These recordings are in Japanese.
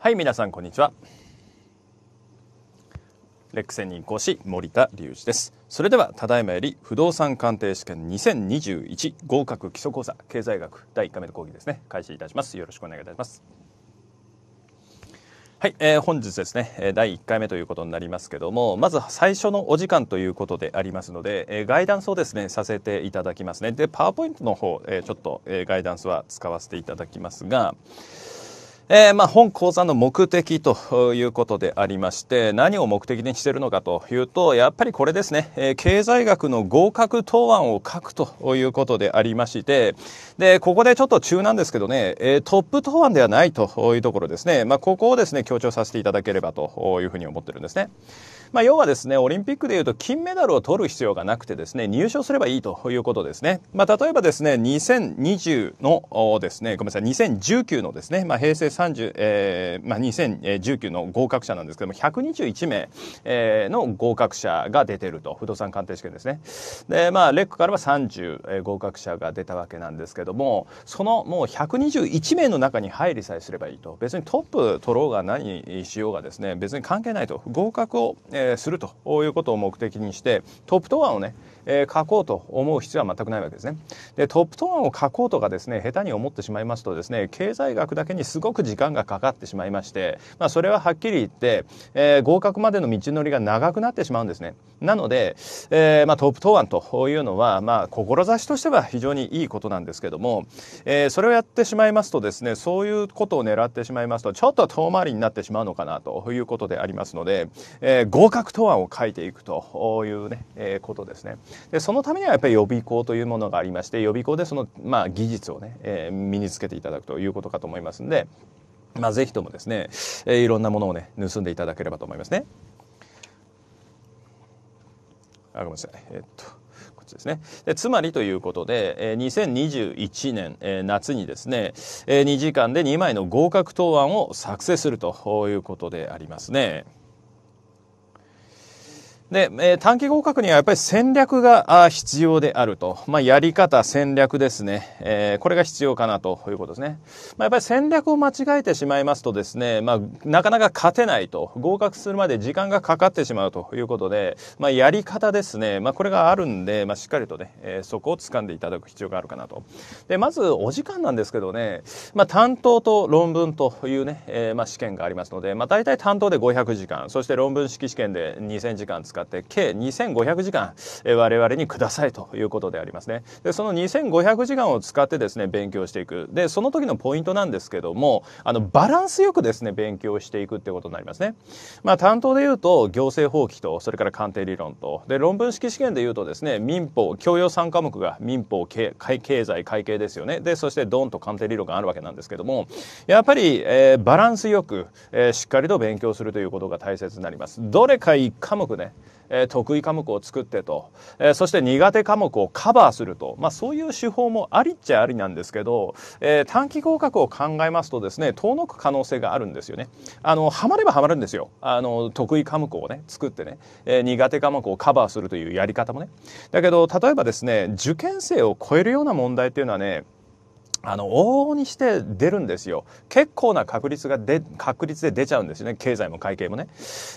はい皆さんこんにちはレック専任講師森田隆二ですそれではただいまより不動産鑑定試験2021合格基礎講座経済学第1回目の講義ですね開始いたしますよろしくお願いいたしますはい、えー、本日ですね、第1回目ということになりますけども、まず最初のお時間ということでありますので、えー、ガイダンスをですね、させていただきますね。で、パワーポイントの方、えー、ちょっと、えー、ガイダンスは使わせていただきますが、えー、まあ本講座の目的ということでありまして何を目的にしているのかというとやっぱりこれですね、えー、経済学の合格答案を書くということでありましてでここでちょっと中なんですけどね、えー、トップ答案ではないというところですね、まあ、ここをですね強調させていただければというふうに思ってるんですね。まあ、要はですね、オリンピックでいうと金メダルを取る必要がなくてですね、入賞すればいいということですね。まあ、例えばですね、2020のですね、ごめんなさい、2019のですね、まあ、平成30、えー、まあ、2019の合格者なんですけども、121名、えー、の合格者が出てると、不動産鑑定試験ですね。で、まあ、レックからは30、えー、合格者が出たわけなんですけども、そのもう121名の中に入りさえすればいいと。別にトップ取ろうが何しようがですね、別に関係ないと。合格を、えーえするということを目的にしてトップトーをねえー、書こうと思う必要は全くないわけですね。でトップトーンを書こうとかですね下手に思ってしまいますとですね経済学だけにすごく時間がかかってしまいまして、まあ、それははっきり言って、えー、合格までの道のりが長くなってしまうんですね。なので、えーまあ、トップ答案というのは、まあ、志としては非常にいいことなんですけども、えー、それをやってしまいますとですねそういうことを狙ってしまいますとちょっと遠回りになってしまうのかなということでありますので、えー、合格答案を書いていくというね、えー、ことですね。でそのためにはやっぱり予備校というものがありまして予備校でその、まあ、技術をね、えー、身につけていただくということかと思いますんで、まあ、ぜひともですね、えー、いろんなものをね盗んでいただければと思いますね。あごめんなさいえー、っとですね。でつまりということで、えー、2021年、えー、夏にですね、えー、2時間で2枚の合格答案を作成するということでありますね。で、えー、短期合格にはやっぱり戦略が必要であると。まあ、やり方、戦略ですね。えー、これが必要かなということですね。まあ、やっぱり戦略を間違えてしまいますとですね、まあ、なかなか勝てないと。合格するまで時間がかかってしまうということで、まあ、やり方ですね。まあ、これがあるんで、まあ、しっかりとね、えー、そこを掴んでいただく必要があるかなと。で、まず、お時間なんですけどね、まあ、担当と論文というね、えー、まあ、試験がありますので、まあ、大体担当で500時間、そして論文式試験で2000時間使使って計2500時間、えー、我々にくださいということでありますねでその2500時間を使ってですね勉強していくでその時のポイントなんですけどもあのバランスよくですね勉強していくってことになりますね、まあ、担当で言うと行政法規とそれから鑑定理論とで論文式試験で言うとですね民法教養3科目が民法経済会計ですよねでそしてドンと鑑定理論があるわけなんですけどもやっぱり、えー、バランスよく、えー、しっかりと勉強するということが大切になりますどれか1科目ねえ得意科目を作ってと、えそして苦手科目をカバーすると、まあ、そういう手法もありっちゃありなんですけど、え短期合格を考えますとですね遠のく可能性があるんですよね。あのはまればハマるんですよあの得意科目をね作ってね、え苦手科目をカバーするというやり方もね。だけど例えばですね受験生を超えるような問題っていうのはねあの往々にして出るんですよ結構な確率がで確率で出ちゃうんですよね経済も会計もね、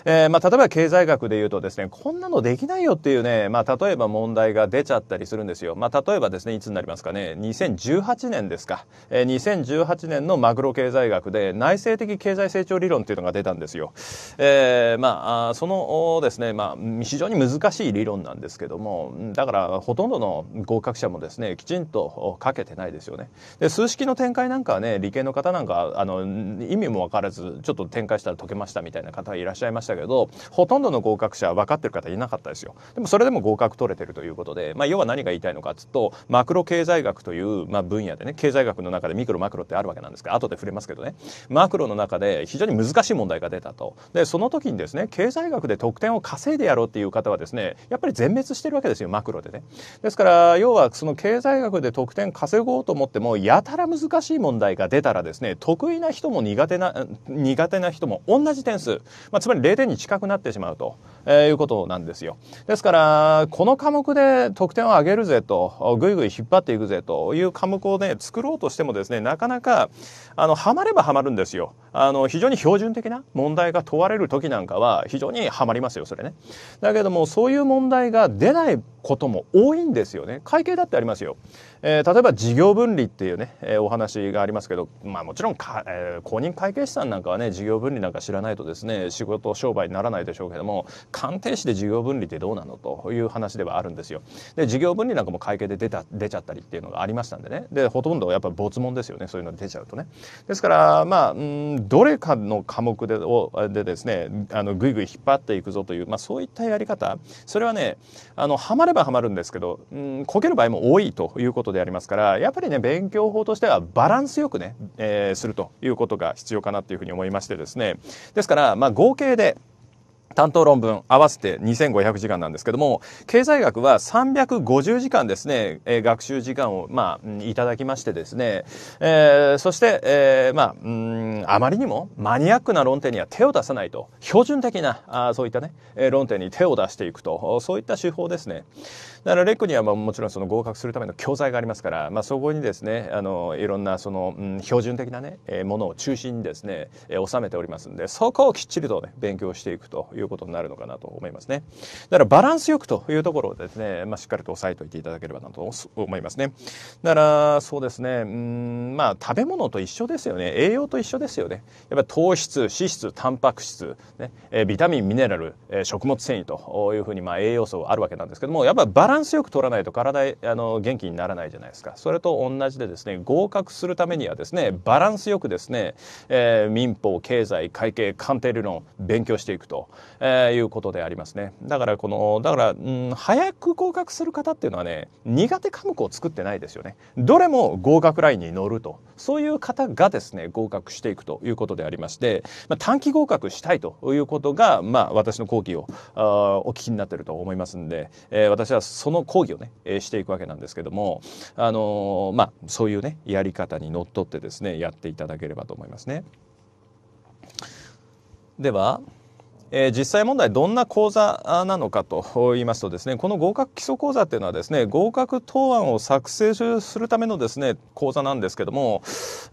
えー、まあ、例えば経済学でいうとですねこんなのできないよっていうね、まあ、例えば問題が出ちゃったりするんですよ、まあ、例えばですねいつになりますかね2018年ですか、えー、2018年のマグロ経済学で内政的経済成長理論っていうのが出たんですよ、えー、まあそのですね、まあ、非常に難しい理論なんですけどもだからほとんどの合格者もですねきちんと書けてないですよねで数式の展開なんかはね理系の方なんかあの意味も分からずちょっと展開したら解けましたみたいな方いらっしゃいましたけどほとんどの合格者は分かってる方いなかったですよでもそれでも合格取れてるということで、まあ、要は何が言いたいのかっつうとマクロ経済学という、まあ、分野でね経済学の中でミクロマクロってあるわけなんですが後で触れますけどねマクロの中で非常に難しい問題が出たとでその時にですね経済学で得点を稼いでやろうっていう方はですねやっぱり全滅してるわけですよマクロでねですから要はその経済学で得点稼ごうと思ってもやたら難しい問題が出たらですね得意な人も苦手な苦手な人も同じ点数、まあ、つまり0点に近くなってしまうとえいうことなんですよ。ですから、この科目で得点を上げるぜと、ぐいぐい引っ張っていくぜという科目をね、作ろうとしてもですね、なかなか、あの、ハマればハマるんですよ。あの、非常に標準的な問題が問われる時なんかは、非常にハマりますよ、それね。だけども、そういう問題が出ないことも多いんですよね。会計だってありますよ。えー、例えば事業分離っていうね、えー、お話がありますけど、まあもちろんか、えー、公認会計士さんなんかはね、事業分離なんか知らないとですね、仕事商売にならないでしょうけども、鑑定士で事業分離ってどうなのという話ではあるんですよ。で事業分離なんかも会計で出た出ちゃったりっていうのがありましたんでねでほとんどやっぱり没問ですよねそういうの出ちゃうとね。ですからまあうんどれかの科目でをでですねあのグイ引っ張っていくぞという、まあ、そういったやり方それはねあのハマればハマるんですけど、うん、こける場合も多いということでありますからやっぱりね勉強法としてはバランスよくね、えー、するということが必要かなというふうに思いましてですねですから、まあ、合計で担当論文合わせて2500時間なんですけども、経済学は350時間ですね、えー、学習時間を、まあ、いただきましてですね、えー、そして、えー、まあ、うん、あまりにもマニアックな論点には手を出さないと、標準的な、あそういったね、えー、論点に手を出していくと、そういった手法ですね。だからレックにはまあもちろんその合格するための教材がありますから、まあ、そこにですねあのいろんなその、うん、標準的なね、えものを中心にですね、え収めておりますんでそこをきっちりとね勉強していくということになるのかなと思いますねだからバランスよくというところをですね、まあ、しっかりと押さえておいていただければなと思いますねだからそうですねうんまあ食べ物と一緒ですよね栄養と一緒ですよねやっぱり糖質脂質タンパク質、ねえビタミンミネラル、え食物繊維というふうにまあ栄養素あるわけなんですけどもやっぱりバランスランスよく取らないと体あの元気にならないじゃないですかそれと同じでですね合格するためにはですねバランスよくですね、えー、民法経済会計鑑定理論勉強していくとえー、いうことでありますねだからこのだから、うん、早く合格する方っていうのはね苦手科目を作ってないですよねどれも合格ラインに乗るとそういう方がですね合格していくということでありまして、まあ、短期合格したいということが、まあ、私の講義をあお聞きになってると思いますんで、えー、私はその講義をね、えしていくわけなんですけども、あのー、まあ、そういうねやり方にのっとってですねやっていただければと思いますね。ではえー、実際問題どんな講座なのかと言いますとですねこの合格基礎講座っていうのはですね合格答案を作成するためのですね講座なんですけども、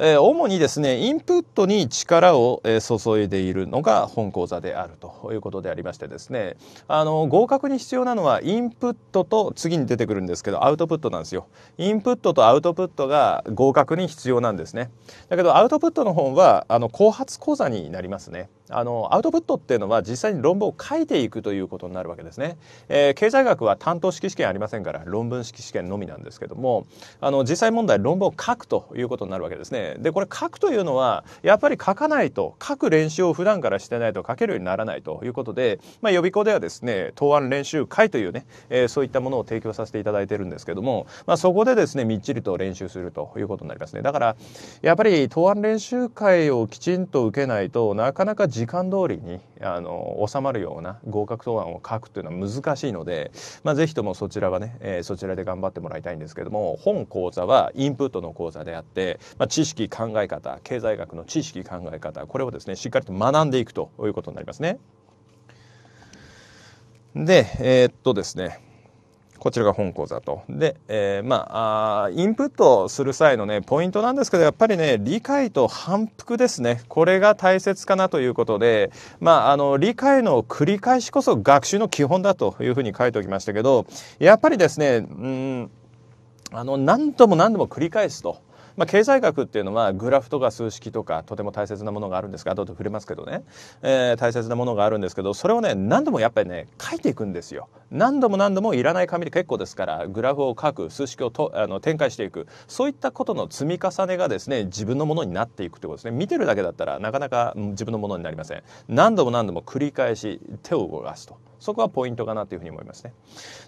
えー、主にですねインプットに力を注いでいるのが本講座であるということでありましてですねあの合格に必要なのはインプットと次に出てくるんですけどアウトプットなんですよインプットとアウトプットが合格に必要なんですねだけどアウトプットの本はあの後発講座になりますねあのアウトプットっていうのは実際に論文を書いていくということになるわけですね、えー、経済学は担当式試験ありませんから論文式試験のみなんですけどもあの実際問題論文を書くということになるわけですねでこれ書くというのはやっぱり書かないと書く練習を普段からしてないと書けるようにならないということで、まあ、予備校ではですね答案練習会というね、えー、そういったものを提供させていただいてるんですけども、まあ、そこでですねみっちりと練習するということになりますねだからやっぱり答案練習会をきちんと受けないとなかなか自時間通りにあの収まるような合格答案を書くというのは難しいので、まあ、ぜひともそちらはね、えー、そちらで頑張ってもらいたいんですけども本講座はインプットの講座であって、まあ、知識考え方経済学の知識考え方これをですねしっかりと学んでいくということになりますね。でえー、っとですねこちらが本講座と。で、えー、まあインプットする際のね、ポイントなんですけど、やっぱりね、理解と反復ですね。これが大切かなということで、まあ、あの、理解の繰り返しこそ学習の基本だというふうに書いておきましたけど、やっぱりですね、うん、あの、何度も何度も繰り返すと。まあ、経済学っていうのはグラフとか数式とかとても大切なものがあるんですが後で触れますけどね、えー、大切なものがあるんですけどそれをね何度もやっぱりね書いていくんですよ。何度も何度もいらない紙で結構ですからグラフを書く数式をとあの展開していくそういったことの積み重ねがですね自分のものになっていくということですね見てるだけだったらなかなか自分のものになりません何度も何度も繰り返し手を動かすとそこはポイントかなというふうに思いますね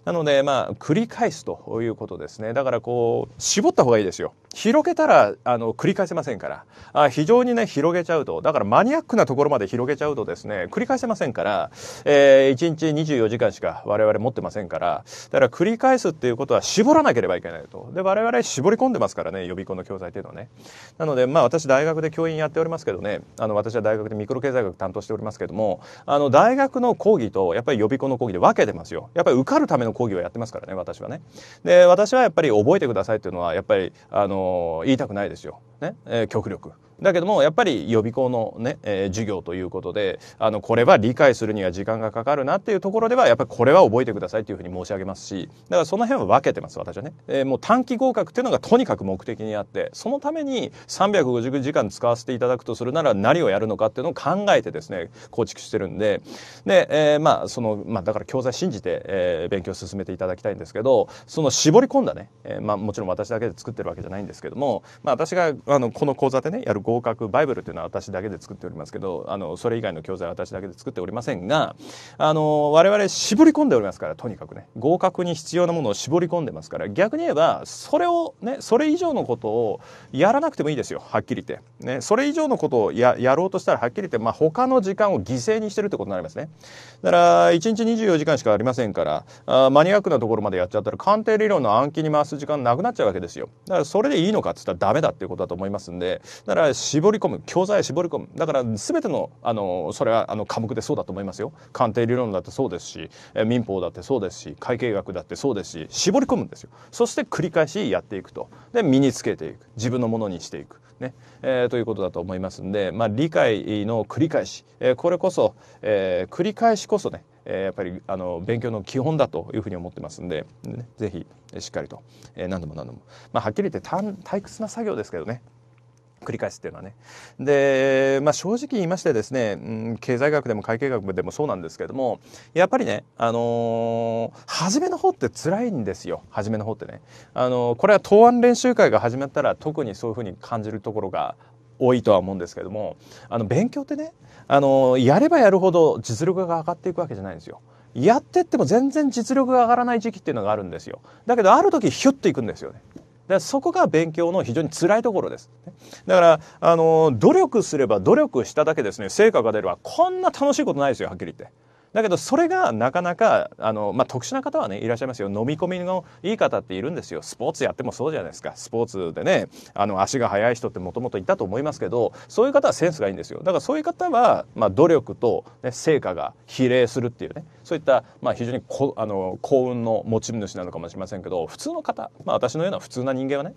なのでまあ繰り返すということですねだからこう絞った方がいいですよ広げたらあの繰り返せませんからあ非常にね広げちゃうとだからマニアックなところまで広げちゃうとですね繰り返せませんから、えー、1日24時間しか我々持ってませんからだから繰り返すっていうことは絞らなければいけないとで我々絞り込んでますからね予備校の教材っていうのはねなのでまあ私大学で教員やっておりますけどねあの私は大学でミクロ経済学担当しておりますけどもあの大学の講義とやっぱり予備校の講義で分けてますよやっぱり受かるための講義をやってますからね私はねで私はやっぱり覚えてくださいっていうのはやっぱりあの言いたくないですよね、えー、極力だけどもやっぱり予備校のね、えー、授業ということであのこれは理解するには時間がかかるなっていうところではやっぱりこれは覚えてくださいっていうふうに申し上げますしだからその辺は分けてます私はね、えー、もう短期合格っていうのがとにかく目的にあってそのために350時間使わせていただくとするなら何をやるのかっていうのを考えてですね構築してるんでで、えー、まあその、まあ、だから教材信じて、えー、勉強を進めていただきたいんですけどその絞り込んだね、えーまあ、もちろん私だけで作ってるわけじゃないんですけども、まあ、私があのこの講座でねやる合格バイブルというのは私だけで作っておりますけどあのそれ以外の教材は私だけで作っておりませんがあの我々絞り込んでおりますからとにかくね合格に必要なものを絞り込んでますから逆に言えばそれをねそれ以上のことをやらなくてもいいですよはっきり言って、ね、それ以上のことをやろうとしたらはっきり言って、まあ、他の時間を犠牲にしてるってことになりますねだから1日24時間しかありませんからあマニアックなところまでやっちゃったら鑑定理論の暗記に回す時間なくなっちゃうわけですよだからそれでいいのかっつったらダメだっていうことだと思いますんでだから絞り込む教材絞り込むだから全てのあのそれはあの科目でそうだと思いますよ鑑定理論だってそうですし民法だってそうですし会計学だってそうですし絞り込むんですよそして繰り返しやっていくとで身につけていく自分のものにしていくね、えー、ということだと思いますんで、まあ、理解の繰り返し、えー、これこそ、えー、繰り返しこそねえやっぱりあの勉強の基本だというふうに思ってますんで、ね、ぜひしっかりと、え何度も何度も、まあ、はっきり言って退屈な作業ですけどね繰り返すっていうのはね。で、まあ、正直言いましてですね、うん、経済学でも会計学でもそうなんですけども、やっぱりね、あのー、初めの方って辛いんですよ。初めの方ってね。あのー、これは答案練習会が始まったら特にそういうふうに感じるところが多いとは思うんですけども、あの、勉強ってね、あのー、やればやるほど実力が上がっていくわけじゃないんですよ。やってっても全然実力が上がらない時期っていうのがあるんですよ。だけどある時ヒュッといくんですよね。でそこが勉強の非常に辛いところです。だから、あの、努力すれば努力しただけですね、成果が出るは、こんな楽しいことないですよ、はっきり言って。だけどそれがなかなかあの、まあ、特殊な方はねいらっしゃいますよ飲み込みのいい方っているんですよスポーツやってもそうじゃないですかスポーツでねあの足が速い人ってもともといたと思いますけどそういう方はセンスがいいんですよだからそういう方は、まあ、努力と、ね、成果が比例するっていうねそういった、まあ、非常にこあの幸運の持ち主なのかもしれませんけど普通の方、まあ、私のような普通な人間はね、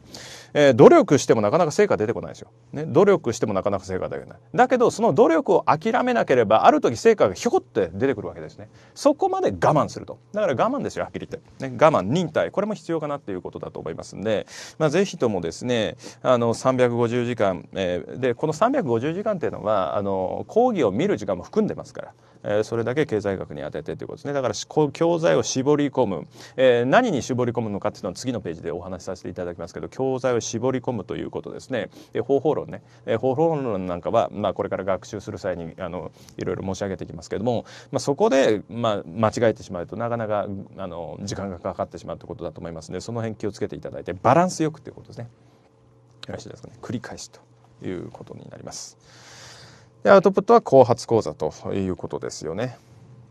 えー、努力してもなかなか成果出てこないですよ、ね、努力してもなかなか成果出てこないだけどその努力を諦めなければある時成果がひょこって出てくるわけですねそこまで我慢するとだから我慢ですよはっきり言って、ね、我慢忍耐これも必要かなっていうことだと思いますんで、まあ、ぜひともですねあの350時間、えー、でこの350時間っていうのはあの講義を見る時間も含んでますから、えー、それだけ経済学に当ててということですねだから教材を絞り込む、えー、何に絞り込むのかっていうのは次のページでお話しさせていただきますけど教材を絞り込むということですねで方法論ね、えー、方法論なんかは、まあ、これから学習する際にあのいろいろ申し上げていきますけども、まあ、そこで、まあ、間違えてしまうとなかなかあの時間がかかってしまうということだと思いますのでその辺気をつけていただいてバランスよくということですね。よろしいですかね繰り返しということになります。でアウトプットは後発講座ということですよね。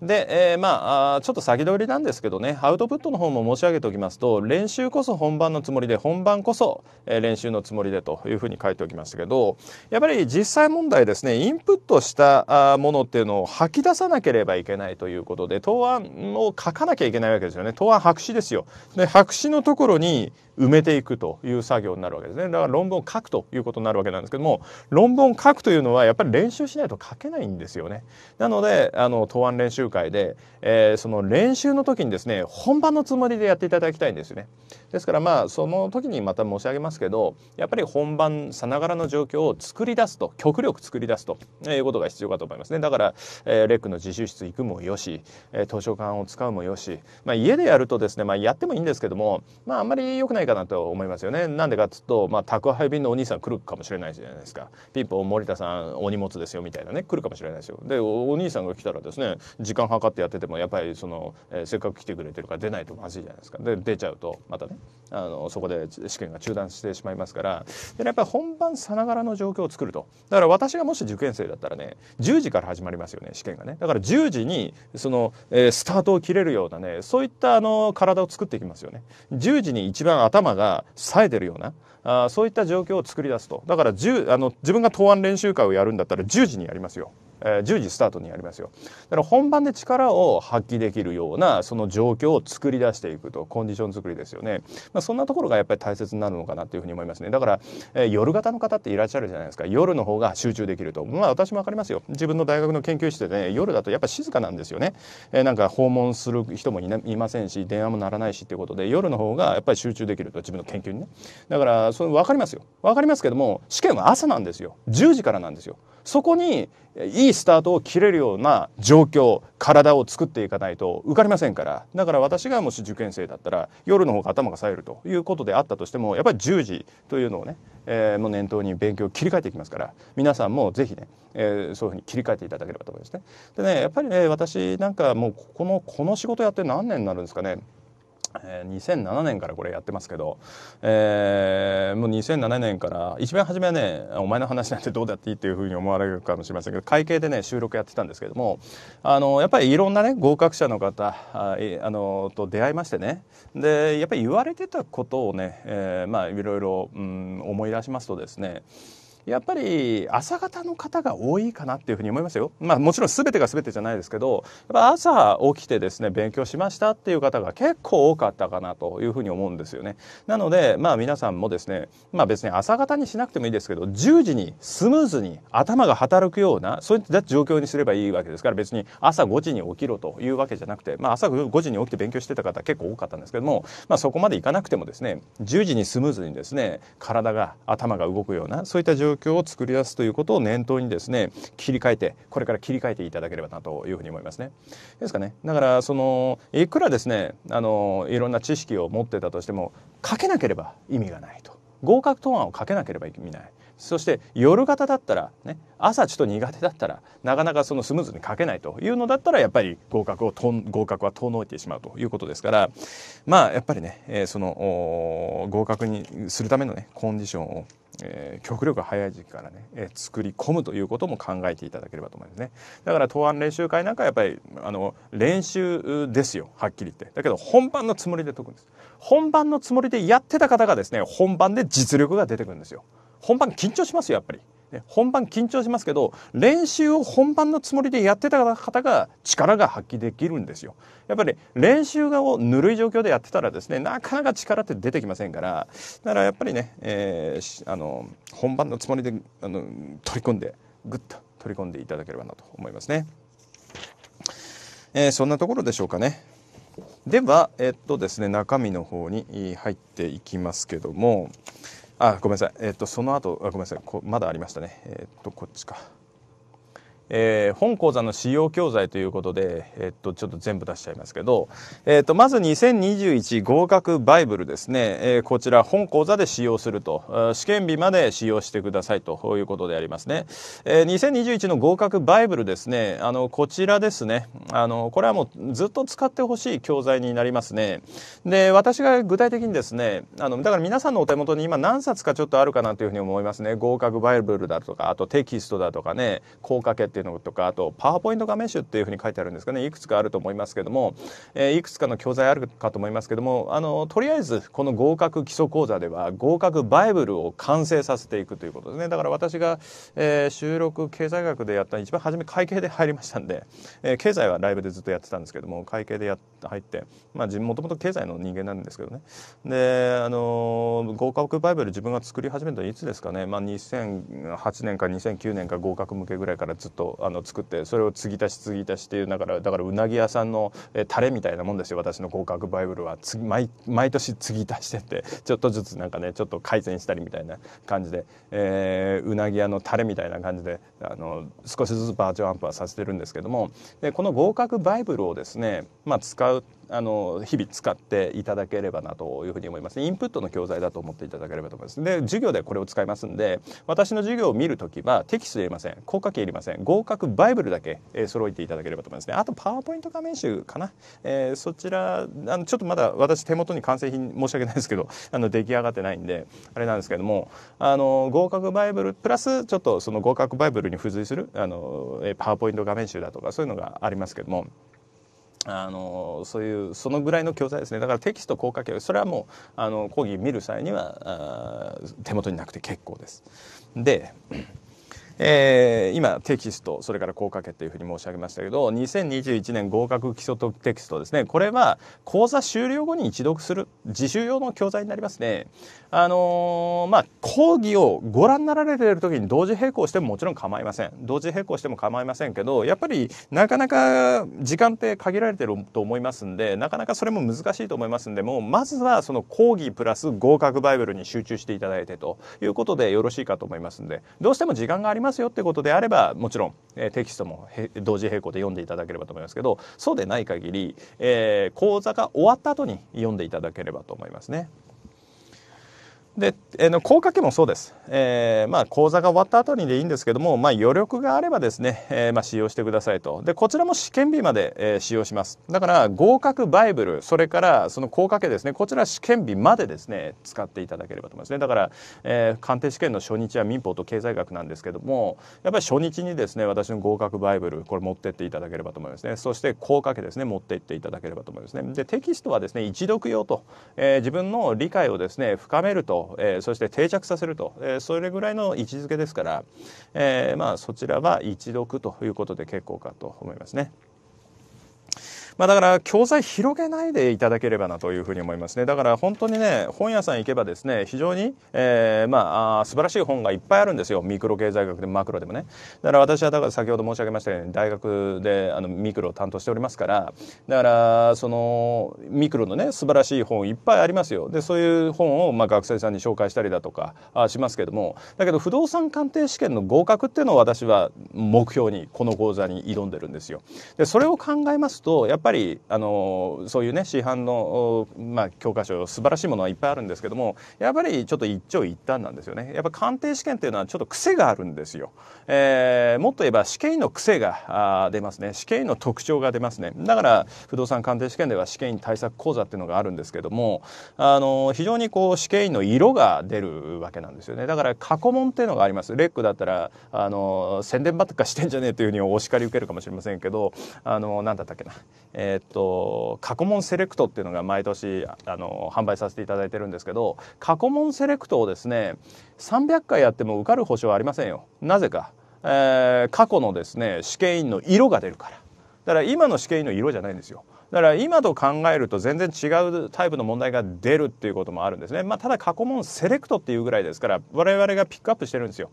で、えー、まあちょっと先取りなんですけどねアウトプットの方も申し上げておきますと練習こそ本番のつもりで本番こそ、えー、練習のつもりでというふうに書いておきましたけどやっぱり実際問題ですねインプットしたものっていうのを吐き出さなければいけないということで答案を書かなきゃいけないわけですよね答案白紙ですよ。で白紙のところに埋めていくという作業になるわけですねだから論文を書くということになるわけなんですけども論文を書くというのはやっぱり練習しないと書けないんですよねなのであの答案練習会で、えー、その練習の時にですね本番のつもりでやっていただきたいんですよねですからまあその時にまた申し上げますけどやっぱり本番さながらの状況を作り出すと極力作り出すということが必要かと思いますねだから、えー、レックの自習室行くもよし、えー、図書館を使うもよし、まあ、家でやるとですね、まあ、やってもいいんですけども、まあ、あんまり良くないないかなと思いますよね。なんでかっつうと、まあ、宅配便のお兄さん来るかもしれないじゃないですか。ピンポン森田さんお荷物ですよみたいなね来るかもしれないですよ。でお兄さんが来たらですね時間計ってやっててもやっぱりその、えー、せっかく来てくれてるから出ないとまずいじゃないですか。で出ちゃうとまたねあのそこで試験が中断してしまいますからで、やっぱり本番さながらの状況を作ると。だから私がもし受験生だったらね10時から始まりますよね試験がね。だから10時にその、えー、スタートを切れるようなねそういったあの体を作っていきますよね。10時に一番頭が冴えてるようなあそういった状況を作り出すとだから10あの自分が答案練習会をやるんだったら10時にやりますよえー、10時スタートにやりますよだから本番で力を発揮できるようなその状況を作り出していくとコンディション作りですよね、まあ、そんなところがやっぱり大切になるのかなというふうに思いますねだから、えー、夜型の方っていらっしゃるじゃないですか夜の方が集中できるとまあ私も分かりますよ自分の大学の研究室でね夜だとやっぱ静かなんですよね、えー、なんか訪問する人もいませんし電話も鳴らないしっていうことで夜の方がやっぱり集中できると自分の研究にねだからそ分かりますよ分かりますけども試験は朝なんですよ10時からなんですよそこにいいスタートを切れるような状況体を作っていかないと受かりませんからだから私がもし受験生だったら夜の方が頭が冴えるということであったとしてもやっぱり10時というのをね、えー、もう念頭に勉強を切り替えていきますから皆さんも是非ね、えー、そういうふうに切り替えていただければと思いますね。でねやっぱりね私なんかもうこのこの仕事やって何年になるんですかねえー、2007年からこれやってますけど、えー、もう2007年から一番初めはねお前の話なんてどうだっていいっていうふうに思われるかもしれませんけど会計でね収録やってたんですけどもあのやっぱりいろんなね合格者の方ああのと出会いましてねでやっぱり言われてたことをね、えー、まあいろいろ、うん、思い出しますとですねやっぱり朝方の方が多いかなっていうふうに思いますよ。まあもちろん全てが全てじゃないですけど、やっぱ朝起きてですね、勉強しましたっていう方が結構多かったかなというふうに思うんですよね。なので、まあ皆さんもですね、まあ別に朝方にしなくてもいいですけど、10時にスムーズに頭が働くような、そういった状況にすればいいわけですから別に朝5時に起きろというわけじゃなくて、まあ朝5時に起きて勉強してた方結構多かったんですけども、まあそこまでいかなくてもですね、10時にスムーズにですね、体が、頭が動くような、そういった状況状況を作り出すということを念頭にですね切り替えてこれから切り替えていただければなというふうに思いますね。ですかねだからそのいくらですねあのいろんな知識を持ってたとしても書けなければ意味がないと合格答案を書けなければ意味ない。そして夜型だったら、ね、朝ちょっと苦手だったらなかなかそのスムーズに書けないというのだったらやっぱり合格をとん合格は遠のいてしまうということですからまあやっぱりね、えー、その合格にするためのねコンディションをえー、極力早い時期からね、えー、作り込むということも考えていただければと思いますねだから答案練習会なんかやっぱりあの練習ですよはっきり言ってだけど本番のつもりで解くんです本番のつもりでやってた方がですね本番で実力が出てくるんですよ本番緊張しますよやっぱり本番緊張しますけど練習を本番のつもりでやってた方が力が発揮できるんですよやっぱり練習をぬるい状況でやってたらですねなかなか力って出てきませんからだからやっぱりね、えー、あの本番のつもりであの取り込んでぐっと取り込んでいただければなと思いますね、えー、そんなところでしょうかねではえっとですね中身の方に入っていきますけどもあごめんなさい、えっとその後あごめんなさいまだありましたねえっとこっちかえー、本講座の使用教材ということで、えっと、ちょっと全部出しちゃいますけど、えっと、まず2021合格バイブルですね、えー、こちら本講座で使用すると、試験日まで使用してくださいということでありますね。えー、2021の合格バイブルですね、あの、こちらですね、あの、これはもうずっと使ってほしい教材になりますね。で、私が具体的にですね、あの、だから皆さんのお手元に今何冊かちょっとあるかなというふうに思いますね。合格バイブルだとか、あとテキストだとかね、効果決っていうのとかあとパワーポイント画面集っていうふうに書いてあるんですかねいくつかあると思いますけども、えー、いくつかの教材あるかと思いますけどもあのとりあえずこの合格基礎講座では合格バイブルを完成させていくということですねだから私が、えー、収録経済学でやった一番初め会計で入りましたんで、えー、経済はライブでずっとやってたんですけども会計でや入ってまあもともと経済の人間なんですけどねであの合格バイブル自分が作り始めたのいつですかね、まあ、2008年か2009年か合格向けぐらいからずっととあの作ってそれを継ぎ足し継ぎ足しっていうだからだからうなぎ屋さんのタレみたいなもんですよ私の合格バイブルは毎毎年継ぎ足してってちょっとずつなんかねちょっと改善したりみたいな感じで、えー、うなぎ屋のタレみたいな感じであの少しずつバージョンアップはさせてるんですけどもでこの合格バイブルをですね、まあ、使うあの日々使っていただければなというふうに思いますインプットの教材だと思っていただければと思いますで授業でこれを使いますんで私の授業を見るときはテキストいりません効果形いりません合格バイブルだけ、えー、揃えていただければと思いますねあとパワーポイント画面集かな、えー、そちらあのちょっとまだ私手元に完成品申し訳ないですけど あの出来上がってないんであれなんですけどもあの合格バイブルプラスちょっとその合格バイブルに付随するあのパワーポイント画面集だとかそういうのがありますけども。あのそういうそのぐらいの教材ですねだからテキスト効果教それはもうあの講義見る際にはあ手元になくて結構です。でえー、今テキストそれから効果決というふうに申し上げましたけど2021年合格基礎テキストですねこれは講座終了後に一読する自習用の教材になりますね。あのー、まあ講義をご覧になられている時に同時並行してももちろん構いません同時並行しても構いませんけどやっぱりなかなか時間って限られてると思いますんでなかなかそれも難しいと思いますんでもうまずはその講義プラス合格バイブルに集中していただいてということでよろしいかと思いますんでどうしても時間がありますますよってことであればもちろん、えテキストも同時並行で読んでいただければと思いますけどそうでない限り、え講座が終わった後に読んでいただければと思いますね。で、えの効果器もそうです。えー、まあ、講座が終わった後にでいいんですけども、まあ、余力があればですね、えー、まあ、使用してくださいと。で、こちらも試験日まで、えー、使用します。だから、合格バイブル、それから、その効果器ですね、こちら試験日までですね、使っていただければと思いますね。だから、えー、鑑定試験の初日は民法と経済学なんですけども、やっぱり初日にですね、私の合格バイブル、これ持ってっていただければと思いますね。そして、効果器ですね、持っていっていただければと思いますね。で、テキストはですね、一読用と、えー、自分の理解をですね、深めると、そして定着させると、えそれぐらいの位置づけですから、えまあ、そちらは一読ということで結構かと思いますね。まあ、だから教材広げないでいただければなというふうに思いますねだから本当にね本屋さん行けばですね非常に、えー、まあ素晴らしい本がいっぱいあるんですよミクロ経済学でマクロでもねだから私はだから先ほど申し上げましたように大学であのミクロを担当しておりますからだからそのミクロのね素晴らしい本いっぱいありますよでそういう本をまあ学生さんに紹介したりだとかあしますけどもだけど不動産鑑定試験の合格っていうのを私は目標にこの講座に挑んでるんですよ。でそれを考えますとやっぱりあのそういうね市販の、まあ、教科書素晴らしいものはいっぱいあるんですけどもやっぱりちょっと一長一短なんですよねやっぱ鑑定試験っていうのはちょっと癖があるんですよ、えー、もっと言えば試験員の癖が出ますね試験員の特徴が出ますねだから不動産鑑定試験では試験員対策講座っていうのがあるんですけどもあの非常にこう試験員の色が出るわけなんですよねだから過去問っていうのがありますレックだったらあの宣伝ばっかしてんじゃねえというふうにお叱り受けるかもしれませんけどあの何だったっけなえっと過去問セレクトっていうのが毎年あの販売させていただいてるんですけど過去問セレクトをですね300回やっても受かる保証はありませんよなぜか、えー、過去のですね試験員の色が出るからだから今の試験員の色じゃないんですよだから今と考えると全然違うタイプの問題が出るっていうこともあるんですね。まあ、ただ過去問セレクトっていうぐらいですから我々がピックアップしてるんですよ。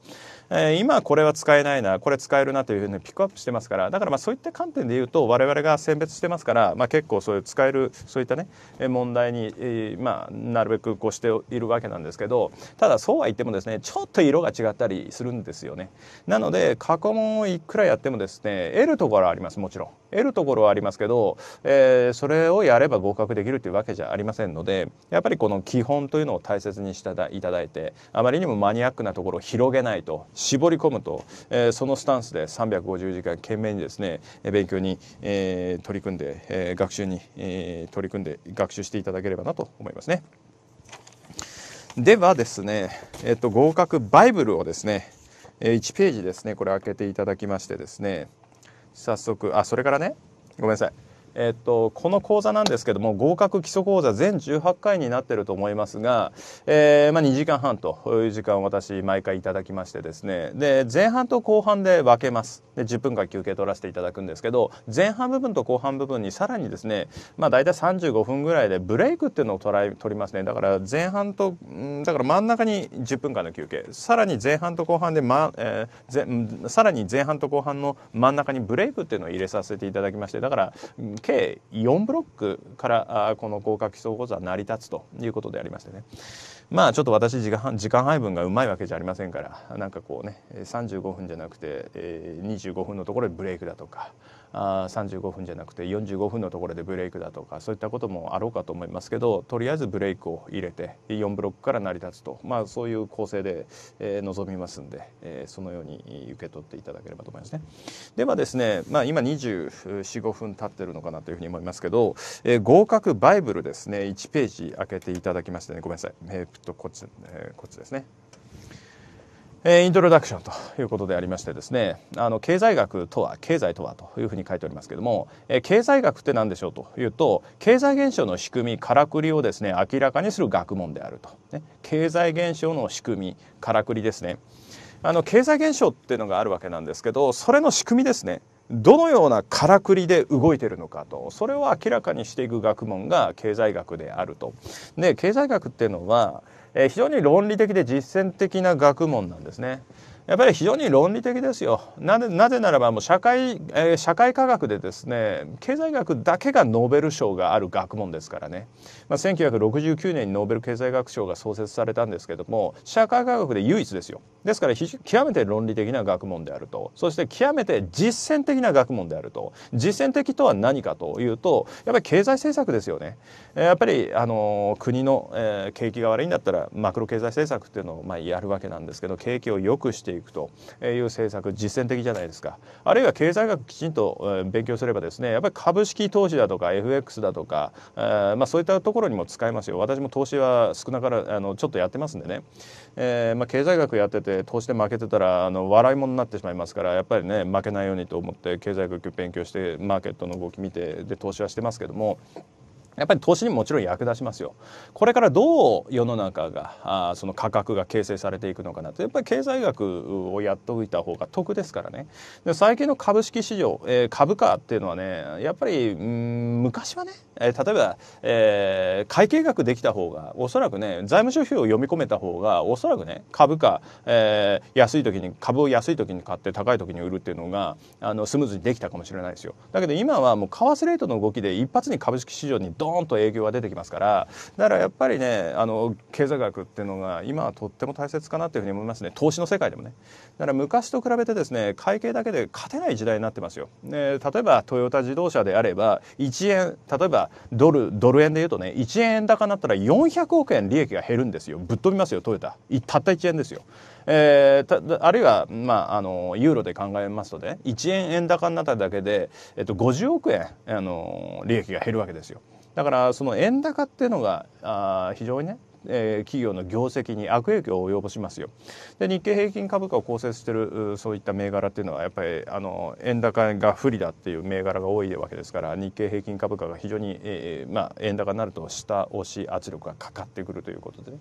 えー、今これは使えないなこれ使えるなというふうにピックアップしてますからだからまあそういった観点で言うと我々が選別してますから、まあ、結構そういう使えるそういったね問題に、えー、まあ、なるべくこうしているわけなんですけどただそうは言ってもですねちょっと色が違ったりするんですよね。なので過去問をいくらやってもですね得るところはありますもちろん。得るところはありますけど、えー、それをやれば合格できるというわけじゃありませんのでやっぱりこの基本というのを大切にしていただいてあまりにもマニアックなところを広げないと絞り込むと、えー、そのスタンスで350時間懸命にですね勉強に、えー、取り組んで、えー、学習に、えー、取り組んで学習していただければなと思いますね。ではですね、えっと、合格バイブルをですね、え1ページですねこれ開けていただきましてですね早速あそれからねごめんなさいえっと、この講座なんですけども合格基礎講座全18回になってると思いますが、えーまあ、2時間半という時間を私毎回いただきましてですねで前半と後半で分けますで10分間休憩取らせていただくんですけど前半部分と後半部分にさらにですね、まあ、大体35分ぐらいでブレイクっていうのを取りますねだから前半とだから真ん中に10分間の休憩さらに前半と後半で、まえー、ぜさらに前半と後半の真ん中にブレイクっていうのを入れさせていただきましてだから計4ブロックからあこの合格基礎講座は成り立つということでありましてねまあちょっと私時間時間配分がうまいわけじゃありませんからなんかこうね35分じゃなくて、えー、25分のところでブレイクだとかあ35分じゃなくて45分のところでブレイクだとかそういったこともあろうかと思いますけどとりあえずブレイクを入れて4ブロックから成り立つと、まあ、そういう構成で、えー、臨みますんで、えー、そのように受け取っていただければと思いますね。ではですね、まあ、今245分経ってるのかなというふうに思いますけど、えー、合格バイブルですね1ページ開けていただきましてねごめんなさい、えー、っとこっち、えー、こっちですね。えイントロダクションということでありましてですねあの経済学とは経済とはというふうに書いておりますけども、え経済学って何でしょうというと経済現象の仕組みからくりをですね明らかにする学問であると、ね、経済現象の仕組みからくりですねあの経済現象っていうのがあるわけなんですけどそれの仕組みですねどのようなからくりで動いてるのかとそれを明らかにしていく学問が経済学であると。で経済学っていうのはえ非常に論理的で実践的な学問なんですね。やっぱり非常に論理的ですよ。なぜならばもう社会、えー、社会科学でですね経済学だけがノーベル賞がある学問ですからね、まあ、1969年にノーベル経済学賞が創設されたんですけども社会科学で唯一ですよ。ですから極めて論理的な学問であるとそして極めて実践的な学問であると実践的とは何かというとやっぱり経済政策ですよね。やっぱりあの国の、えー、景気が悪いんだったらマクロ経済政策っていうのをまあやるわけなんですけど景気を良くしていくいくという政策実践的じゃないですかあるいは経済学きちんと勉強すればですねやっぱり株式投資だとか FX だとか、えー、まあ、そういったところにも使えますよ私も投資は少なからあのちょっとやってますんでね、えー、まあ、経済学やってて投資で負けてたらあの笑いものになってしまいますからやっぱりね負けないようにと思って経済学勉強してマーケットの動き見てで投資はしてますけども。やっぱり投資にももちろん役立ちますよ。これからどう世の中があその価格が形成されていくのかなとやっぱり経済学をやっておいた方が得ですからね。で最近の株式市場、えー、株価っていうのはねやっぱりうん昔はねえー、例えば、えー、会計学できた方がおそらくね財務諸表を読み込めた方がおそらくね株価、えー、安い時に株を安い時に買って高い時に売るっていうのがあのスムーズにできたかもしれないですよだけど今はもう為替レートの動きで一発に株式市場にドーンと影響が出てきますからだからやっぱりねあの経済学っていうのが今はとっても大切かなというふうに思いますね投資の世界でもねだから昔と比べてですね会計だけで勝てない時代になってますよ、ね、例えばトヨタ自動車であれば1円例えばドルドル円でいうとね1円高になったら400億円利益が減るんですよぶっ飛びますよトヨタたった1円ですよ、えー、あるいは、まあ、あのユーロで考えますとね1円円高になっただけで、えっと、50億円あの利益が減るわけですよだからその円高っていうのがあ非常にねえー、企業の業績に悪影響を及ぼしますよ。で日経平均株価を構成しているそういった銘柄っていうのはやっぱりあの円高が不利だっていう銘柄が多いわけですから日経平均株価が非常に、えーまあ、円高になると下押し圧力がかかってくるということでね。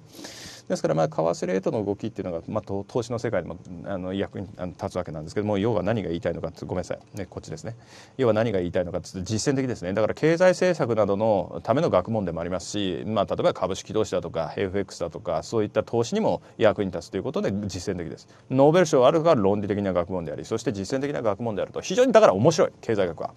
ですからまあ為替レートの動きっていうのが、まあ、投資の世界でもあの役に立つわけなんですけども要は何が言いたいのかごめんなさい、ね、こっちですね要は何が言いたいのか実践的ですねだから経済政策などのための学問でもありますし、まあ、例えば株式投資だとか FX だとかそういった投資にも役に立つということで実践的です。ノーベル賞あるが論理的な学問でありそして実践的な学問であると非常にだから面白い経済学は。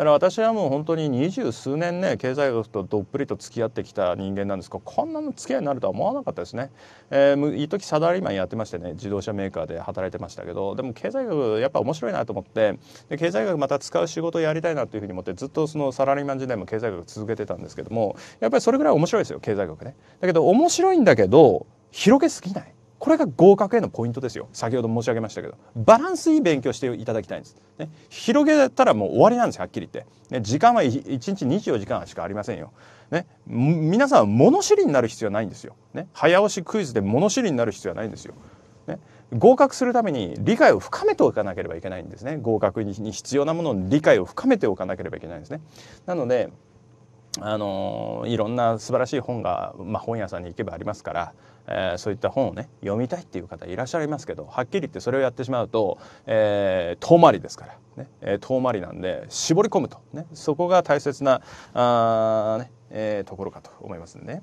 から私はもう本当に二十数年ね経済学とどっぷりと付き合ってきた人間なんですどこんなの付き合いになるとは思わなかったですね。えー、一時サラリーマンやってましてね自動車メーカーで働いてましたけどでも経済学やっぱ面白いなと思ってで経済学また使う仕事をやりたいなというふうに思ってずっとそのサラリーマン時代も経済学続けてたんですけどもやっぱりそれぐらい面白いですよ経済学ね。だけど面白いんだけど広げすぎない。これが合格へのポイントですよ先ほど申し上げましたけどバランスいい勉強していただきたいんです、ね、広げたらもう終わりなんですはっきり言って、ね、時間は1日24時間しかありませんよ、ね、皆さんは物知りになる必要はないんですよ、ね、早押しクイズで物知りになる必要はないんですよ、ね、合格するために理解を深めておかなければいけないんですね合格に必要なものの理解を深めておかなければいけないんですねなのであのいろんな素晴らしい本が、まあ、本屋さんに行けばありますからえー、そういった本をね読みたいっていう方いらっしゃいますけどはっきり言ってそれをやってしまうと、えー、遠回りですから、ねえー、遠回りなんで絞り込むと、ね、そこが大切なあ、ねえー、ところかと思いますね。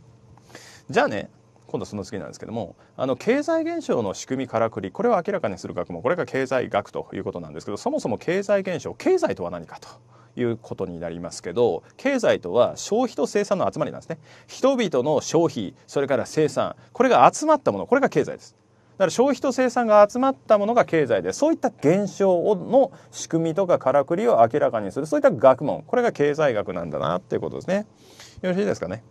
じゃあね今度その次なんですけどもあの経済現象の仕組みからくりこれを明らかにする学問これが経済学ということなんですけどそもそも経済現象経済とは何かと。いうことになりますけど経済とは消費と生産の集まりなんですね人々の消費それから生産これが集まったものこれが経済ですだから消費と生産が集まったものが経済でそういった現象の仕組みとかからくりを明らかにするそういった学問これが経済学なんだなっていうことですねよろしいですかね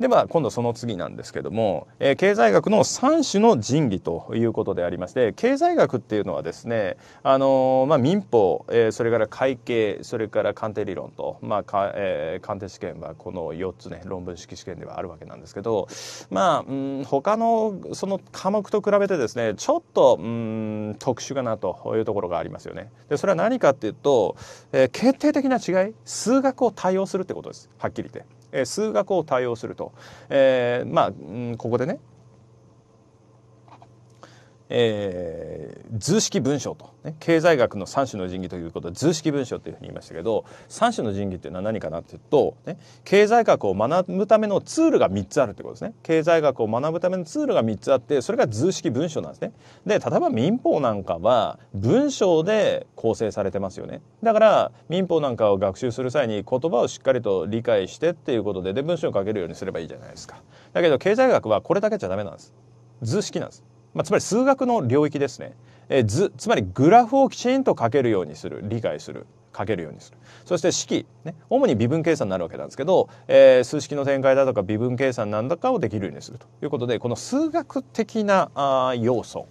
であ今度その次なんですけども、えー、経済学の3種の神器ということでありまして経済学っていうのはですね、あのー、まあ、民法、えー、それから会計それから鑑定理論と、まあかえ鑑定試験はこの4つね論文式試験ではあるわけなんですけどまあ、うん、他のその科目と比べてですねちょっと、うん、特殊かなというところがありますよね。でそれは何かっていうと、え決定的な違い数学を対応するってことですはっきり言って。数学を対応すると、えー、まあ、ここでねえー、図式文章と、ね、経済学の三種の神器ということは図式文章というふうに言いましたけど三種の神器っていうのは何かなっていうと、ね、経済学を学ぶためのツールが3つあるってことですね経済学を学ぶためのツールが3つあってそれが図式文章なんですねで例えば民法なんかは文章で構成されてますよねだから民法なんかを学習する際に言葉をしっかりと理解してっていうことでで文章を書けるようにすればいいじゃないですかだけど経済学はこれだけじゃダメなんです図式なんですまあ、つまり数学の領域ですね、え図つまりグラフをきちんと書けるようにする理解する書けるようにするそして式、ね、主に微分計算になるわけなんですけど、えー、数式の展開だとか微分計算なんだかをできるようにするということでこの数学的なあ要素、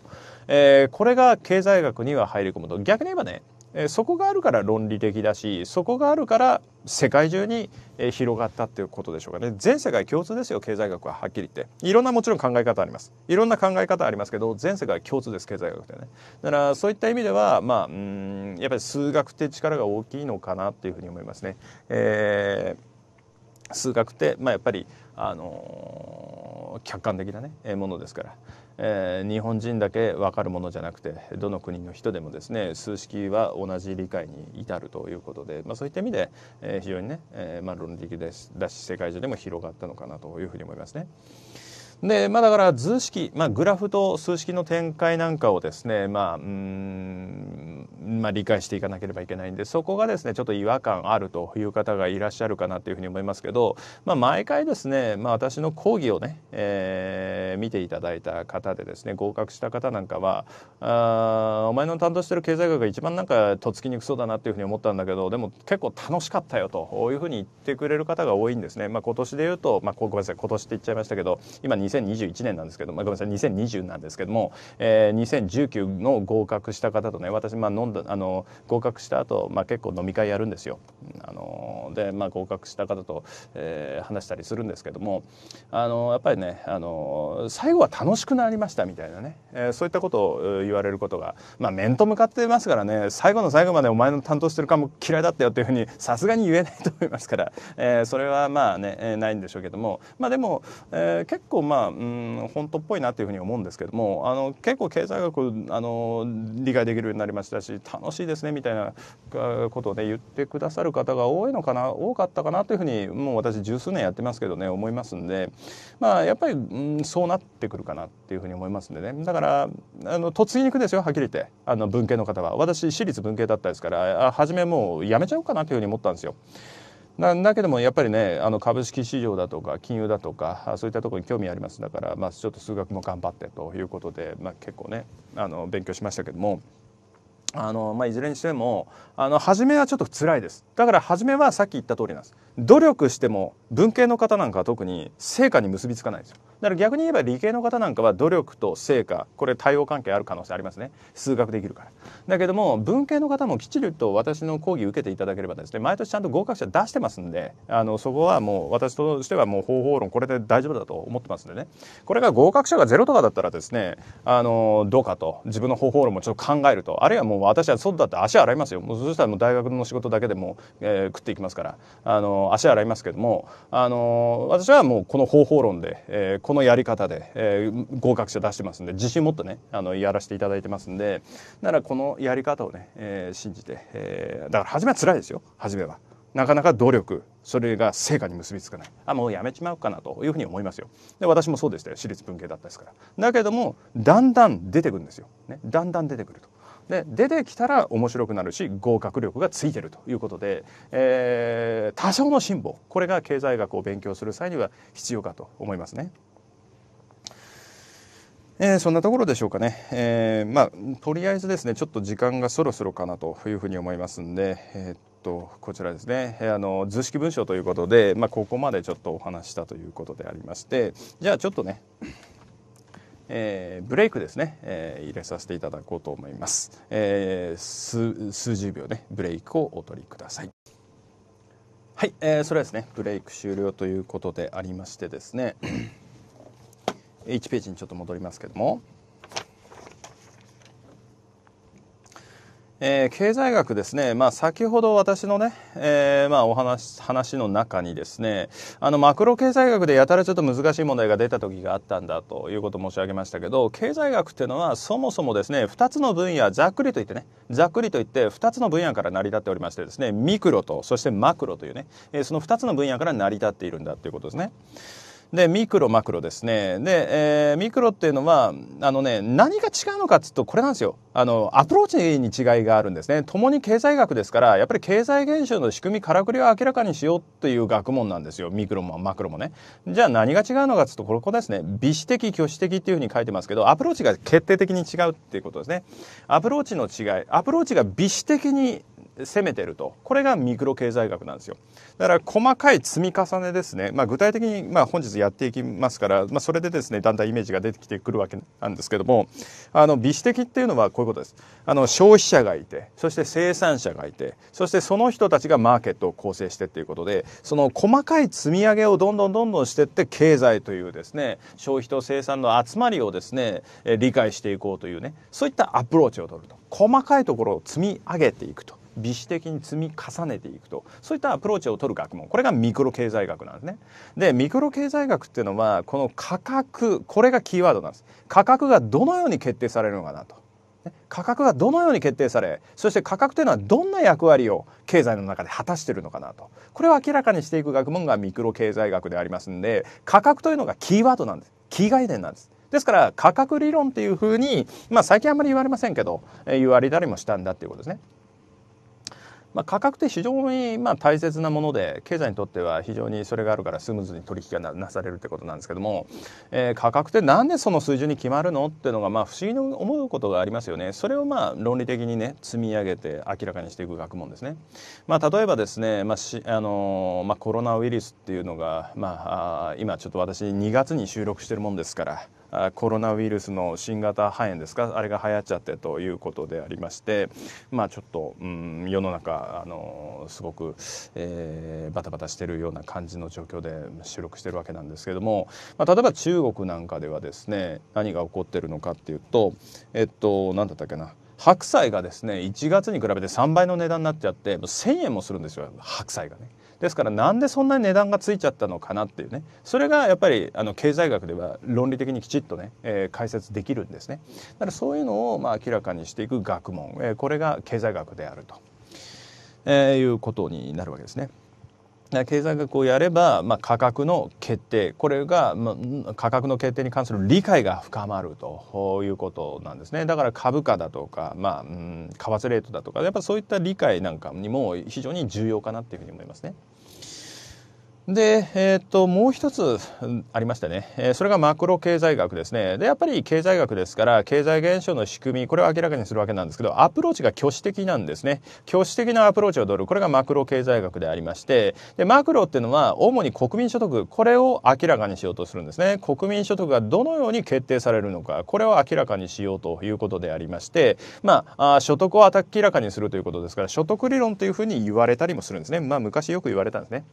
えー、これが経済学には入り込むと逆に言えばねそこがあるから論理的だしそこがあるから世界中に広がったっていうことでしょうかね全世界共通ですよ経済学ははっきり言っていろんなもちろん考え方ありますいろんな考え方ありますけど全世界共通です経済学ってねだからそういった意味ではまあうんやっぱり数学って力が大きいのかなっていうふうに思いますね、えー、数学ってまあやっぱりあのー、客観的なねものですから、えー、日本人だけ分かるものじゃなくてどの国の人でもですね数式は同じ理解に至るということで、まあ、そういった意味で、えー、非常にね、えーまあ、論理的でだし世界中でも広がったのかなというふうに思いますね。で、まあ、だから図式、まあ、グラフと数式の展開なんかをですね、まあ、うん、まあ、理解していかなければいけないんで、そこがですね、ちょっと違和感あるという方がいらっしゃるかなというふうに思いますけど、まあ、毎回ですね、まあ、私の講義をね、えー、見ていただいた方でですね、合格した方なんかは、あお前の担当してる経済学が一番なんか、とっつきにくそうだなというふうに思ったんだけど、でも結構楽しかったよというふうに言ってくれる方が多いんですね。まあ、今年で言うと、まあ、ごめんなさい、今年って言っちゃいましたけど、今2021年なんですけども、ごめんなさい2020なんですけども、えー、2019の合格した方とね私まあ飲んだあの合格した後、まあ結構飲み会やるんですよ。あので、まあ、合格した方と、えー、話したりするんですけどもあのやっぱりねあの最後は楽しくなりましたみたいなね、えー、そういったことを言われることが、まあ、面と向かってますからね最後の最後までお前の担当してる科目嫌いだったよっていうふうにさすがに言えないと思いますから、えー、それはまあね、えないんでしょうけども、まあ、でも、えー、結構まあまあ、うん、本当っぽいなというふうに思うんですけどもあの結構経済学あの理解できるようになりましたし楽しいですねみたいなことをね言ってくださる方が多いのかな多かったかなというふうにもう私十数年やってますけどね思いますんで、まあ、やっぱり、うん、そうなってくるかなっていうふうに思いますんでねだからあの嫁ぎに行くですよはっきり言ってあの文系の方は私私立文系だったですから初めもうやめちゃおうかなというふうに思ったんですよ。なんだけどもやっぱりねあの株式市場だとか金融だとかそういったところに興味ありますだから、まあ、ちょっと数学も頑張ってということで、まあ、結構ねあの勉強しましたけども。あのまあ、いずれにしてもあの初めはちょっと辛いですだから初めはさっき言った通りなんです努力しても文系の方なんかは特に成果に結びつかないですよだから逆に言えば理系の方なんかは努力と成果これ対応関係ある可能性ありますね数学できるからだけども文系の方もきっちりと私の講義受けていただければですね毎年ちゃんと合格者出してますんであのそこはもう私としてはもう方法論これで大丈夫だと思ってますんでねこれが合格者がゼロとかだったらですねあのどうかと自分の方法論もちょっと考えるとあるいはもう私は外だって足洗いますよもうそしたらもう大学の仕事だけでも、えー、食っていきますからあの足洗いますけどもあの私はもうこの方法論で、えー、このやり方で、えー、合格者出してますんで自信持ってねあのやらせていただいてますんでならこのやり方をね、えー、信じて、えー、だから初めは辛いですよ初めは。なかなか努力それが成果に結びつかないあもうやめちまうかなというふうに思いますよで私もそうでしたよ私立文系だったですからだけどもだんだん出てくるんですよ、ね、だんだん出てくるとで出てきたら面白くなるし合格力がついてるということで、えー、多少の辛抱これが経済学を勉強する際には必要かと思いますね。えー、そんなところでしょうかね、えー、まあ、とりあえずですねちょっと時間がそろそろかなというふうに思いますんで、えー、っとこちらですね、えー、あの図式文章ということで、まあ、ここまでちょっとお話したということでありましてじゃあちょっとねえー、ブレイクですね、えー、入れさせていただこうと思います、えー、数十秒ねブレイクをお取りくださいはい、えー、それはですねブレイク終了ということでありましてですね1 ページにちょっと戻りますけどもえー、経済学ですね、まあ、先ほど私のね、えー、まあ、お話、話の中にですね、あの、マクロ経済学でやたらちょっと難しい問題が出た時があったんだということを申し上げましたけど、経済学っていうのはそもそもですね、2つの分野、ざっくりと言ってね、ざっくりと言って2つの分野から成り立っておりましてですね、ミクロと、そしてマクロというね、えー、その2つの分野から成り立っているんだということですね。で、ミクロ、マクロですね。で、えー、ミクロっていうのは、あのね、何が違うのかっていうと、これなんですよ。あの、アプローチに違いがあるんですね。共に経済学ですから、やっぱり経済現象の仕組み、からくりを明らかにしようっていう学問なんですよ。ミクロもマクロもね。じゃあ何が違うのかっていうと、ここですね。美視的、挙視的っていうふうに書いてますけど、アプローチが決定的に違うっていうことですね。アプローチの違い、アプローチが美視的に攻めてるとこれがミクロ経済学なんですよだから細かい積み重ねですね、まあ、具体的にまあ本日やっていきますから、まあ、それでですねだんだんイメージが出てきてくるわけなんですけどもあの美指的っていうのはこういうことですあの消費者がいてそして生産者がいてそしてその人たちがマーケットを構成してっていうことでその細かい積み上げをどんどんどんどんしてって経済というですね消費と生産の集まりをですね理解していこうというねそういったアプローチを取ると細かいところを積み上げていくと微視的に積み重ねていくとそういったアプローチを取る学問これがミクロ経済学なんですね。でミクロ経済学っていうのはこの価格これがキーワードなんです。価格がどのように決定されるのかなと。価格がどのように決定されそして価格というのはどんな役割を経済の中で果たしているのかなとこれを明らかにしていく学問がミクロ経済学でありますんで価格というのがキーワードなんですキー概念なんです。ですから価格理論っていうふうに、まあ、最近あんまり言われませんけど、えー、言われたりもしたんだっていうことですね。まあ、価格って非常にまあ大切なもので経済にとっては非常にそれがあるからスムーズに取引がなされるってことなんですけども、えー、価格ってなんでその水準に決まるのっていうのがまあ不思議に思うことがありますよねそれをまあ論理的にね積み上げて明らかにしていく学問ですね。まあ、例えばですね、まあしあのまあ、コロナウイルスっていうのが、まあ、あ今ちょっと私2月に収録してるもんですから。コロナウイルスの新型肺炎ですかあれが流行っちゃってということでありましてまあちょっと、うん、世の中あのすごく、えー、バタバタしてるような感じの状況で収録してるわけなんですけども、まあ、例えば中国なんかではですね何が起こってるのかっていうとえっと何だったっけな白菜がですね1月に比べて3倍の値段になっちゃってもう1,000円もするんですよ白菜がね。ですからなんでそんなに値段がついちゃったのかなっていうねそれがやっぱりあの経済学では論理的にきちっとね、えー、解説できるんですねだからそういうのをまあ明らかにしていく学問、えー、これが経済学であると、えー、いうことになるわけですね。経済学をやれば、まあ、価格の決定これが、まあ、価格の決定に関する理解が深まるということなんですねだから株価だとか、まあ、うん、為替レートだとかやっぱそういった理解なんかにも非常に重要かなっていうふうに思いますね。で、えー、っと、もう一つありましてね、えー、それがマクロ経済学ですね。で、やっぱり経済学ですから、経済現象の仕組み、これを明らかにするわけなんですけど、アプローチが挙手的なんですね。挙手的なアプローチを取る。これがマクロ経済学でありまして、で、マクロっていうのは、主に国民所得、これを明らかにしようとするんですね。国民所得がどのように決定されるのか、これを明らかにしようということでありまして、まあ、あ所得を明らかにするということですから、所得理論というふうに言われたりもするんですね。まあ、昔よく言われたんですね。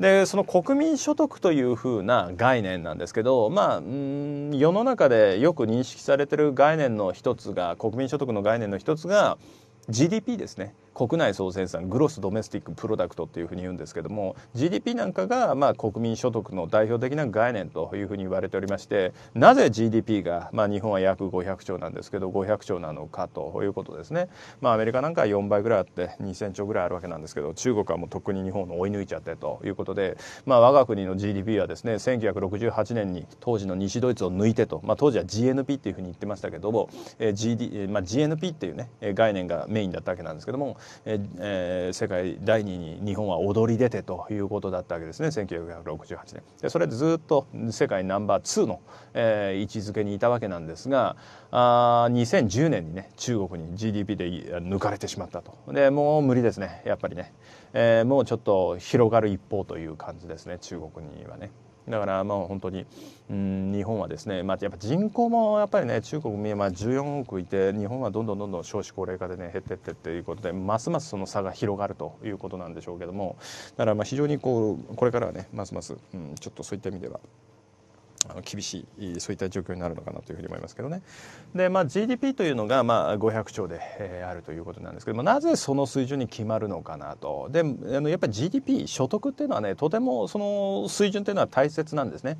でその国民所得というふうな概念なんですけど、まあ、世の中でよく認識されてる概念の一つが国民所得の概念の一つが GDP ですね国内総生産グロスドメスティックプロダクトっていうふうに言うんですけども GDP なんかがまあ国民所得の代表的な概念というふうに言われておりましてなぜ GDP が、まあ、日本は約500兆なんですけど500兆なのかということですね、まあ、アメリカなんかは4倍ぐらいあって2000兆ぐらいあるわけなんですけど中国はもうとっくに日本を追い抜いちゃってということで、まあ、我が国の GDP はですね1968年に当時の西ドイツを抜いてと、まあ、当時は GNP っていうふうに言ってましたけども、え GD まあ、GNP っていうね概念がメインだったわけなんですけどもえー、世界第2に日本は躍り出てということだったわけですね1968年でそれでずっと世界ナンバー2の、えー、位置づけにいたわけなんですがあ2010年にね中国に GDP で抜かれてしまったとでもう無理ですねやっぱりね、えー、もうちょっと広がる一方という感じですね中国にはね。だからまあ本当に、うん、日本はですね、まあ、やっぱ人口もやっぱりね中国まあ14億いて日本はどんどんどんどん少子高齢化でね減ってってっていうことでますますその差が広がるということなんでしょうけどもだからまあ非常にこうこれからはねますます、うん、ちょっとそういった意味では。あの厳しいそういった状況になるのかなというふうに思いますけどね。で、まあ、GDP というのが、まあ、500兆で、あるということなんですけどもなぜその水準に決まるのかなと。であのやっぱり GDP 所得っていうのはねとてもその水準っていうのは大切なんですね。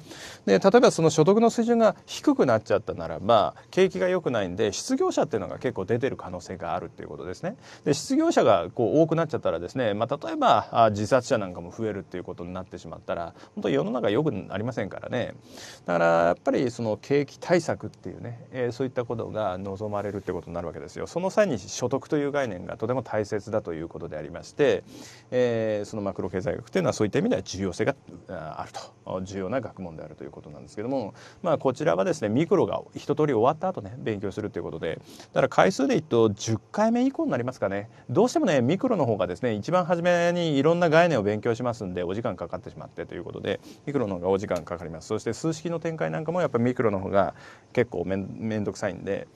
で例えばその所得の水準が低くなっちゃったならば景気が良くないんで失業者っていうのが結構出てる可能性があるっていうことですね。で失業者がこう多くなっちゃったらですね、まあ、例えば自殺者なんかも増えるっていうことになってしまったら本当世の中良くなりませんからね。だからやっぱりその景気対策っていうね、えー、そういったことが望まれるってことになるわけですよ。その際に所得という概念がとても大切だということでありまして、えー、そのマクロ経済学というのはそういった意味では重要性があると重要な学問であるということなんですけども、まあ、こちらはですねミクロが一通り終わった後ね勉強するということでだから回数で言うと10回目以降になりますかねどうしてもねミクロの方がですね一番初めにいろんな概念を勉強しますんでお時間かかってしまってということでミクロの方がお時間かかりますそして数式の展開なんかもやっぱりミクロの方が結構面倒くさいんで。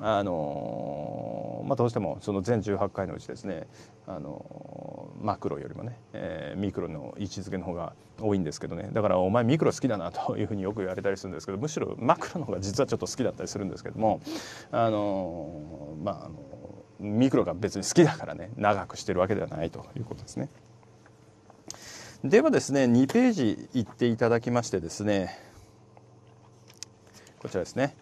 あのまあ、どうしてもその全18回のうちですね、あのマクロよりもね、えー、ミクロの位置づけの方が多いんですけどねだからお前ミクロ好きだなというふうによく言われたりするんですけどむしろマクロの方が実はちょっと好きだったりするんですけども、あのまあ、あのミクロが別に好きだからね長くしてるわけではないということですね。ではですね2ページ行っていただきましてですねこちらですね、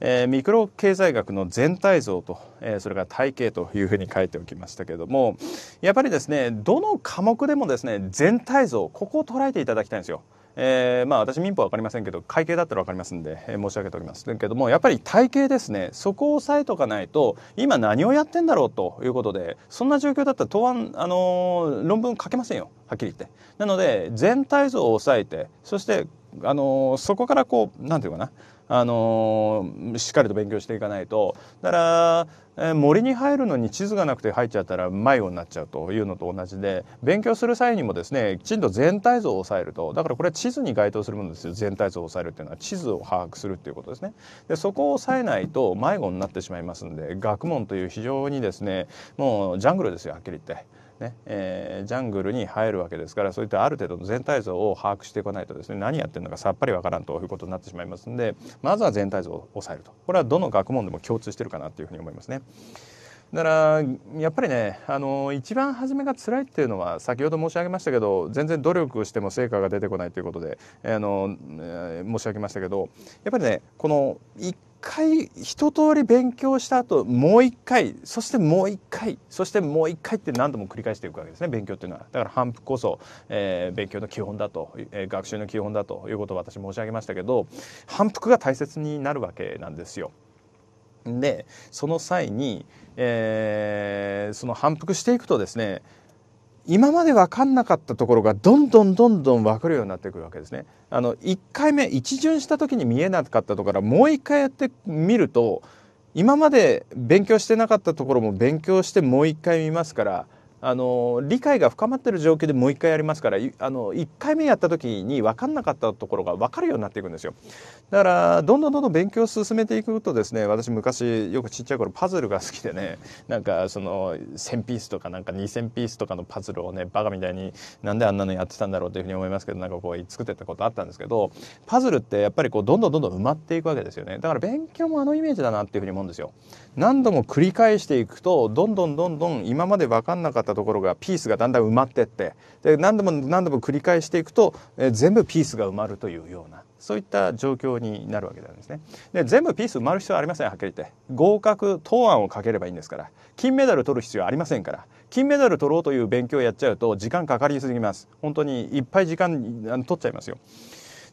えー、ミクロ経済学の全体像と、えー、それから体系というふうに書いておきましたけれどもやっぱりですねどの科目でもですね全体像ここを捉えていただきたいんですよ。えー、まあ私民法は分かりませんけど会計だったら分かりますんで、えー、申し上げておきますけどもやっぱり体系ですねそこを押さえとかないと今何をやってんだろうということでそんな状況だったら答案、あのー、論文書けませんよはっきり言って。なので全体像を押さえてそして、あのー、そこからこう何て言うかなあのしっかりと勉強していかないとだから、え森に入るのに地図がなくて入っちゃったら迷子になっちゃうというのと同じで勉強する際にもですねきちんと全体像を抑えるとだからこれは地図に該当するものですよ全体像を抑えるっていうのは地図を把握するっていうことですねでそこを抑えないと迷子になってしまいますんで学問という非常にですねもうジャングルですよはっきり言って。ねえー、ジャングルに入るわけですからそういったある程度の全体像を把握してこないとですね何やってるのかさっぱりわからんということになってしまいますんでまずは全体像を抑えるとこれはどの学問でも共通してるかなというふうに思いますね。だからやっぱりねあの一番初めが辛いっていうのは先ほど申し上げましたけど全然努力しても成果が出てこないということであの申し上げましたけどやっぱりねこの一回一通り勉強した後もう一回そしてもう一回そしてもう一回って何度も繰り返していくわけですね勉強っていうのはだから反復こそ、えー、勉強の基本だと、えー、学習の基本だということを私申し上げましたけど反復が大切になるわけなんですよ。でその際に、えー、その反復していくとですね今まで分かんなかったところがどんどんどんどん分かるようになってくるわけですね。あの1回目一巡した時に見えなかったところもう一回やってみると今まで勉強してなかったところも勉強してもう一回見ますからあの理解が深まってる状況でもう一回やりますからあの1回目やった時に分かんなかったところが分かるようになっていくんですよだからどんどんどんどん勉強を進めていくとですね私昔よくちっちゃい頃パズルが好きでねなんかその1,000ピースとかなんか2,000ピースとかのパズルをねバカみたいになんであんなのやってたんだろうというふうに思いますけどなんかこう作ってたことあったんですけどパズルってやっぱりこうどんどんどんどん埋まっていくわけですよねだから勉強もあのイメージだなっていうふうに思うんですよ。何度も繰り返していくとどんどんどんどん今まで分かんなかったところがピースがだんだん埋まってってで何度も何度も繰り返していくと、え全部ピースが埋まるというようなそういった状況になるわけなんですね。で全部ピース埋まる必要はありませんはっきり言って合格答案をかければいいんですから金メダル取る必要ありませんから金メダル取ろうという勉強をやっちゃうと時間かかりすぎます本当にいっぱい時間取っちゃいますよ。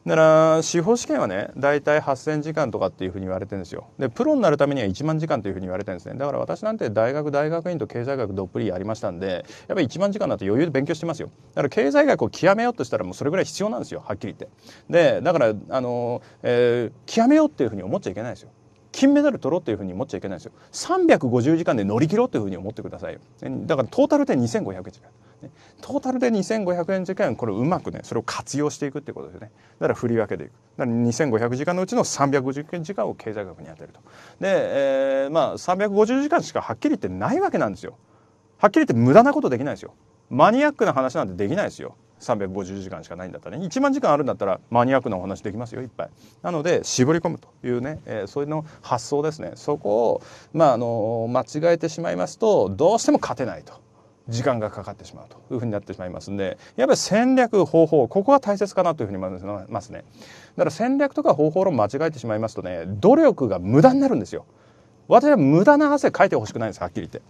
だから司法試験はね大体8,000時間とかっていうふうに言われてるんですよでプロになるためには1万時間というふうに言われてるんですねだから私なんて大学大学院と経済学どっぷりやりましたんでやっぱり1万時間だと余裕で勉強してますよだから経済学を極めようとしたらもうそれぐらい必要なんですよはっきり言ってでだからあの、えー、極めようっていうふうに思っちゃいけないですよ金メダル取ろうというふうに思っちゃいけないんですよ350時間で乗り切ろうというふうに思ってくださいだからトータルで2500時間トータルで2500円時間これうまくねそれを活用していくってことですよねだから振り分けていくだから2500時間のうちの350時間を経済学に充てるとで、えー、まあ350時間しかはっきり言ってないわけなんですよはっきり言って無駄なことできないですよマニアックな話なんてできないですよ350時間しかないんだったらね1万時間あるんだったらマニアックなお話できますよいっぱいなので絞り込むというね、えー、そういうの発想ですねそこを、まあ、あの間違えてしまいますとどうしても勝てないと時間がかかってしまうというふうになってしまいますんで、やっぱり戦略、方法、ここは大切かなというふうに思いますね。だから戦略とか方法論間違えてしまいますとね、努力が無駄になるんですよ。私は無駄な汗かいてほしくないんです、はっきり言って。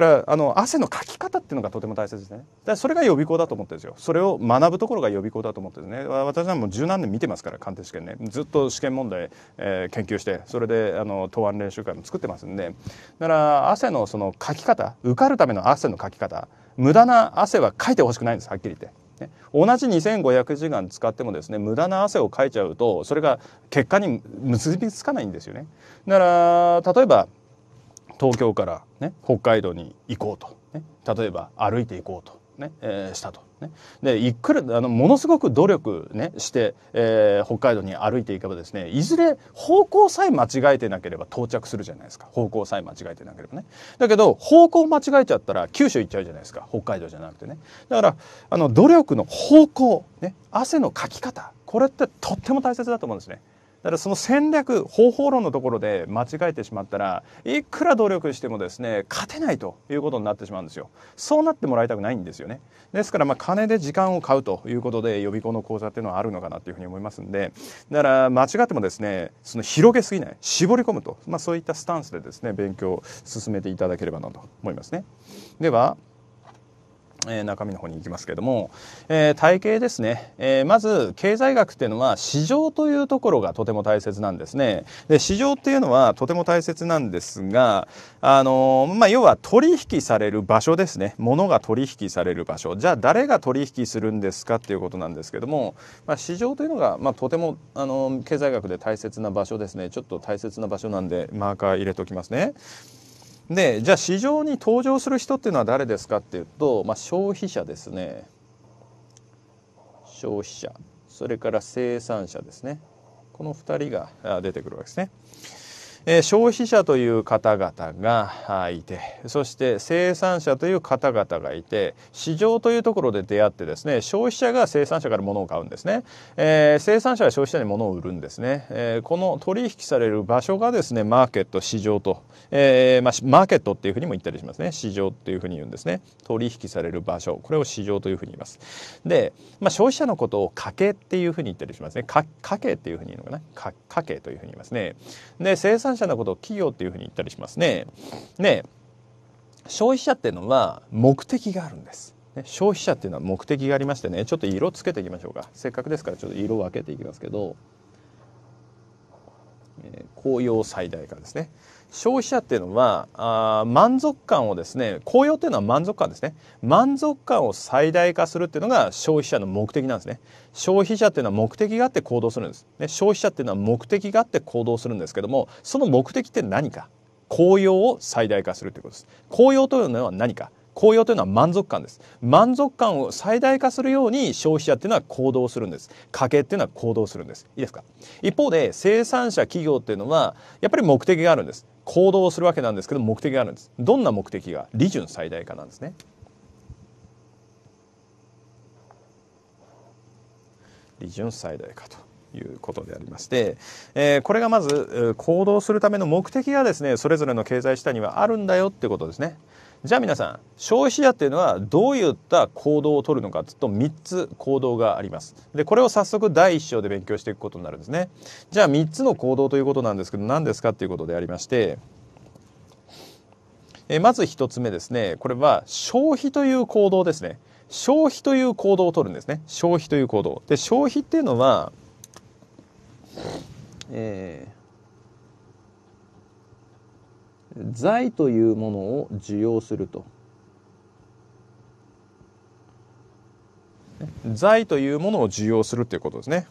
からあの汗のかき方っていうのがとても大切ですねだそれが予備校だと思ってるんですよそれを学ぶところが予備校だと思ってるんですね私はもう十何年見てますから鑑定試験ねずっと試験問題、えー、研究してそれであの答案練習会も作ってますんでだから汗のそのかき方受かるための汗のかき方無駄な汗はかいてほしくないんですはっきり言って。ね、同じ2500時間使ってもですね無駄な汗をかいちゃうとそれが結果に結びつかないんですよね。だから例えば東京から、ね、北海道に行こうと、ね、例えば歩いて行こうと、ねえー、したと。ね、でいくらあのものすごく努力、ね、して、えー、北海道に歩いていけばですねいずれ方向さえ間違えてなければ到着するじゃないですか方向さえ間違えてなければねだけど方向間違えちゃったら九州行っちゃうじゃないですか北海道じゃなくてねだからあの努力の方向、ね、汗のかき方これってとっても大切だと思うんですねだからその戦略、方法論のところで間違えてしまったら、いくら努力してもですね、勝てないということになってしまうんですよ。そうなってもらいたくないんですよね。ですから、まあ、金で時間を買うということで、予備校の講座っていうのはあるのかなというふうに思いますんで、だから、間違ってもですね、その広げすぎない、絞り込むと、まあ、そういったスタンスでですね、勉強を進めていただければなと思いますね。では、え中身の方に行きますけども、えー、体系ですね、えー、まず経済学っていうのは市場というところがとても大切なんですねで市場っていうのはとても大切なんですがあのー、まあ、要は取引される場所ですね物が取引される場所じゃあ誰が取引するんですかっていうことなんですけども、まあ、市場というのが、まあ、とてもあの経済学で大切な場所ですねちょっと大切な場所なんでマーカー入れておきますね。でじゃあ市場に登場する人っていうのは誰ですかっていうと、まあ、消費者ですね消費者それから生産者ですねこの2人が出てくるわけですね。え消費者という方々がいてそして生産者という方々がいて市場というところで出会ってですね消費者が生産者から物を買うんですね、え生産者は消費者に物を売るんですね、えこの取引される場所がですねマーケット市場と、えまマーケットっていうふうにも言ったりしますね市場っていうふうに言うんですね取引される場所これを市場というふうに言いますで、まあ、消費者のことを家計っていうふうに言ったりしますね家計っていうふうに言うのかな家計というふうに言いますねで生産謝なことを企業っていうふうに言ったりしますね。ね消費者っていうのは目的があるんです。ね、消費者っていうのは目的がありましてねちょっと色つけていきましょうかせっかくですからちょっと色を分けていきますけど、えー、紅葉最大化ですね消費者っていうのはあ満足感をですね紅葉っていうのは満足感ですね満足感を最大化するっていうのが消費者の目的なんですね消費者っていうのは目的があって行動するんです、ね、消費者っていうのは目的があって行動するんですけどもその目的って何か紅葉を最大化するということです紅葉というのは何か高揚というのは満足感です満足感を最大化するように消費者っていうのは行動するんです家計っていうのは行動するんですいいですか一方で生産者企業っていうのはやっぱり目的があるんです行動するわけなんですけど目的があるんですどんな目的が利潤最大化なんですね利潤最大化ということでありまして、えー、これがまず行動するための目的がですねそれぞれの経済下にはあるんだよってことですね。じゃあ皆さん消費者っていうのはどういった行動をとるのかというと3つ行動がありますでこれを早速第1章で勉強していくことになるんですねじゃあ3つの行動ということなんですけど何ですかっていうことでありましてえまず1つ目ですねこれは消費という行動ですね消費という行動をとるんですね消費という行動で消費っていうのはえー財というものを受容すると財というものを受容するということですね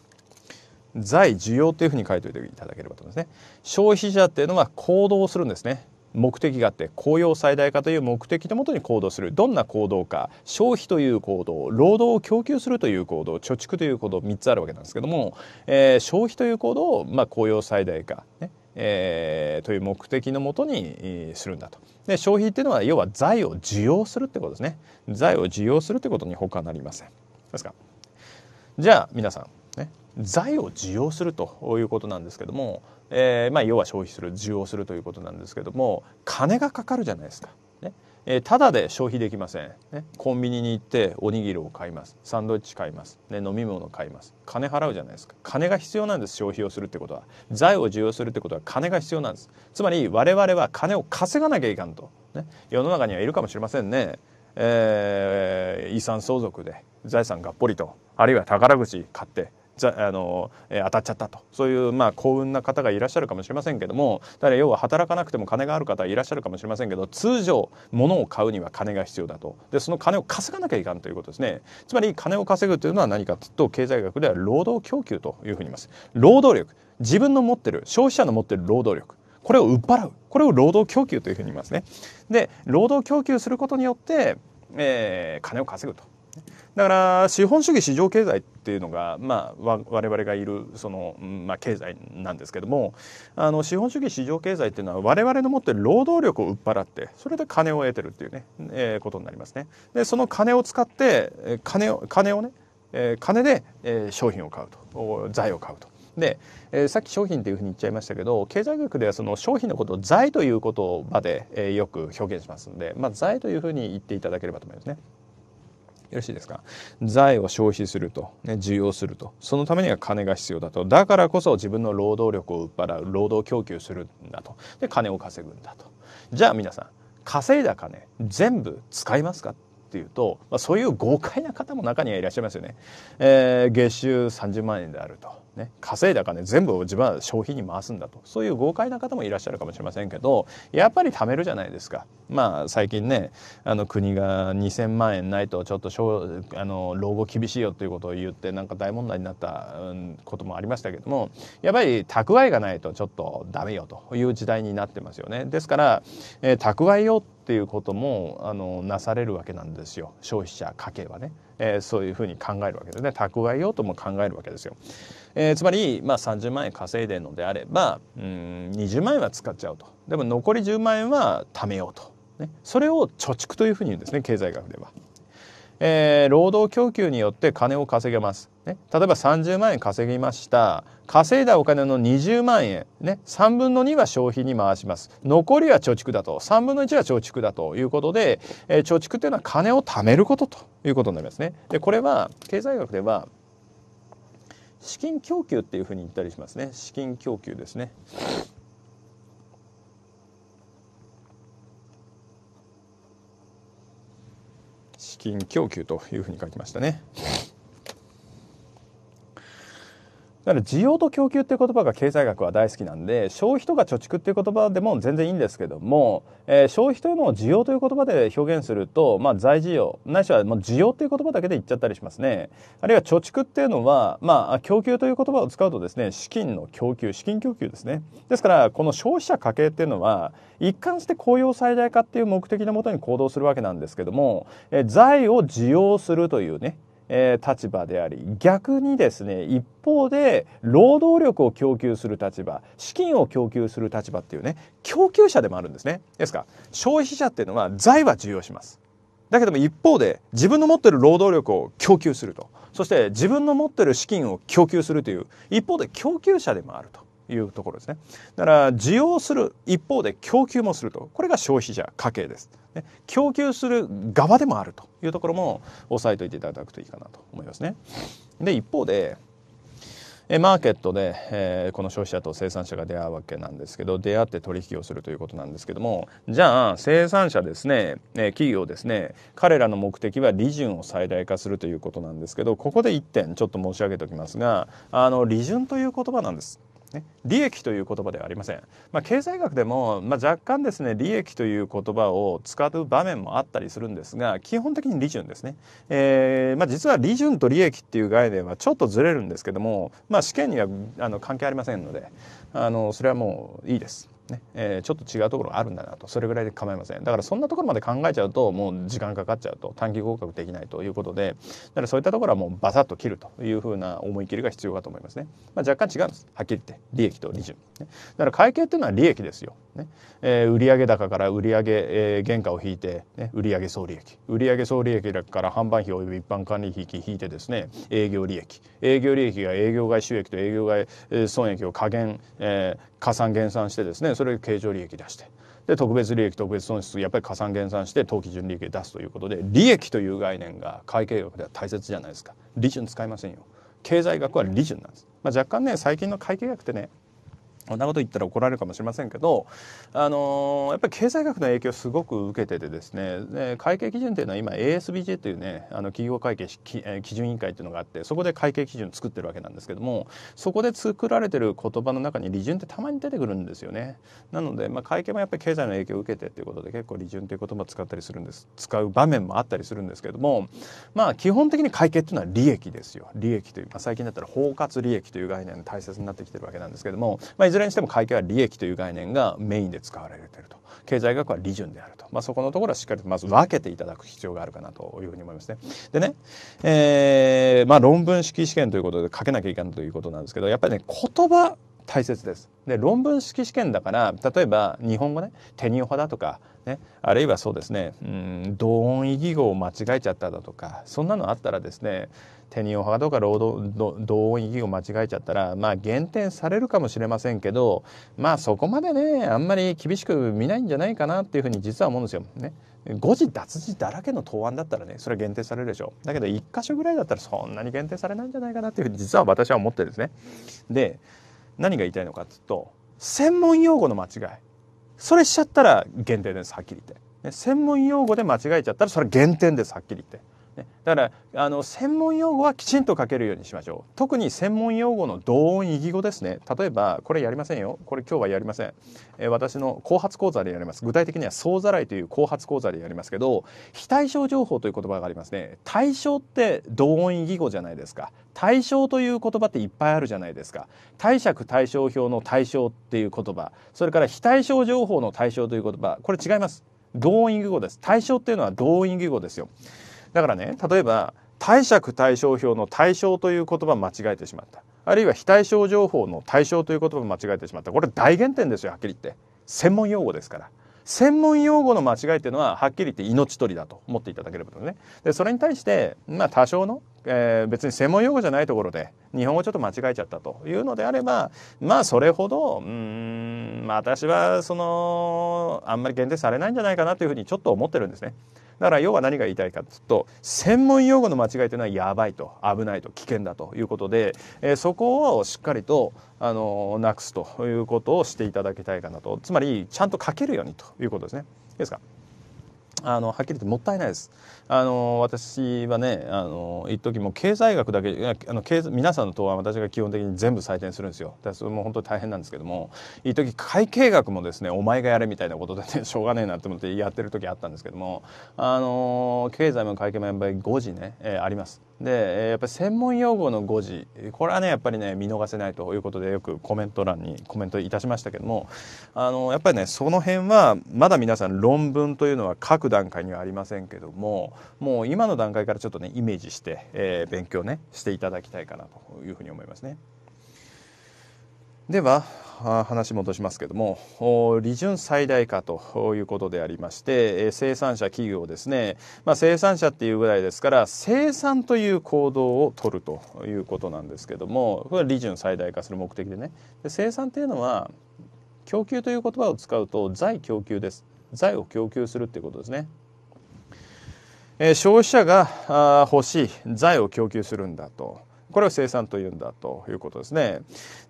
財需要というふうに書いておいていただければと思いますね消費者っていうのは行動するんですね目的があって雇用最大化という目的のもとに行動するどんな行動か消費という行動労働を供給するという行動貯蓄という行動3つあるわけなんですけども、えー、消費という行動を、まあ、雇用最大化、ね、えー、という目的のもとにするんだと。で消費っていうのは要は財を受容するってことですね。財を受容するってことに他なりません。ですかじゃあ皆さん、ね、財を受容するということなんですけども、えーまあ、要は消費する需要するということなんですけども金がかかるじゃないですか。えー、ただで消費できません、ね、コンビニに行っておにぎりを買いますサンドイッチ買います、ね、飲み物買います金払うじゃないですか金が必要なんです消費をするってことは財を受容するってことは金が必要なんですつまり我々は金を稼がなきゃいかんと、ね、世の中にはいるかもしれませんね、えー、遺産相続で財産がっぽりとあるいは宝くじ買ってあの、えー、当たっちゃったとそういう、まあ、幸運な方がいらっしゃるかもしれませんけどもだから要は働かなくても金がある方いらっしゃるかもしれませんけど通常物を買うには金が必要だとでその金を稼がなきゃいかんということですねつまり金を稼ぐというのは何かというと経済学では労働供給というふうに言います労働力自分の持ってる消費者の持ってる労働力これを売っ払うこれを労働供給というふうに言いますねで労働供給することによって、えー、金を稼ぐとだから資本主義市場経済っていうのが、まあ、我々がいるその、まあ、経済なんですけどもあの資本主義市場経済っていうのは我々の持ってる労働力を売っ払ってそれで金を得てるっていうね、えー、ことになりますね。でその金を使って金を金をね、えー、金で、え商品を買うと財を買うと。で、えー、さっき商品というふうに言っちゃいましたけど経済学ではその商品のことを財ということまで、えー、よく表現しますので、まあ、財というふうに言っていただければと思いますね。よろしいですか財を消費すると、ね、需要するとそのためには金が必要だとだからこそ自分の労働力を売っ払う労働供給するんだとで金を稼ぐんだとじゃあ皆さん稼いだ金全部使いますかっていうと、まあ、そういう豪快な方も中にはいらっしゃいますよね。えー、月収30万円であるとね、稼いだ金全部自分は消費に回すんだとそういう豪快な方もいらっしゃるかもしれませんけどやっぱり貯めるじゃないですかまあ最近ねあの国が2,000万円ないとちょっとあの老後厳しいよということを言ってなんか大問題になったこともありましたけどもやっぱり蓄えがないとちょっとダメよという時代になってますよね。ですから、えー、蓄えようっていうこともあのなされるわけなんですよ消費者家計はね、えー、そういうふうに考えるわけですね蓄えようとも考えるわけですよ。えー、つまり、まあ、30万円稼いでるのであればうん20万円は使っちゃうとでも残り10万円は貯めようと、ね、それを貯蓄というふうに言うんですね経済学では。えー、労働供給によって金を稼げます、ね、例えば30万円稼ぎました稼いだお金の20万円、ね、3分の2は消費に回します残りは貯蓄だと3分の1は貯蓄だということで、えー、貯蓄というのは金を貯めることということになりますねでこれは経済学では資金供給っていうふうに言ったりしますね資金供給ですね。資金供給というふうに書きましたね。だから需要と供給っていう言葉が経済学は大好きなんで消費とか貯蓄っていう言葉でも全然いいんですけども、えー、消費というのを需要という言葉で表現すると、まあ、財需要ないしはもう需要っていう言葉だけで言っちゃったりしますねあるいは貯蓄っていうのは、まあ、供給という言葉を使うとですね資金の供給資金供給ですねですからこの消費者家計っていうのは一貫して雇用最大化っていう目的のもとに行動するわけなんですけども、えー、財を需要するというねえー、立場であり逆にですね一方で労働力を供給する立場資金を供給する立場っていうね供給者でもあるんですねですから消費者っていうのは財は重要しますだけども一方で自分の持ってる労働力を供給するとそして自分の持ってる資金を供給するという一方で供給者でもあるというところですね。だから需要する一方で供給もするとこれが消費者家計です。ね、供給する側でもあるというところも押さえておいていただくといいかなと思いますね。で一方でマーケットで、えー、この消費者と生産者が出会うわけなんですけど出会って取引をするということなんですけどもじゃあ生産者ですね、えー、企業ですね彼らの目的は利潤を最大化するということなんですけどここで1点ちょっと申し上げておきますがあの利潤という言葉なんです。ね、利益という言葉ではありません、まあ、経済学でも、まあ、若干ですね利益という言葉を使う場面もあったりするんですが基本的に利潤ですね、えーまあ、実は利潤と利益っていう概念はちょっとずれるんですけども、まあ、試験にはあの関係ありませんのであのそれはもういいです。ねえー、ちょっと違うところがあるんだなとそれぐらいで構いませんだからそんなところまで考えちゃうともう時間かかっちゃうと短期合格できないということでだからそういったところはもうバサッと切るというふうな思い切りが必要かと思いますね、まあ、若干違うんですはっきり言って利益と利潤、ね、だから会計っていうのは利益ですよ、ねえー、売上高から売上、えー、原価を引いて、ね、売上総利益売上総利益から販売費及び一般管理費引いてですね営業利益営業利益が営業外収益と営業外損益を加減、えー、加算減算してですねそれを経常利益出してで特別利益特別損失やっぱり加算減算して当期純利益出すということで利益という概念が会計学では大切じゃないですか利潤使いませんよ経済学は利潤なんです、まあ、若干ね最近の会計学ってねこんなこと言ったら怒られるかもしれませんけど、あのー、やっぱり経済学の影響をすごく受けててですね、で会計基準というのは今 ASBJ というね、あの企業会計基準委員会というのがあって、そこで会計基準を作ってるわけなんですけども、そこで作られてる言葉の中に利潤ってたまに出てくるんですよね。なので、まあ、会計もやっぱり経済の影響を受けてということで結構利潤という言葉を使ったりするんです、使う場面もあったりするんですけども、まあ基本的に会計というのは利益ですよ。利益という、まあ、最近だったら包括利益という概念が大切になってきてるわけなんですけども、まあ、ずれにしても会計は利益という概念がメインで使われていると経済学は利潤であると、まあ、そこのところはしっかりとまず分けていただく必要があるかなというふうに思いますね。でね、えーまあ、論文式試験ということで書けなきゃいけないということなんですけどやっぱりね言葉大切です。で論文式試験だから例えば日本語ねテニオ派だとか、ね、あるいはそうですねうん同音異義語を間違えちゃっただとかそんなのあったらですねテニオ派とか労働同音義を間違えちゃったらまあ減点されるかもしれませんけどまあそこまでねあんまり厳しく見ないんじゃないかなっていうふうに実は思うんですよ。ね、誤字脱字だらけの答案だったらねそれは限定されるでしょうだけど1箇所ぐらいだったらそんなに限定されないんじゃないかなっていうふうに実は私は思ってるんですね。で何が言いたいのかっていうと専門用語の間違いそれしちゃったら限定ですはっきり言って、ね、専門用語で間違えちゃったらそれ減点ですはっきり言って。だからあの専門用語はきちんと書けるようにしましょう特に専門用語の同音異義語ですね例えばこれやりませんよこれ今日はやりません、え私の後発講座でやります具体的には総ざらいという後発講座でやりますけど非対称情報という言葉がありますね対象って同音異義語じゃないですか対象という言葉っていっぱいあるじゃないですか貸借対照表の対象っていう言葉それから非対称情報の対象という言葉これ違います同音異義語です対象っていうのは同音異義語ですよだからね例えば貸借対照表の対象という言葉間違えてしまったあるいは非対称情報の対象という言葉間違えてしまったこれ大減点ですよはっきり言って専門用語ですから専門用語の間違いっていうのははっきり言って命取りだと思っていただければとねでそれに対して、まあ、多少のえー、別に専門用語じゃないところで日本語ちょっと間違えちゃったというのであればまあそれほどうん私はそのあんまり限定されないんじゃないかなというふうにちょっと思ってるんですね。だから要は何が言いたいかというと専門用語の間違いというのはやばいと危ないと危険だということで、えー、そこをしっかりとあのなくすということをしていただきたいかなとつまりちゃんと書けるようにということですね。いいですかあのはっきり言ってもったいないです。あの私はねあの一時も経済学だけあの経皆さんの答案私が基本的に全部採点するんですよ。それも本当に大変なんですけども一時会計学もですねお前がやれみたいなことで、ね、しょうがねえなと思ってやってる時あったんですけどもあの経済も会計もやっぱり5時ね、えー、あります。でやっぱり専門用語の誤字これはねやっぱりね見逃せないということでよくコメント欄にコメントいたしましたけどもあのやっぱりねその辺はまだ皆さん論文というのは書く段階にはありませんけどももう今の段階からちょっとねイメージして、えー、勉強ねしていただきたいかなというふうに思いますね。では話戻しますけども利潤最大化ということでありまして生産者企業ですね、まあ、生産者っていうぐらいですから生産という行動を取るということなんですけどもこれは利潤最大化する目的でねで生産っていうのは供給という言葉を使うと財供給です財を供給するっていうことですね消費者が欲しい財を供給するんだとこれを生産というんだということですね。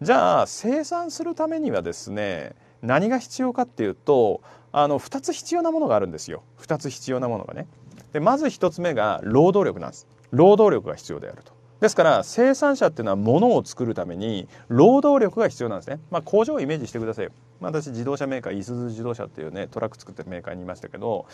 じゃあ生産するためにはですね何が必要かっていうとあの2つ必要なものがあるんですよ2つ必要なものがね。でまず1つ目が労働力なんです。労働力が必要であると。ですから生産者っていうのは物を作るために労働力が必要なんですね。まあ、工場をイメージしてくださいよ。まあ、私自動車メーカーいすゞ自動車っていうねトラック作ってるメーカーにいましたけど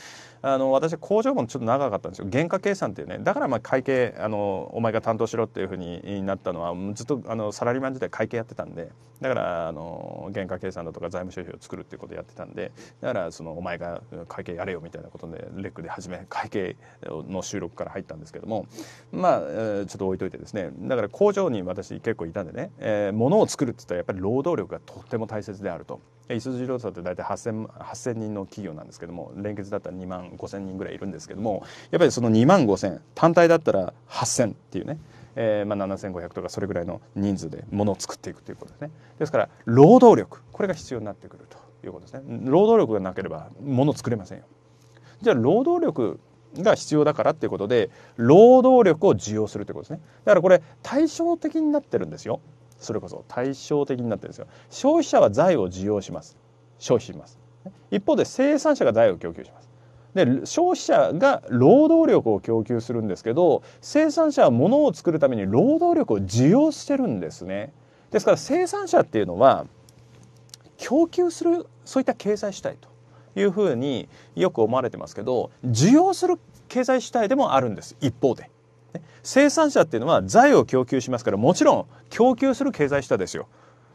あの私工場もちょっと長かったんですよ原価計算っていうねだからまあ会計あのお前が担当しろっていうふうになったのはずっとあのサラリーマン時代会計やってたんでだからあの原価計算だとか財務消費を作るっていうことやってたんでだからそのお前が会計やれよみたいなことでレックで始め会計の収録から入ったんですけどもまあ、えちょっと置いといてですねだから工場に私結構いたんでね、えー、物を作るって言ったらやっぱり労働力がとっても大切であると。いす自動車って大体 8,000, 8,000人の企業なんですけども連結だったら2万5,000人ぐらいいるんですけどもやっぱりその2万5,000単体だったら8,000っていうね、えーまあ、7,500とかそれぐらいの人数でものを作っていくということですね。ですから労働力これが必要になってくるということですね。労働力がなければもの作れませんよ。じゃあ労働力が必要だからっていうことで労働力を需要するということですねだからこれ対照的になってるんですよそれこそ対照的になってるんですよ消費者は財を需要します消費します一方で生産者が財を供給しますで消費者が労働力を供給するんですけど生産者は物を作るために労働力を需要してるんですねですから生産者っていうのは供給するそういった経済主体というふうによく思われてますけど需要する経済主体でもあるんです一方で生産者っていうのは財を供給しますからもちろん供給する経済下ですよ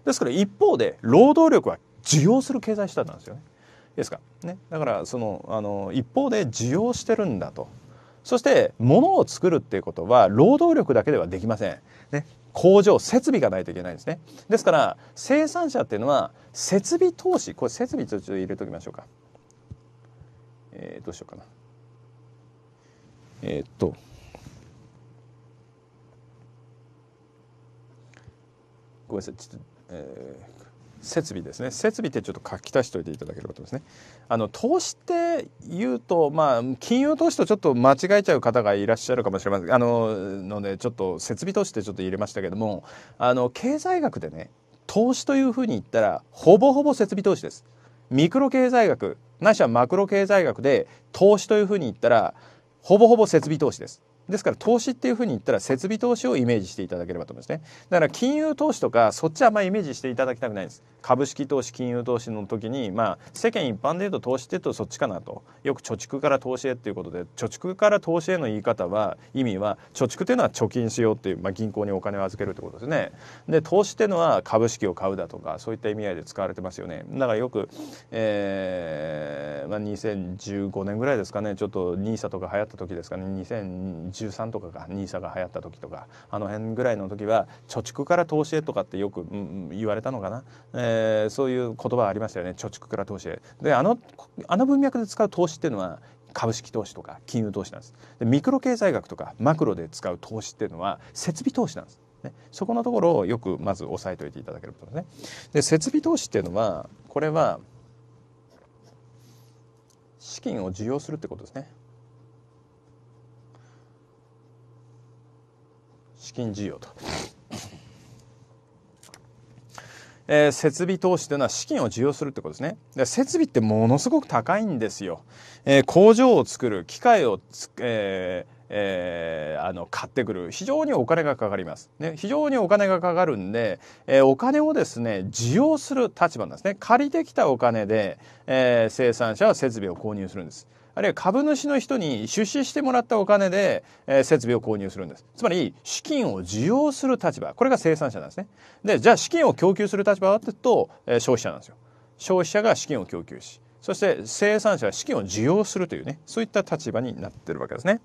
ですから一方で労働力は需要する経済下なんですよねですか、ね、だからそのあの一方で需要してるんだとそして物を作るっていうことは労働力だけではできません、ね、工場設備がないといけないんですねですから生産者っていうのは設備投資これ設備ちょっと入れときましょうかえー、どうしようかなえー、っとごめんなさいちょっと、えー、設備ですね設備ってちょっと書き足しといていただければと思いますね。あの投資って言うとまあ金融投資とちょっと間違えちゃう方がいらっしゃるかもしれませんあののでちょっと設備投資ってちょっと入れましたけどもあの経済学でね投資というふうに言ったらほぼほぼ設備投資です。ミクロ経済学ないしはマクロ経済学で投資というふうに言ったらほぼほぼ設備投資です。ですから投資っていうふうに言ったら設備投資をイメージしていただければと思いますねだから金融投資とかそっちはあんまりイメージしていただきたくないんです株式投資金融投資の時に、まあ、世間一般でいうと投資っていうとそっちかなとよく貯蓄から投資へっていうことで貯蓄から投資への言い方は意味は貯蓄というのは貯金しようっていう、まあ、銀行にお金を預けるってことですねで投資っていうのは株式を買うだとかそういった意味合いで使われてますよねだからよく、えーまあ、2015年ぐらいですかねちょっと NISA とか流行った時ですかね2013とかか NISA が流行った時とかあの辺ぐらいの時は貯蓄から投資へとかってよく、うん、言われたのかな、えーえー、そういう言葉ありましたよね貯蓄から投資へであのあの文脈で使う投資っていうのは株式投資とか金融投資なんですでミクロ経済学とかマクロで使う投資っていうのは設備投資なんです、ね、そこのところをよくまず押さえておいていただけるとねで設備投資っていうのはこれは資金を需要するってことですね資金需要とえー、設備投資というのは資金を需要するってことですね。で設備ってものすごく高いんですよ。えー、工場を作る、機械をつ、えーえー、あの買ってくる非常にお金がかかります、ね、非常にお金がかかるんで、えー、お金をですね需要する立場なんですね借りてきたお金で、えー、生産者は設備を購入するんですあるいは株主の人に出資してもらったお金で、えー、設備を購入するんです。つまり、資金を需要する立場。これが生産者なんですね。で、じゃあ資金を供給する立場はってと、えー、消費者なんですよ。消費者が資金を供給し、そして生産者は資金を需要するというね、そういった立場になってるわけですね。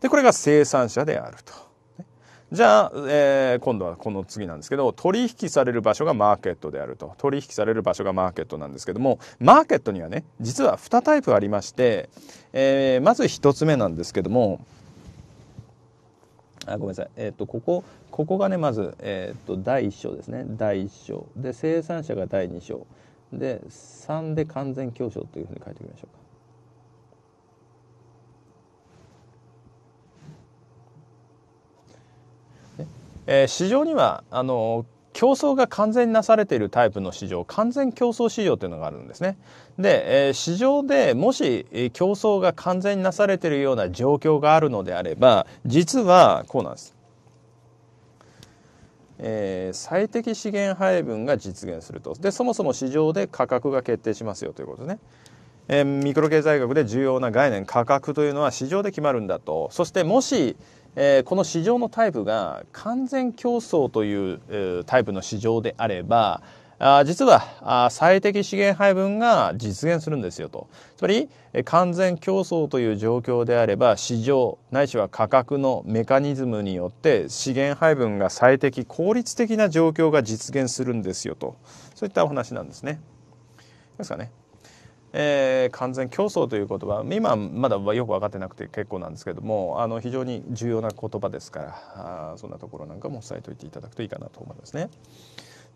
で、これが生産者であると。じゃあ、えー、今度はこの次なんですけど取引される場所がマーケットであると取引される場所がマーケットなんですけどもマーケットにはね実は2タイプありまして、えー、まず1つ目なんですけどもあごめんなさい、えーと、ここここがねまず、えーと、第1章ですね第1章で生産者が第2章で3で完全競争というふうに書いておきましょうか。えー、市場にはあの競争が完全になされているタイプの市場完全競争市場というのがあるんですね。で、えー、市場でもし競争が完全になされているような状況があるのであれば実はこうなんです。えー、最適資源配分が実現するとでそもそも市場で価格が決定しますよということですね。えー、ミクロ経済学で重要な概念価格というのは市場で決まるんだとそしてもし、えー、この市場のタイプが完全競争という、えー、タイプの市場であればあ実はあ最適資源配分が実現するんですよとつまり、えー、完全競争という状況であれば市場ないしは価格のメカニズムによって資源配分が最適効率的な状況が実現するんですよとそういったお話なんですね。ですかね。えー、完全競争という言葉今まだよく分かってなくて結構なんですけどもあの非常に重要な言葉ですからあそんなところなんかも押さえておいていただくといいかなと思いますね。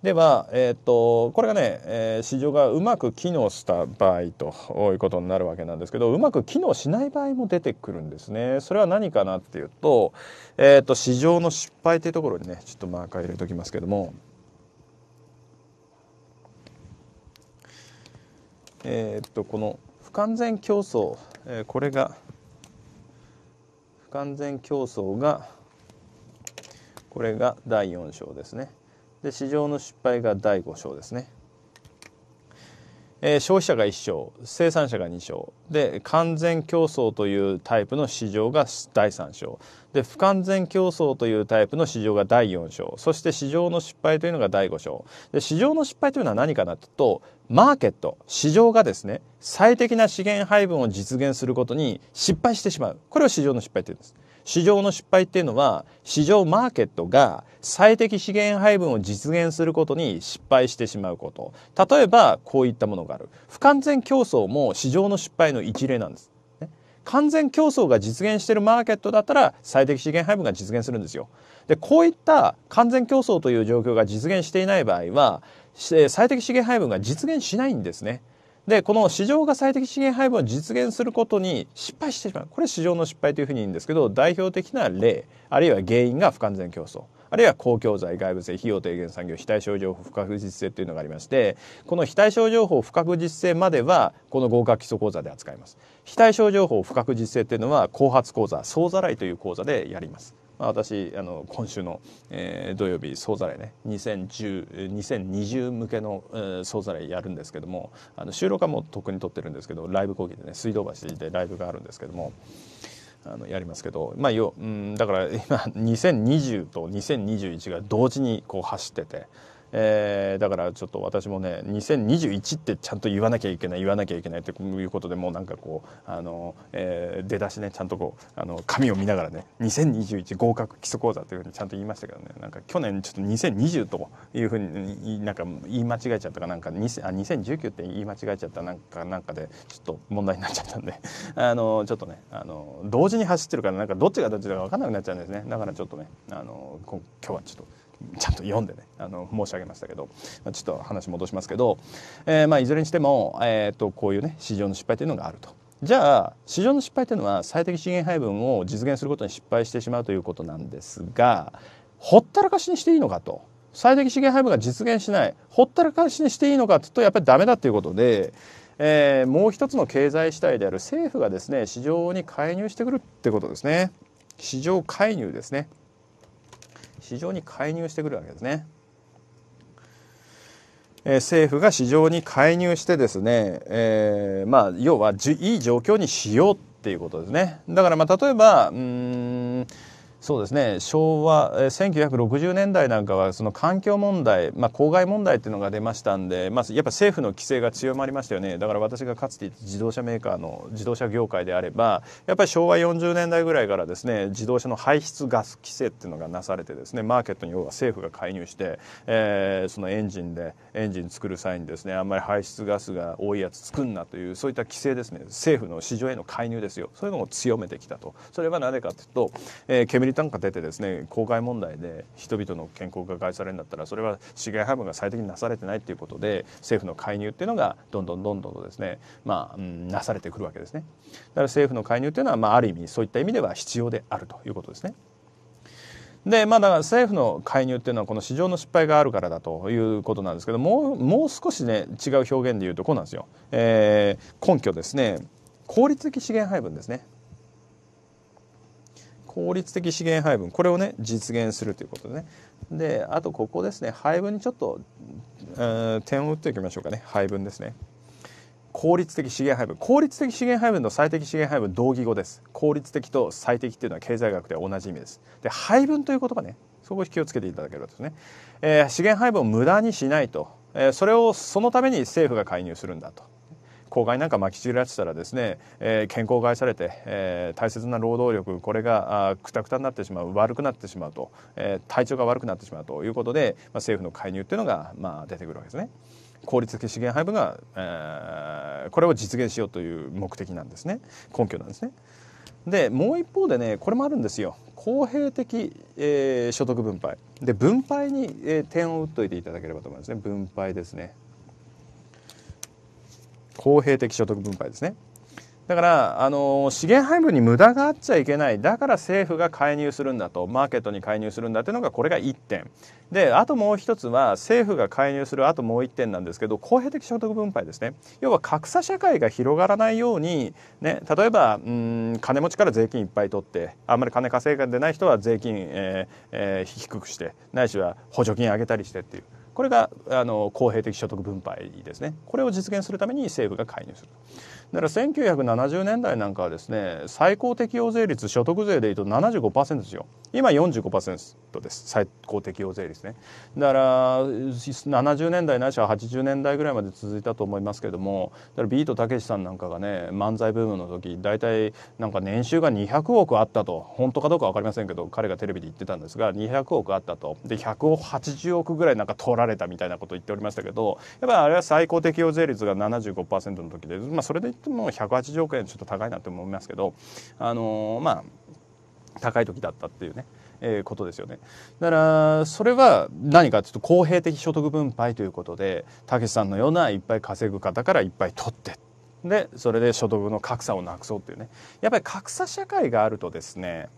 では、えー、っとこれがね、えー、市場がうまく機能した場合ということになるわけなんですけどうまく機能しない場合も出てくるんですね。それは何かなっていうと,、えー、っと市場の失敗というところにねちょっとマーカー入れときますけども。えー、っとこの不完全競争、えー、これが不完全競争がこれが第4章ですねで市場の失敗が第5章ですねえー、消費者が1勝生産者が2勝で完全競争というタイプの市場が第3勝で不完全競争というタイプの市場が第4章そして市場の失敗というのが第5章で市場の失敗というのは何かなというとマーケット市場がですね最適な資源配分を実現することに失敗してしまうこれを市場の失敗というんです市場の失敗っていうのは市場マーケットが最適資源配分を実現することに失敗してしまうこと例えばこういったものがある不完全競争も市場の失敗の一例なんです、ね、完全競争が実現しているマーケットだったら最適資源配分が実現するんですよでこういった完全競争という状況が実現していない場合は最適資源配分が実現しないんですねでこの市場が最適資源配分を実現することに失敗してしまうこれ市場の失敗というふうに言うんですけど代表的な例あるいは原因が不完全競争あるいは公共財外部性費用低減産業非対称情報不確実性というのがありましてこの非対称情報不確実性まではこの合格基礎講座で扱います非対称情報不確実性というのは後発講座総ざらいという講座でやりますまあ、私あの今週の、えー、土曜日総ざらいね2010 2020向けの、えー、総ざらいやるんですけどもあの収録はもうとっくに撮ってるんですけどライブ講義でね水道橋でライブがあるんですけども。あのやりますけど、まあ、ようんだから今2020と2021が同時にこう走っててえー、だからちょっと私もね2021ってちゃんと言わなきゃいけない言わなきゃいけないということでもうなんかこうあの、えー、出だしねちゃんとこうあの紙を見ながらね2021合格基礎講座というふうにちゃんと言いましたけどねなんか去年ちょっと2020というふうになんか言い間違えちゃったかなんかあ2019って言い間違えちゃったなんかなんかでちょっと問題になっちゃったんであのちょっとねあの同時に走ってるからなんかどっちがどっちだか分かんなくなっちゃうんですねだからちょっとねあの今日はちょっと。ちゃんと読んでねあの申し上げましたけど、まあ、ちょっと話戻しますけど、えー、まあいずれにしても、えー、とこういうね市場の失敗というのがあると。じゃあ市場の失敗というのは最適資源配分を実現することに失敗してしまうということなんですがほったらかしにしていいのかと最適資源配分が実現しないほったらかしにしていいのかというとやっぱりダメだということで、えー、もう一つの経済主体である政府がですね市場に介入してくるってことですね市場介入ですね。市場に介入してくるわけですね。えー、政府が市場に介入してですね、えー、まあ要はじいい状況にしようっていうことですね。だからまあ例えばうーんそうですね昭和1960年代なんかはその環境問題、まあ、公害問題っていうのが出ましたんで、まあ、やっぱ政府の規制が強まりましたよねだから私がかつて自動車メーカーの自動車業界であればやっぱり昭和40年代ぐらいからですね自動車の排出ガス規制っていうのがなされてですねマーケットに要は政府が介入して、えー、そのエンジンでエンジン作る際にですねあんまり排出ガスが多いやつ作んなというそういった規制ですね政府の市場への介入ですよそういうのを強めてきたとそれは何かというと、えー、煙利単価出てですね公害問題で人々の健康が害されるんだったらそれは資源配分が最適になされてないっていうことで政府の介入っていうのがどんどんどんどんですねまあ、うん、なされてくるわけですね。だから政府の介入っていうのはまあある意味そういった意味では必要であるということですね。でまあ、だから政府の介入っていうのはこの市場の失敗があるからだということなんですけどもうもう少しね違う表現で言うとこうなんですよ、えー、根拠ですね効率的資源配分ですね効率的資源配分これをね実現するということでねであとここですね配分にちょっと、えー、点を打っていきましょうかね配分ですね効率的資源配分効率的資源配分と最適資源配分同義語です効率的と最適っていうのは経済学では同じ意味ですで配分という言葉ねそこを気をつけていただければですね、えー、資源配分を無駄にしないと、えー、それをそのために政府が介入するんだと公害なんかまき散らしてたらですね、えー、健康を害されて、えー、大切な労働力これがくたくたになってしまう悪くなってしまうと、えー、体調が悪くなってしまうということで、まあ、政府の介入っていうのが、まあ、出てくるわけですね。効率的資源配分が、えー、これを実現しようという目的なんですね根拠なんですね。でもう一方でねこれもあるんですよ公平的、えー、所得分配で分配に、えー、点を打っといていただければと思いますね分配ですね公平的所得分配ですねだからあの資源配分に無駄があっちゃいけないだから政府が介入するんだとマーケットに介入するんだっていうのがこれが1点であともう一つは政府が介入するあともう1点なんですけど公平的所得分配ですね要は格差社会が広がらないように、ね、例えばうん金持ちから税金いっぱい取ってあんまり金稼いでない人は税金、えーえー、低くしてないしは補助金上げたりしてっていう。これがあの公平的所得分配ですねこれを実現するために政府が介入するだから1970年代なんかはですね最高適用税率所得税でいうと75%ですよ今45%です最高適用税率ねだから70年代ないしは80年代ぐらいまで続いたと思いますけどもだからビートたけしさんなんかがね漫才ブームの時大体なんか年収が200億あったと本当かどうか分かりませんけど彼がテレビで言ってたんですが200億あったとで180億ぐらいなんか取られたみたいなことを言っておりましたけどやっぱりあれは最高適用税率が75%の時で、まあ、それでっても180億円ちょっと高いなって思いますけどあのまあ高い時だったっていうねえー、ことですよね。だからそれは何かちょっと公平的所得分配ということでたけしさんのようないっぱい稼ぐ方からいっぱい取ってでそれで所得の格差をなくそうっていうねやっぱり格差社会があるとですね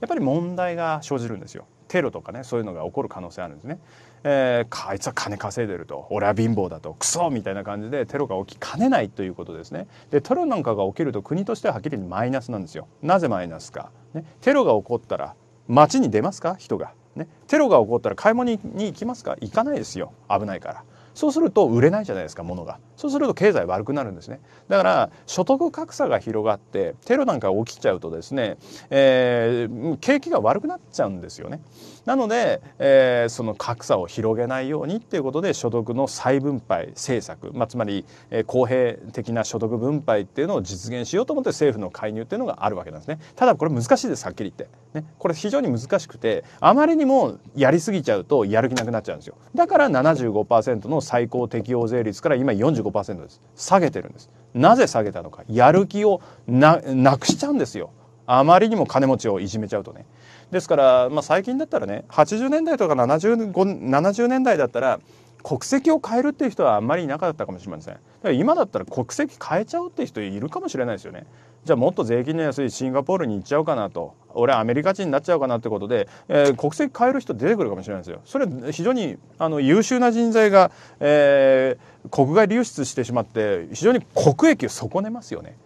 やっぱり問題が生じるんですよ。テロとかねそういうのが起こる可能性あるんですね、えー、あいつは金稼いでると俺は貧乏だとクソみたいな感じでテロが起きかねないということですねでテロなんかが起きると国としてははっきりマイナスなんですよなぜマイナスか、ね、テロが起こったら街に出ますか人が、ね、テロが起こったら買い物に行きますか行かないですよ危ないからそうすると売れないじゃないですか物がそうすると経済悪くなるんですねだから所得格差が広がってテロなんか起きちゃうとですね、えー、景気が悪くなっちゃうんですよねなので、えー、その格差を広げないようにっていうことで所得の再分配政策、まあ、つまり、えー、公平的な所得分配っていうのを実現しようと思って政府の介入っていうのがあるわけなんですねただこれ難しいですはっきり言って、ね、これ非常に難しくてあまりにもやりすぎちゃうとやる気なくなっちゃうんですよだから75%の最高適用税率から今45%です下げてるんですなぜ下げたのかやる気をなくしちゃうんですよあまりにも金持ちをいじめちゃうとねですから、まあ、最近だったらね80年代とか 70, 70年代だったら国籍を変えるっていう人はあんまりいなかったかもしれませんだから今だったら国籍変えちゃうっていう人いるかもしれないですよねじゃあもっと税金の安いシンガポールに行っちゃおうかなと俺アメリカ人になっちゃうかなってことで、えー、国籍変える人出てくるかもしれないんですよ。それ非常にあの優秀な人材が、えー、国外流出してしまって非常に国益を損ねますよね。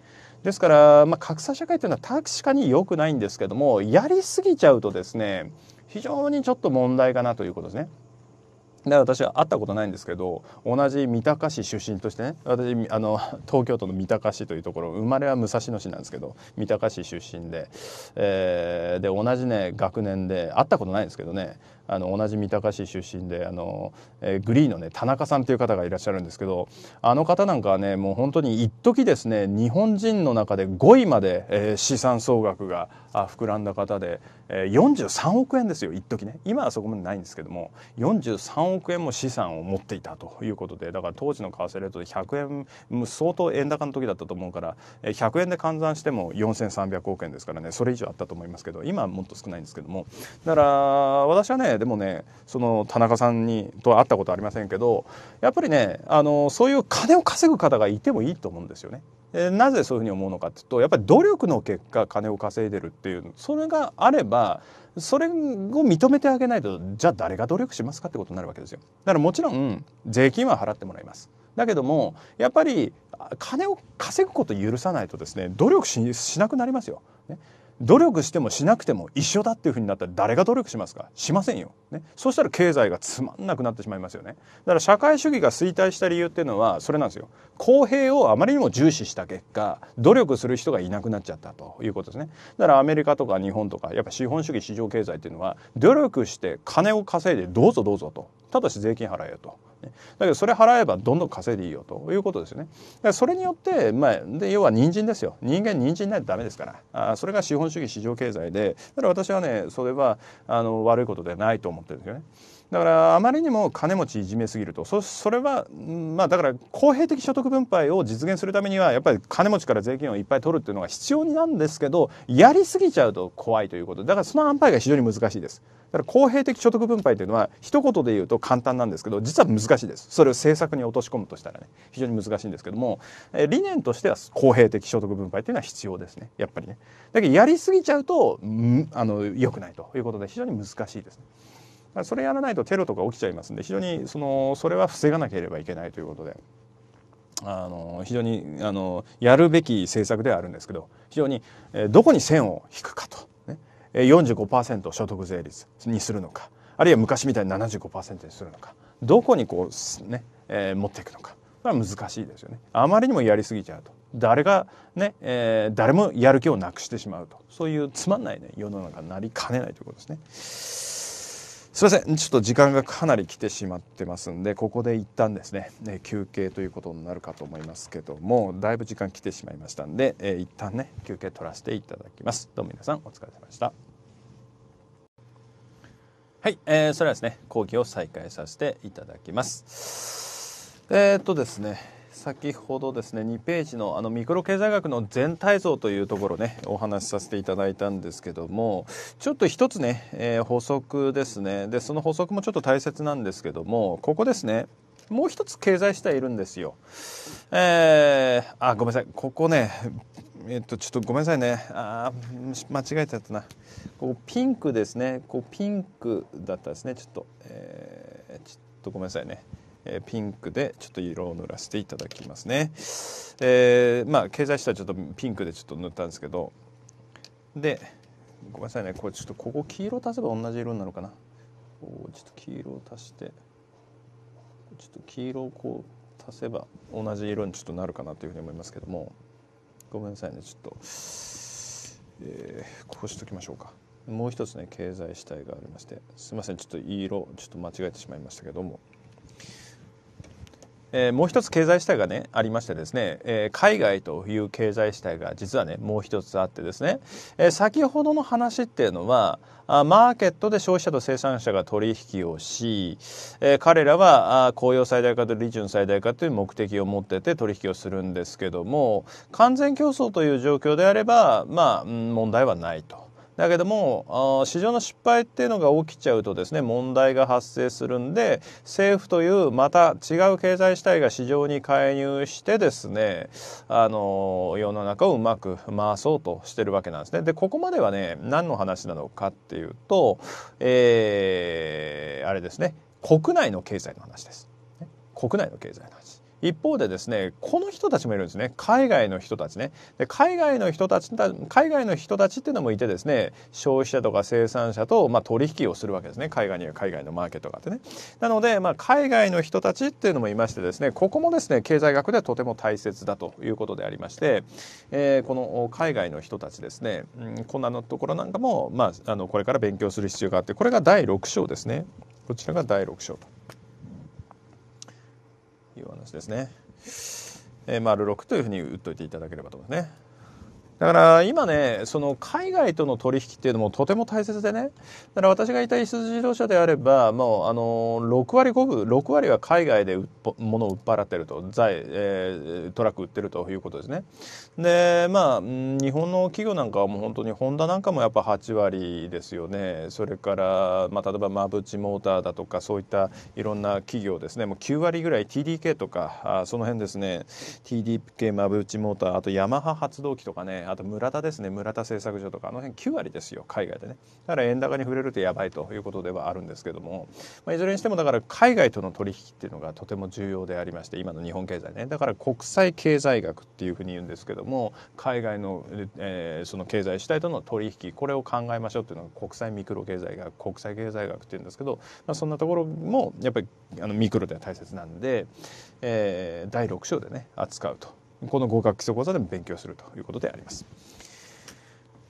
ですから、まあ、格差社会というのは確かに良くないんですけどもやりすぎちゃうとですね非常にちょっと問題かなということですね。で私は会ったことないんですけど同じ三鷹市出身としてね私あの東京都の三鷹市というところ生まれは武蔵野市なんですけど三鷹市出身で、えー、で同じね学年で会ったことないんですけどねあの同じ三鷹市出身であの、えー、グリーのね田中さんという方がいらっしゃるんですけどあの方なんかはねもう本当に一時ですね日本人の中で5位まで、えー、資産総額が膨らんだ方で、えー、43億円ですよ一時ね今はそこまでないんですけども43億円も資産を持っていたということでだから当時の為替レートで100円相当円高の時だったと思うから100円で換算しても4300億円ですからねそれ以上あったと思いますけど今はもっと少ないんですけどもだから私はねでもねその田中さんにと会ったことありませんけどやっぱりねあのそういう金を稼ぐ方がいてもいいと思うんですよね。なぜそういうふうに思うのかっていうとやっぱり努力の結果金を稼いでるっていうそれがあればそれを認めてあげないとじゃあ誰が努力しますかってことになるわけですよ。だからもちろん税金は払ってもらいます。だけどもやっぱり金を稼ぐこと許さないとですね努力しなくなりますよ。ね努力してもしなくても一緒だっていうふうになったら誰が努力しますかしませんよ。ね。そしたら経済がつまんなくなってしまいますよね。だから社会主義が衰退した理由っていうのはそれなんですよ。公平をあまりにも重視した結果、努力する人がいなくなっちゃったということですね。だからアメリカとか日本とか、やっぱ資本主義市場経済っていうのは、努力して金を稼いでどうぞどうぞと。ただし税金払えよと。だけどそれ払えばどんどん稼いでいいよということですよね。だそれによって、まあ、で要は人参ですよ。人間人参ないとダメですから。あそれが資本主義市場経済で、だから私はね、それはあの悪いことではないと思ってるんですよね。だからあまりにも金持ちいじめすぎるとそそれは、まあ、だから公平的所得分配を実現するためにはやっぱり金持ちから税金をいっぱい取るっていうのが必要になんですけどやりすぎちゃうと怖いということだからその安排が非常に難しいです。だから公平的所得分配というのは一言で言うと簡単なんですけど実は難しいですそれを政策に落とし込むとしたらね非常に難しいんですけども、理念としては公平的所得分配というのは必要ですねやっぱりねだけどやりすぎちゃうと、うん、あの良くないということで非常に難しいですね。それやらないとテロとか起きちゃいますんで非常にそのそれは防がなければいけないということで。あの非常にあのやるべき政策ではあるんですけど非常に、えどこに線を引くかと、ね、45%所得税率にするのかあるいは昔みたいに75%にするのかどこにこうね、えー、持っていくのかこれは難しいですよねあまりにもやりすぎちゃうと誰がね、えー、誰もやる気をなくしてしまうとそういうつまんない、ね、世の中になりかねないということですね。すいませんちょっと時間がかなり来てしまってますんでここで一旦ですね、ね、休憩ということになるかと思いますけどもだいぶ時間来てしまいましたんで、えー、一旦ね休憩取らせていただきますどうも皆さんお疲れ様でしたはい、えー、それではですね講義を再開させていただきますえー、っとですね先ほどですね2ページのあのミクロ経済学の全体像というところねお話しさせていただいたんですけどもちょっと一つね、えー、補足ですねでその補足もちょっと大切なんですけどもここですねもう一つ経済下いるんですよ。えー、あごめんなさいここねえっと、ちょっとごめんなさいね。あ間違えちゃったな。こうピンクですね。こうピンクだったですね。ちょっと、えー、ちょっとごめんなさいね。えピンクでちょっと色を塗らせていただきますね。えー、まあ、経済下ちょっとピンクでちょっと塗ったんですけど、で、ごめんなさいね、これちょっとここ黄色足せば同じ色になるかな。こうちょっと黄色を足して、ちょっと黄色をこう足せば同じ色にちょっとなるかなというふうに思いますけども、ごめんなさいね、ちょっと、えー、こうしときましょうか。もう一つね経済主体がありましてすいませんちょっと色ちょっと間違えてしまいましたけどもえー、もう一つ経済主体がねありましてですね、えー、海外という経済主体が実はねもう一つあってですね、えー、先ほどの話っていうのはあマーケットで消費者と生産者が取引をし、えー、彼らはあ公用最大化と利潤最大化という目的を持ってて取引をするんですけども完全競争という状況であればまあ問題はないと。だけども市場の失敗っていうのが起きちゃうとですね問題が発生するんで政府というまた違う経済主体が市場に介入してですねあの世の中をうまく回そうとしてるわけなんですね。でここまではね何の話なのかっていうと、えー、あれですね国内の経済の話です。国内の経済の一方でですねこの人たちもいるんですね海外の人たちねで海外の人たち海外の人たちっていうのもいてですね消費者とか生産者と、まあ、取引をするわけですね海外には海外のマーケットがあってねなので、まあ、海外の人たちっていうのもいましてですねここもですね経済学ではとても大切だということでありまして、えー、この海外の人たちですね、うん、こんなのところなんかも、まあ、あのこれから勉強する必要があってこれが第6章ですねこちらが第6章と。いう話ですね。えー、6というふうに打っといていただければと思いますね。だから今ね、その海外との取引っていうのもとても大切でね、だから私がいたいす自動車であれば、もうあの6割5分、6割は海外で物を売っ払ってると、財、えー、トラック売ってるということですね。で、まあ、日本の企業なんかはもう本当にホンダなんかもやっぱ8割ですよね。それから、まあ、例えばマブチモーターだとか、そういったいろんな企業ですね、もう9割ぐらい TDK とか、あその辺ですね、TDK、マブチモーター、あとヤマハ発動機とかね、あと村田ですね村田製作所とかあの辺9割ですよ海外でねだから円高に触れるとやばいということではあるんですけども、まあ、いずれにしてもだから海外との取引っていうのがとても重要でありまして今の日本経済ねだから国際経済学っていうふうに言うんですけども海外の、えー、その経済主体との取引これを考えましょうっていうのが国際ミクロ経済学国際経済学っていうんですけど、まあ、そんなところもやっぱりあのミクロでは大切なんで、えー、第6章でね扱うとこの合格基礎講座でも勉強するということであります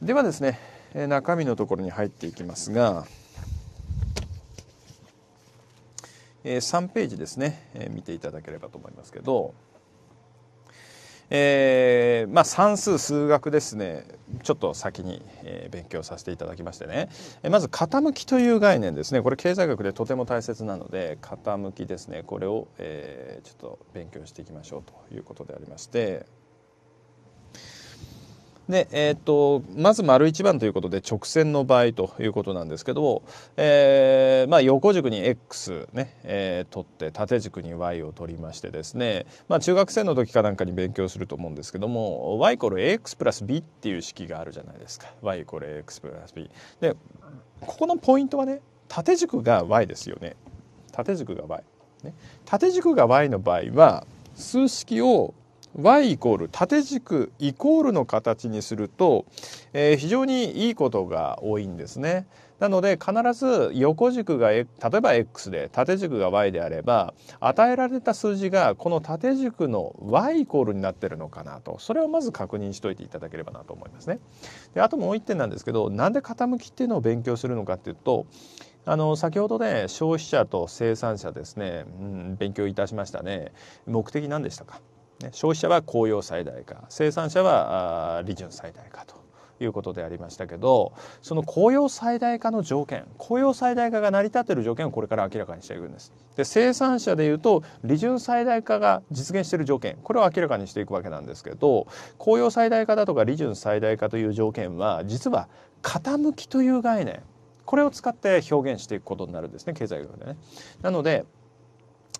ではですね中身のところに入っていきますが3ページですね見ていただければと思いますけどえー、まあ、算数数学ですねちょっと先に、え勉強させていただきましてね、えまず傾きという概念ですねこれ経済学でとても大切なので傾きですねこれを、えちょっと勉強していきましょうということでありまして。で、えー、っと、まず丸1番ということで直線の場合ということなんですけど、えー、まあ横軸に X ね、えー、取って縦軸に Y を取りましてですね、まあ中学生の時かなんかに勉強すると思うんですけども、Y イコール AX プラス B っていう式があるじゃないですか。Y イコール AX プラス B。で、ここのポイントはね、縦軸が Y ですよね。縦軸が Y。ね、縦軸が Y の場合は、数式を y イコール縦軸イコールの形にすると、えー、非常にいいことが多いんですね。なので必ず横軸が例えば x で縦軸が y であれば与えられた数字がこの縦軸の y イコールになってるのかなとそれをまず確認しといていただければなと思いますね。であともう一点なんですけどなんで傾きっていうのを勉強するのかっていうとあの先ほどね消費者と生産者ですね、うん、勉強いたしましたね目的何でしたか消費者は紅用最大化生産者は利潤最大化ということでありましたけどその紅用最大化の条件雇用最大化が成り立っている条件をこれから明らかにしていくんですで生産者でいうと利潤最大化が実現している条件これを明らかにしていくわけなんですけど紅用最大化だとか利潤最大化という条件は実は傾きという概念これを使って表現していくことになるんですね経済学でね。なので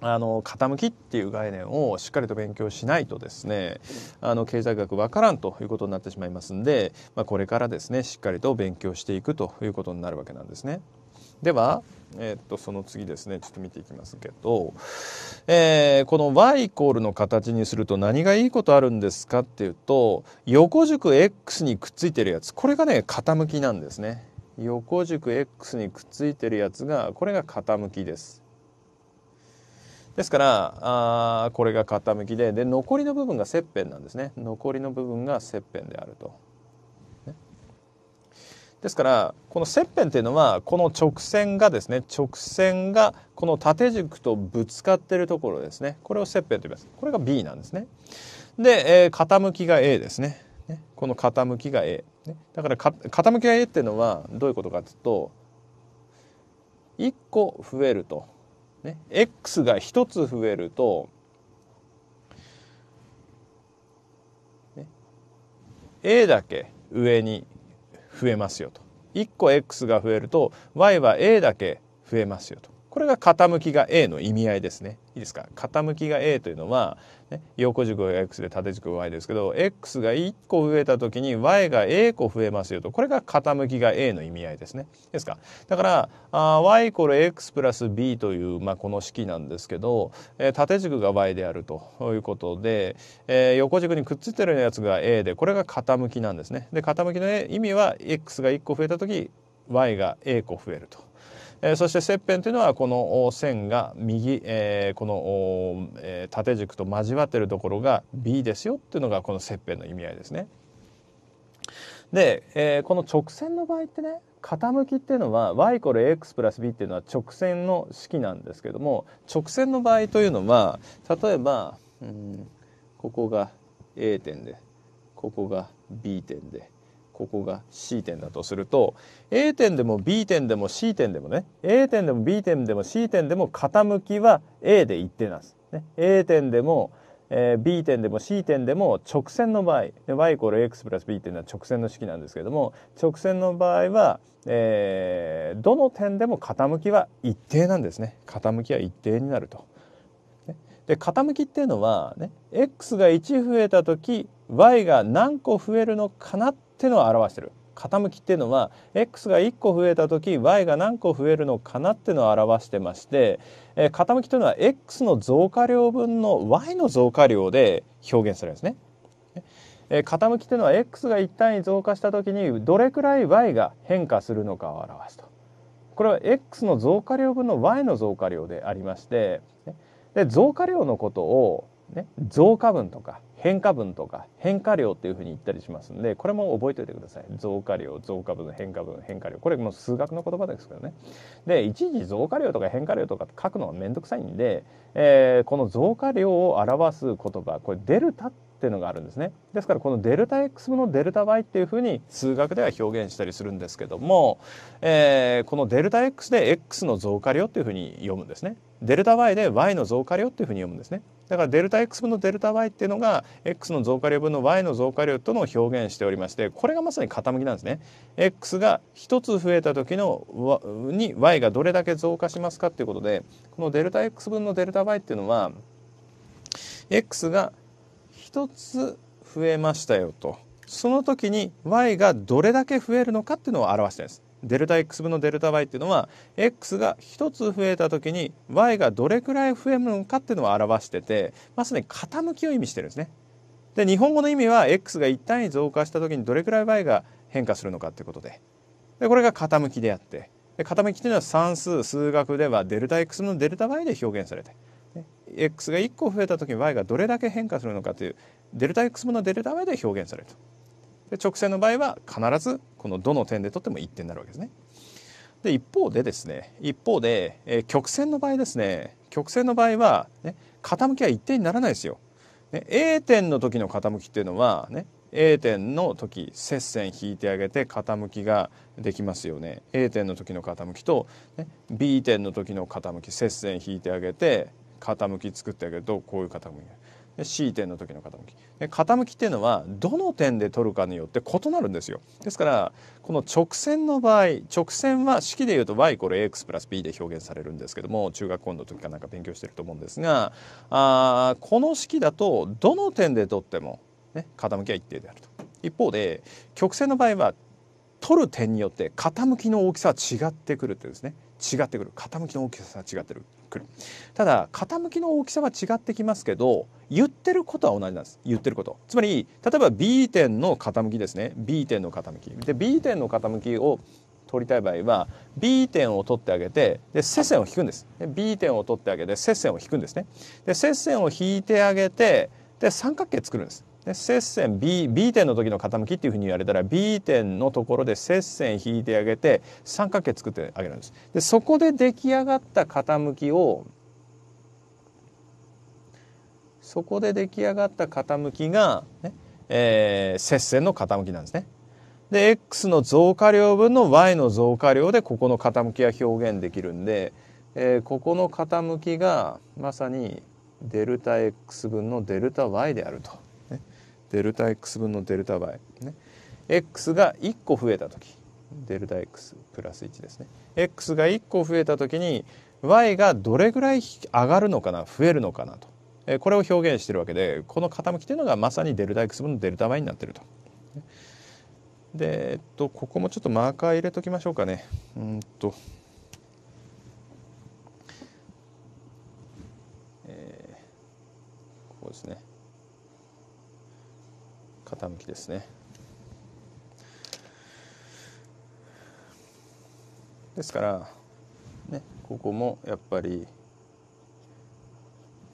あの傾きっていう概念をしっかりと勉強しないとですねあの経済学わからんということになってしまいますんで、まあ、これからですねしっかりと勉強していくということになるわけなんですね。では、えー、っとその次ですねちょっと見ていきますけど、えー、この y イコールの形にすると何がいいことあるんですかっていうと横軸 x にくっついてるやつこれがね傾きなんですね。横軸 x にくっついてるやつがこれが傾きです。ですからあこれが傾きでで残りの部分が切片なんですね残りの部分が切片であると。ね、ですからこの切片っていうのはこの直線がですね直線がこの縦軸とぶつかってるところですねこれを切片と言いますこれが B なんですね。で、えー、傾きが A ですね。ねこの傾きが A。ね、だから傾きが A っていうのはどういうことかっていうと1個増えると。ね、x が1つ増えると、ね、a だけ上に増えますよと1個 x が増えると y は a だけ増えますよとこれが傾きが A の意味合いですね。いいですか傾きが A というのは、ね、横軸が X で縦軸が Y ですけど X が1個増えた時に Y が A 個増えますよとこれが傾きが A の意味合いですね。ですかだからあ Y イコール X プラス B という、まあ、この式なんですけど、えー、縦軸が Y であるということで、えー、横軸にくっついてるやつが A でこれが傾きなんですね。で傾きの意味は X が1個増えた時 Y が A 個増えると。えそして切片というのはこの線が右、えこの、え縦軸と交わってるところが B ですよっていうのがこの切片の意味合いですね。で、えこの直線の場合ってね傾きっていうのは y イコール x プラス b っていうのは直線の式なんですけども直線の場合というのは例えば、うん、ここが A 点でここが B 点でここが C 点だとすると A 点でも B 点でも C 点でもね A 点でも B 点でも C 点でも傾きは A で一定なんです。ね、A 点でも、えー、B 点でも C 点でも直線の場合 y イコール x プラス b っていうのは直線の式なんですけども直線の場合は、えー、どの点でも傾きは一定なんですね傾きは一定になると。で傾きっていうのはね x が1増えた時 y が何個増えるのかなっていうのを表してる傾きっていうのは x が1個増えた時 y が何個増えるのかなっていうのを表してまして、えー、傾きというのは x の増加量分の y の増加量で表現するんですね。えー、傾きというのは x が1単位増加した時にどれくらい y が変化するのかを表すと。これは x の増加量分の y の増加量でありまして、ね、で増加量のことを、ね、増加分とか変化分とか変化量っていうふうに言ったりしますんでこれも覚えておいてください増加量増加分変化分変化量これもう数学の言葉ですけどねで一時増加量とか変化量とか書くのは面倒くさいんで、えー、この増加量を表す言葉これデルタってっていうのがあるんですねですからこのデルタ X のデルタ Y っていうふうに数学では表現したりするんですけども、えー、このデルタ X で X の増加量っていうふうに読むんですねデルタ Y で Y の増加量っていうふうに読むんですねだからデルタ X 分のデルタ Y っていうのが X の増加量分の Y の増加量との表現しておりましてこれがまさに傾きなんですね。X が1つ増えた時のに Y がどれだけ増加しますかっていうことでこのデルタ X 分のデルタ Y っていうのは X が1つ増えましたよとその時に y がどれだけ増えるのかっていうのを表してるんです。デルタ x 分のデルタ y っていうのは x が1つ増えた時に y がどれくらい増えるのかっていうのを表しててまさに傾きを意味してるんですね。で日本語の意味は x が1単位増加した時にどれくらい y が変化するのかっていうことででこれが傾きであってで傾きというのは算数数学ではデルタ x 分のデルタ y で表現されて x が1個増えた時に y がどれだけ変化するのかというデルタ x ものデルタ y で表現されると。で直線の場合は必ずこのどの点でとっても1点になるわけですね。で一方でですね一方で、えー、曲線の場合ですね曲線の場合は、ね、傾きは一定にならないですよ。ね、A 点の時の傾きっていうのは、ね、A 点の時接線引いてあげて傾きができますよね A 点の時の傾きと、ね、B 点の時の傾き接線引いてあげて傾き作ってあげるとこういう傾きで C 点の時の傾きで傾きっていうのはどの点で取るかによって異なるんですよですからこの直線の場合直線は式でいうと y イコール x プラス b で表現されるんですけども中学校の時かなんか勉強してると思うんですがあこの式だとどの点で取っても、ね、傾きは一定であると一方で曲線の場合は取る点によって傾きの大きさは違ってくるってですね違ってくる傾きの大きさは違ってる来るただ傾きの大きさは違ってきますけど言ってることは同じなんです言ってることつまり例えば B 点の傾きですね B 点の傾きで B 点の傾きを取りたい場合は B 点を取ってあげてで接線を引くんですで B 点を取ってあげて接線を引くんですねで接線を引いてあげてで三角形作るんですで接線 B, B 点の時の傾きっていうふうに言われたら B 点のところで接線引いてあげて三角形作ってあげるんです。でそこで出来上がった傾きをそこで出来上がった傾きが、ねえー、接線の傾きなんですね。で x の増加量分の y の増加量でここの傾きが表現できるんで、えー、ここの傾きがまさにデルタ x 分のデルタ y であると。デルタ x 分のデルタ倍ね、x が1個増えた時デルタ x プラス1ですね x が1個増えた時に y がどれぐらい上がるのかな増えるのかなと、えー、これを表現しているわけでこの傾きというのがまさにデルタ x 分のデルタ倍になってると。で、えっと、ここもちょっとマーカー入れときましょうかね。うんとえー、こうですね。傾きですねですから、ね、ここもやっぱり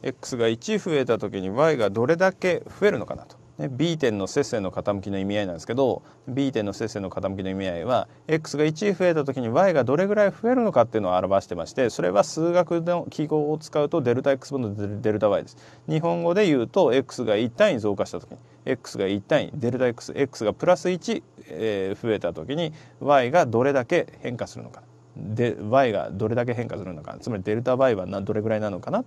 x が1増えた時に y がどれだけ増えるのかなとね、B 点の接線の傾きの意味合いなんですけど B 点の接線の傾きの意味合いは x が1増えた時に y がどれぐらい増えるのかっていうのを表してましてそれは数学の記号を使うとデルタ x 分のデルタ y です日本語で言うと x が1単位増加した時に x が1単位デルタ xx がプラス1、えー、増えた時に y がどれだけ変化するのかで y がどれだけ変化するのかつまりデルタ y はどれぐらいなのかなっ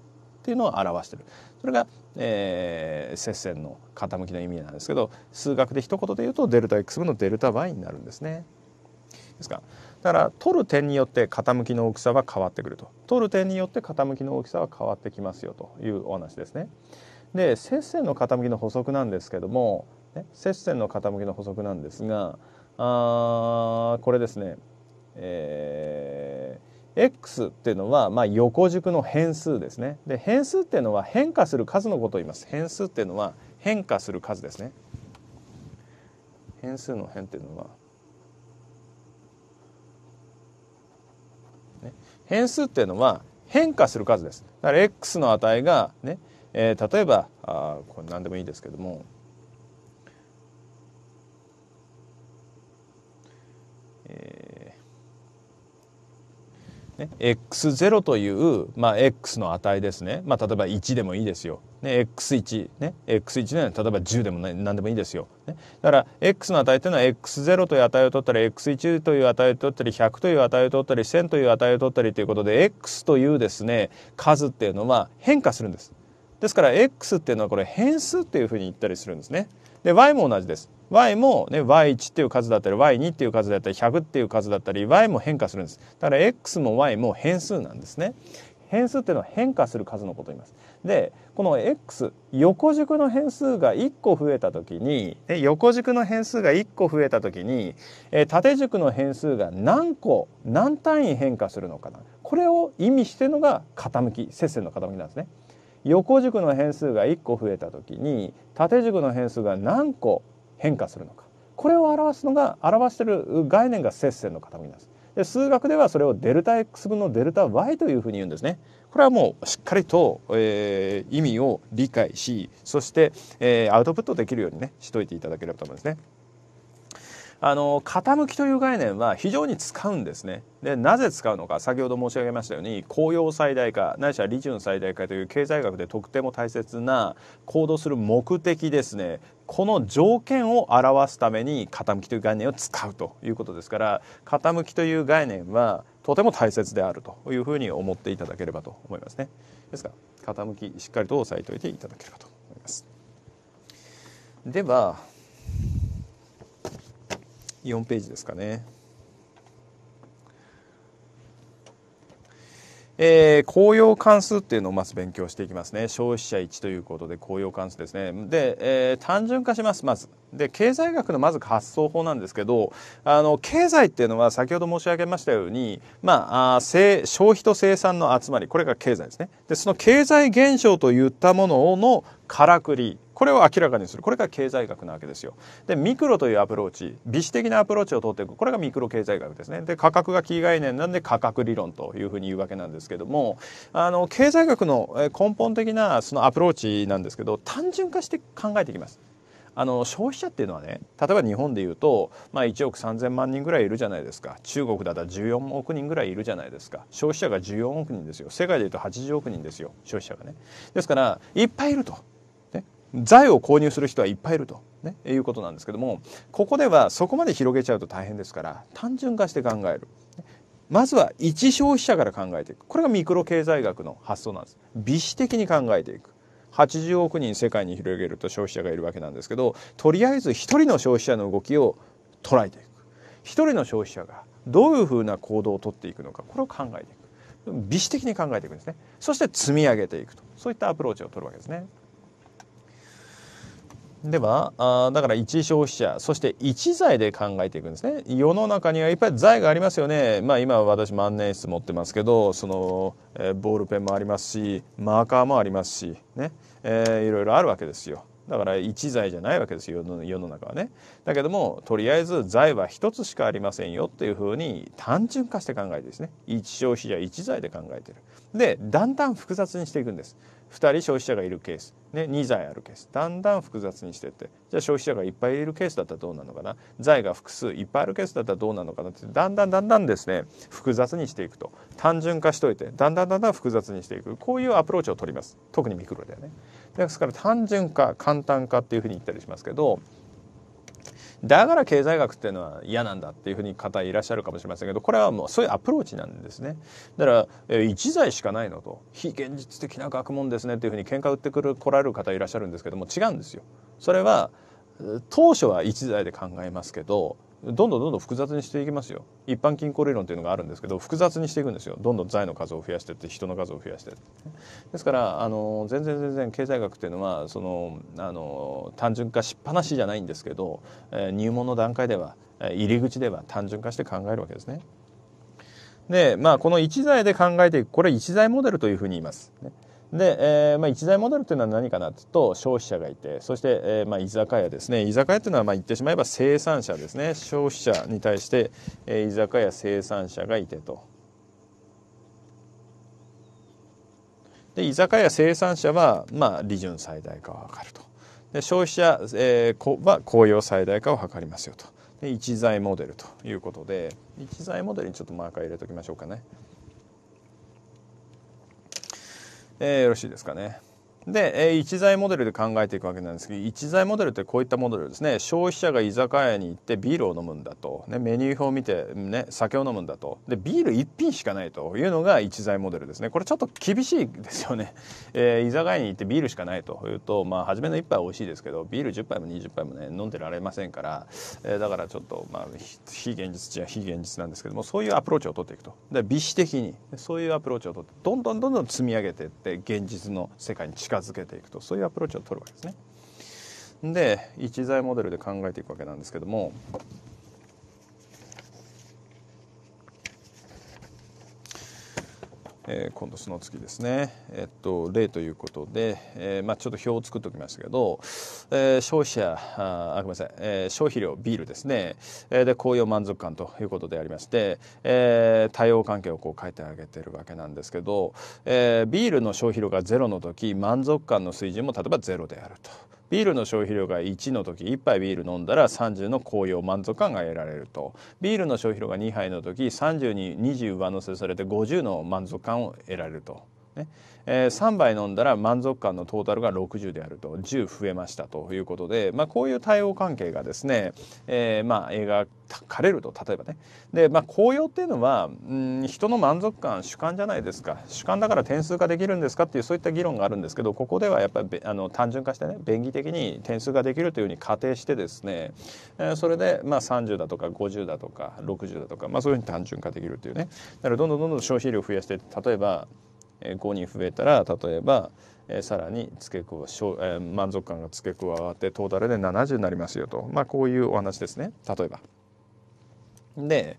っていうのを表してるそれが、えー、接線の傾きの意味なんですけど数学で一言で言うとデルタ x 分のデルタ y になるんですね。ですかだから取る点によって傾きの大きさは変わってくると取る点によって傾きの大きさは変わってきますよというお話ですね。で接線の傾きの補足なんですけども、ね、接線の傾きの補足なんですがあこれですね、え x っていうのはまあ横軸の変数ですねで変数っていうのは変化する数のことを言います変数っていうのは変化する数ですね変数の変っていうのは、変数っていうのは変化する数ですだから x の値がね、えー、例えばあこれ何でもいいですけどもえね、x0 という、まあ、x の値ですね、まあ、例えば1でもいいですよ、ね、x1 ね x1 ね例えば10でも何でもいいですよ、ね、だから x の値というのは x0 という値を取ったり x1 という値を取ったり100という値を取ったり1000という値を取ったりということで x というですね数っていうのは変化するんですですから x っていうのはこれ変数っていうふうに言ったりするんですねで y も同じです y も、ね、y1 っていう数だったり y2 っていう数だったり100っていう数だったり y も変化するんですだから x も y も変数なんですね変数っていうのは変化する数のことを言いますでこの x 横軸の変数が1個増えた時に横軸の変数が1個増えた時に、縦軸の変数が何個何単位変化するのかなこれを意味してるのが傾き接線の傾きなんですね。横軸の変数が1個増えた時に縦軸の変数が何個変化するのかこれを表すのが表してる概念が接線の傾きなんですで数学ではそれをデルタ x 分のデルタ y というふうに言うんですねこれはもうしっかりと、えー、意味を理解しそして、えー、アウトプットできるようにねしといていただければと思いますねあの傾きという概念は非常に使うんですねでなぜ使うのか先ほど申し上げましたように公用最大化ないしは利潤最大化という経済学で特定も大切な行動する目的ですねこの条件を表すために傾きという概念を使うということですから傾きという概念はとても大切であるというふうに思っていただければと思いますね。ですから傾きしっかりと押さえておいていただければと思います。では4ページですかね。えー、公用関数っていうのをまず勉強していきますね消費者1ということで公用関数ですねで、えー、単純化しますまずで経済学のまず発想法なんですけどあの経済っていうのは先ほど申し上げましたように、まあ、あ消費と生産の集まりこれが経済ですねでその経済現象といったもののからくりこれを明らかにするこれが経済学なわけですよでミクロというアプローチ微視的なアプローチを取っていくこれがミクロ経済学ですねで価格がキー概念なんで価格理論というふうに言うわけなんですけどもあの経済学の根本的なそのアプローチなんですけど単純化して考えていきますあの消費者っていうのはね例えば日本でいうと、まあ、1億3,000万人ぐらいいるじゃないですか中国だったら14億人ぐらいいるじゃないですか消費者が14億人ですよ世界でいうと80億人ですよ消費者がねですからいっぱいいると財を購入する人はいっぱいいると、ね、いうことなんですけどもここではそこまで広げちゃうと大変ですから単純化して考えるまずは一消費者から考えていくこれがミクロ経済学の発想なんです美視的に考えていく80億人世界に広げると消費者がいるわけなんですけどとりあえず一人の消費者の動きを捉えていく一人の消費者がどういうふうな行動をとっていくのかこれを考えていく美視的に考えていくんですねそして積み上げていくとそういったアプローチを取るわけですね。ではあだから一消費者そして一財で考えていくんですね世の中にはいっぱい財がありますよねまあ今私万年筆持ってますけどその、えー、ボールペンもありますしマーカーもありますしね、えー、いろいろあるわけですよだから一財じゃないわけですよ世の中はねだけどもとりあえず財は一つしかありませんよっていうふうに単純化して考えてですね一消費者一財で考えてるでだんだん複雑にしていくんです2人消費者がいるケース、ね、2罪あるケースだんだん複雑にしてってじゃあ消費者がいっぱいいるケースだったらどうなのかな財が複数いっぱいあるケースだったらどうなのかなってだんだんだんだんですね複雑にしていくと単純化しといてだんだんだんだん複雑にしていくこういうアプローチを取ります特にミクロではね。ですから単純化簡単化っていうふうに言ったりしますけどだから経済学っていうのは嫌なんだっていうふうに方いらっしゃるかもしれませんけどこれはもうそういうアプローチなんですねだから一財しかないのと非現実的な学問ですねっていうふうに喧嘩売ってくる来られる方いらっしゃるんですけども違うんですよそれは当初は一財で考えますけどどんどんどんどん複雑にしていきますよ一般均衡理論というのがあるんですけど複雑にしていくんですよどんどん財の数を増やしていって人の数を増やしてですからあの全然全然経済学っていうのはそのあの単純化しっぱなしじゃないんですけど、えー、入門の段階では入り口では単純化して考えるわけですね。でまあこの一財で考えていくこれ一財モデルというふうに言います。ねで、えーまあ、一大モデルというのは何かなというと消費者がいてそして、えーまあ、居酒屋ですね居酒屋というのは、まあ、言ってしまえば生産者ですね消費者に対して、えー、居酒屋生産者がいてと。で居酒屋生産者は、まあ、利潤最大化を図るとで消費者、えー、は雇用最大化を図りますよとで一材モデルということで一材モデルにちょっとマーカー入れておきましょうかね。えー、よろしいですかね。で、えー、一材モデルで考えていくわけなんですけど一材モデルってこういったモデルですね消費者が居酒屋に行ってビールを飲むんだと、ね、メニュー表を見て、ね、酒を飲むんだとでビール1品しかないというのが一材モデルですねこれちょっと厳しいですよね、えー、居酒屋に行ってビールしかないというと、まあ、初めの1杯は美味しいですけどビール10杯も20杯もね飲んでられませんから、えー、だからちょっと、まあ、非現実じゃ非現実なんですけどもそういうアプローチを取っていくとで美視的にそういうアプローチを取ってどんどんどんどん積み上げていって現実の世界に近近づけていくとそういうアプローチを取るわけですね。で一材モデルで考えていくわけなんですけどもえー、今度その次ですね、えっと、例ということで、えーまあ、ちょっと表を作っておきましたけど、えー、消費者あごめんなさい、えー、消費量ビールですね、えー、で紅葉満足感ということでありまして、えー、対応関係をこう書いてあげてるわけなんですけど、えー、ビールの消費量がゼロの時満足感の水準も例えばゼロであると。ビールの消費量が1の時1杯ビール飲んだら30の高揚満足感が得られるとビールの消費量が2杯の時30に20上乗せされて50の満足感を得られると。ねえー、3杯飲んだら満足感のトータルが60であると10増えましたということで、まあ、こういう対応関係がですね、えー、まあ映画枯れると例えばねで、まあ、紅葉っていうのは、うん、人の満足感主観じゃないですか主観だから点数化できるんですかっていうそういった議論があるんですけどここではやっぱりあの単純化してね便宜的に点数ができるというふうに仮定してですね、えー、それでまあ30だとか50だとか60だとか、まあ、そういうふうに単純化できるというねだからどんどんどんどん消費量を増やして例えば5人増えたら例えば、えー、さらに付け加えー、満足感が付け加わってトータルで70になりますよと、まあ、こういうお話ですね例えば。で、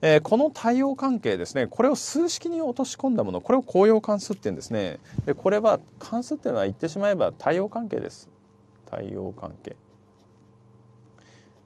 えー、この対応関係ですねこれを数式に落とし込んだものこれを公用関数って言うんですねでこれは関数っていうのは言ってしまえば対応関係です対応関係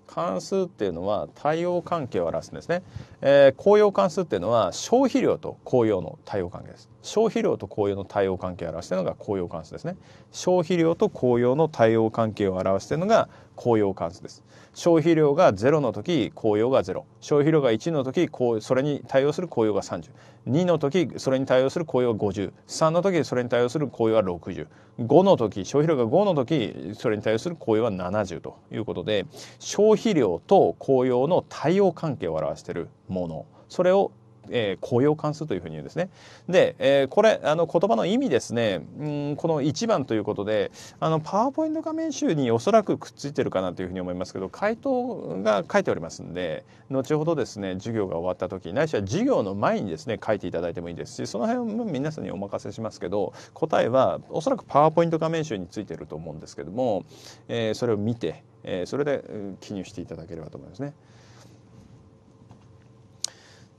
関数っていうのは対応関係を表すんですね、えー、公用関数っていうのは消費量と公用の対応関係です消費量と紅葉の対応関係を表しているのが紅葉関数ですね消費量と紅葉の対応関係を表しているのが紅葉関数です消費量が0の時紅葉が0消費量が1の時それに対応する紅葉が302の時それに対応する紅葉が503の時それに対応する紅葉は605の時消費量が5の時それに対応する紅葉は70ということで消費量と紅葉の対応関係を表しているものそれをえー、高関数というふうに言うんですね。で、えー、これあの言葉の意味ですね、うん、この1番ということであのパワーポイント画面集におそらくくっついてるかなというふうに思いますけど回答が書いておりますんで後ほどですね授業が終わった時ないしは授業の前にですね書いていただいてもいいですしその辺も皆さんにお任せしますけど答えはおそらくパワーポイント画面集についてると思うんですけども、えー、それを見て、えー、それで記入していただければと思いますね。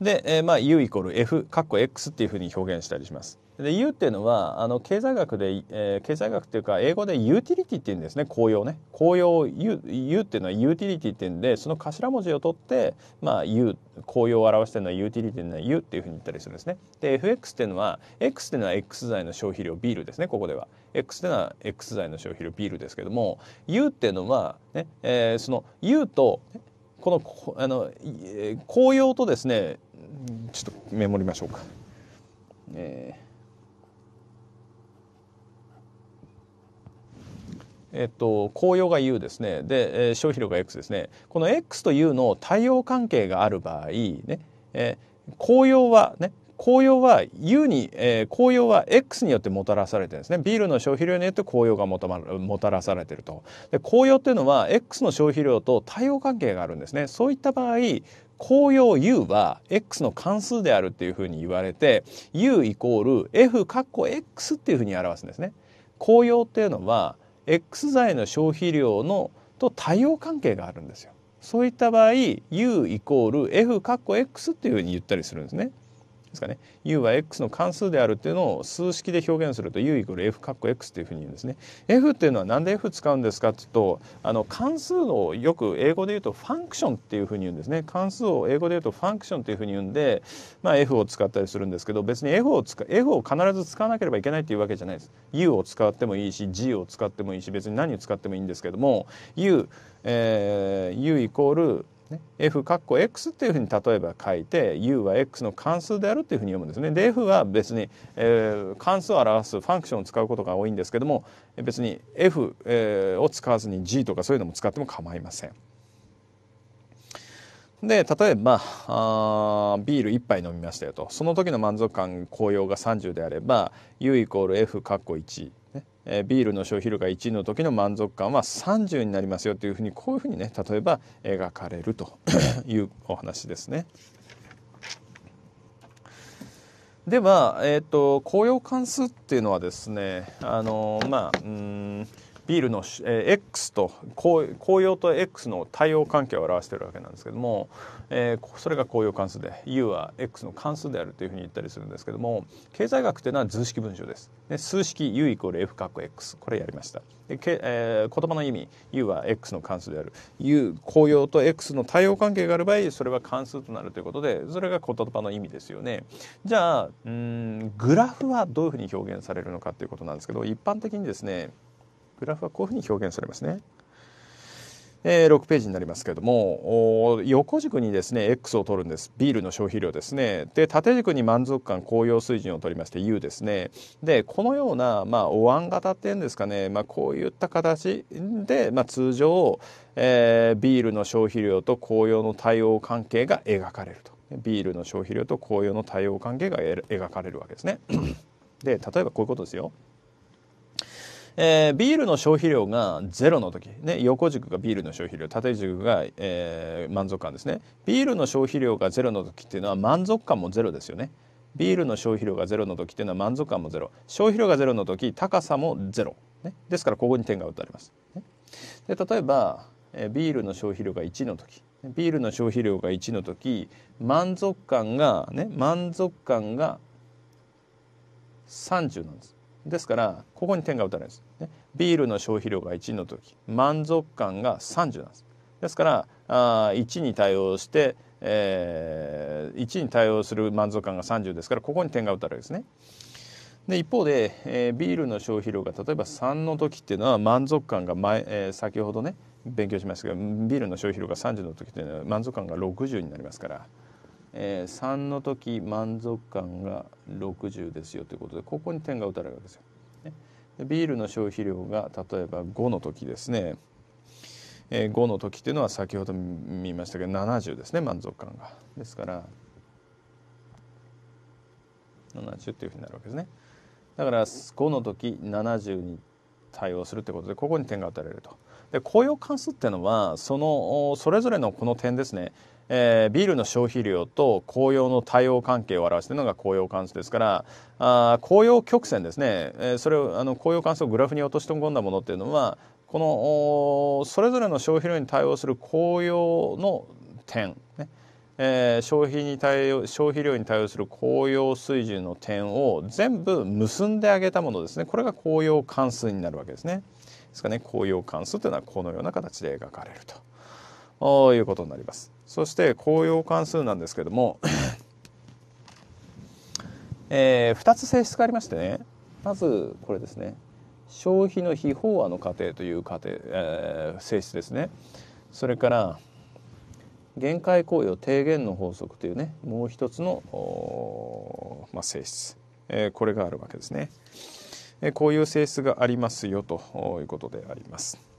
で、えー、まあ U イコール F かっこ X っていうふうに表現したりします。で U っていうのはあの経済学で、えー、経済学っていうか英語でユーティリティっていうんですね公用ね公用 U, U っていうのはユーティリティっていうんでその頭文字を取って、まあ、U 公用を表してるのはユーティリティの U っていうふうに言ったりするんですねで FX っていうのは X っていうのは X 剤の消費量ビールですねここでは X っていうのは X 剤の消費量ビールですけども U っていうのはね、えー、その U と、このあの公用とですねちょっとメモりましょうか。えーえっと、紅葉が U ですね。で、え消費量が X ですね。この X と U の対応関係がある場合、ね、えー、紅葉はね、紅葉は U に、えー、紅葉は X によってもたらされてるんですね。ビールの消費量によって紅葉がもたもたらされてると。で、紅葉っていうのは X の消費量と対応関係があるんですね。そういった場合、紅用 u は x の関数であるっていうふうに言われて u イコール f かっこ x っていうふうに表すんですね。紅用っていうのは x 材の消費量のと対応関係があるんですよ。そういった場合 u イコール f かっこ x っていうふうに言ったりするんですね。ですかね u は x の関数であるっていうのを数式で表現すると u イコール f かっこ x っていうふうに言うんですね f っていうのは何で f 使うんですかっていうとあの関数をよく英語で言うとファンクションっていうふうに言うんですね関数を英語で言うとファンクションっていうふうに言うんでまあ f を使ったりするんですけど別に f を使 f を必ず使わなければいけないっていうわけじゃないです u を使ってもいいし g を使ってもいいし別に何を使ってもいいんですけども u えー、u イコールね、f かっこ x っていうふうに例えば書いて u は x の関数であるっていうふうに読むんですね。で f は別に、えー、関数を表すファンクションを使うことが多いんですけども別に f、えー、を使わずに g とかそういうのも使っても構いません。で例えばあビール1杯飲みましたよとその時の満足感高揚が30であれば u イコール f かっこ1えビールの消費量が1位の時の満足感は30になりますよというふうにこういうふうにね例えば描かれると いうお話ですね。では、えーと、雇用関数っていうのはですねあのまあうんビールの、えー、X と紅葉と X の対応関係を表しているわけなんですけども、えー、それが紅葉関数で U は X の関数であるというふうに言ったりするんですけども経済学というのは図式文章です。で数式 U イコール F かっ X これやりました。でけえー、言葉の意味 U は X の関数である U 紅葉と X の対応関係がある場合それは関数となるということでそれが言葉の意味ですよね。じゃあうんグラフはどういうふうに表現されるのかということなんですけど一般的にですねグラフはこういうふうに表現されますね。えー、6ページになりますけれども横軸にですね X を取るんですビールの消費量ですねで縦軸に満足感高揚水準を取りまして U ですねでこのような、まあ、お椀型っていうんですかね、まあ、こういった形で、まあ、通常、えー、ビールの消費量と紅葉の対応関係が描かれるとビールの消費量と紅葉の対応関係が描かれるわけですね。で例えばこういうことですよ。えー、ビールの消費量がゼロの時、ね、横軸がビールの消費量縦軸が、えー、満足感ですねビールの消費量がゼロの時っていうのは満足感もゼロですよねビールの消費量がゼロの時っていうのは満足感もゼロ消費量がゼロの時高さもゼロ、ね、ですからここに点が打ってあります、ね、で例えば、えー、ビールの消費量が1の時ビールの消費量が1の時満足感がね満足感が30なんですですからここに点が打たれるんです、ね、ビールの消費量が1の時満足感が30なんですですからあ1に対応して、えー、1に対応する満足感が30ですからここに点が打たれるんですねで一方で、えー、ビールの消費量が例えば3の時っていうのは満足感が前、えー、先ほどね勉強しましたけどビールの消費量が30の時っていうのは満足感が60になりますからえー、3の時満足感が60ですよということでここに点が打たれるわけですよ。ね、でビールの消費量が例えば5の時ですね、えー、5の時っていうのは先ほど見ましたけど70ですね満足感が。ですから70っていうふうになるわけですね。だから5の時70に対応するってことでここに点が打たれると。で雇用関数っていうのはそのそれぞれのこの点ですねえー、ビールの消費量と紅葉の対応関係を表しているのが紅葉関数ですからあ紅葉曲線ですね、えー、それをあの紅葉関数をグラフに落とし込んだものっていうのはこのそれぞれの消費量に対応する紅葉の点、ねえー、消費に対応消費量に対応する紅葉水準の点を全部結んであげたものですねこれが紅葉関数になるわけですね。ですかね紅葉関数というのはこのような形で描かれるということになります。そして紅用関数なんですけどもえー、2つ性質がありましてねまずこれですね消費の非飽和の過程という過程、えー、性質ですねそれから限界行為を低減の法則というねもう一つの、まあ、性質、えー、これがあるわけですね、えー、こういう性質がありますよということであります。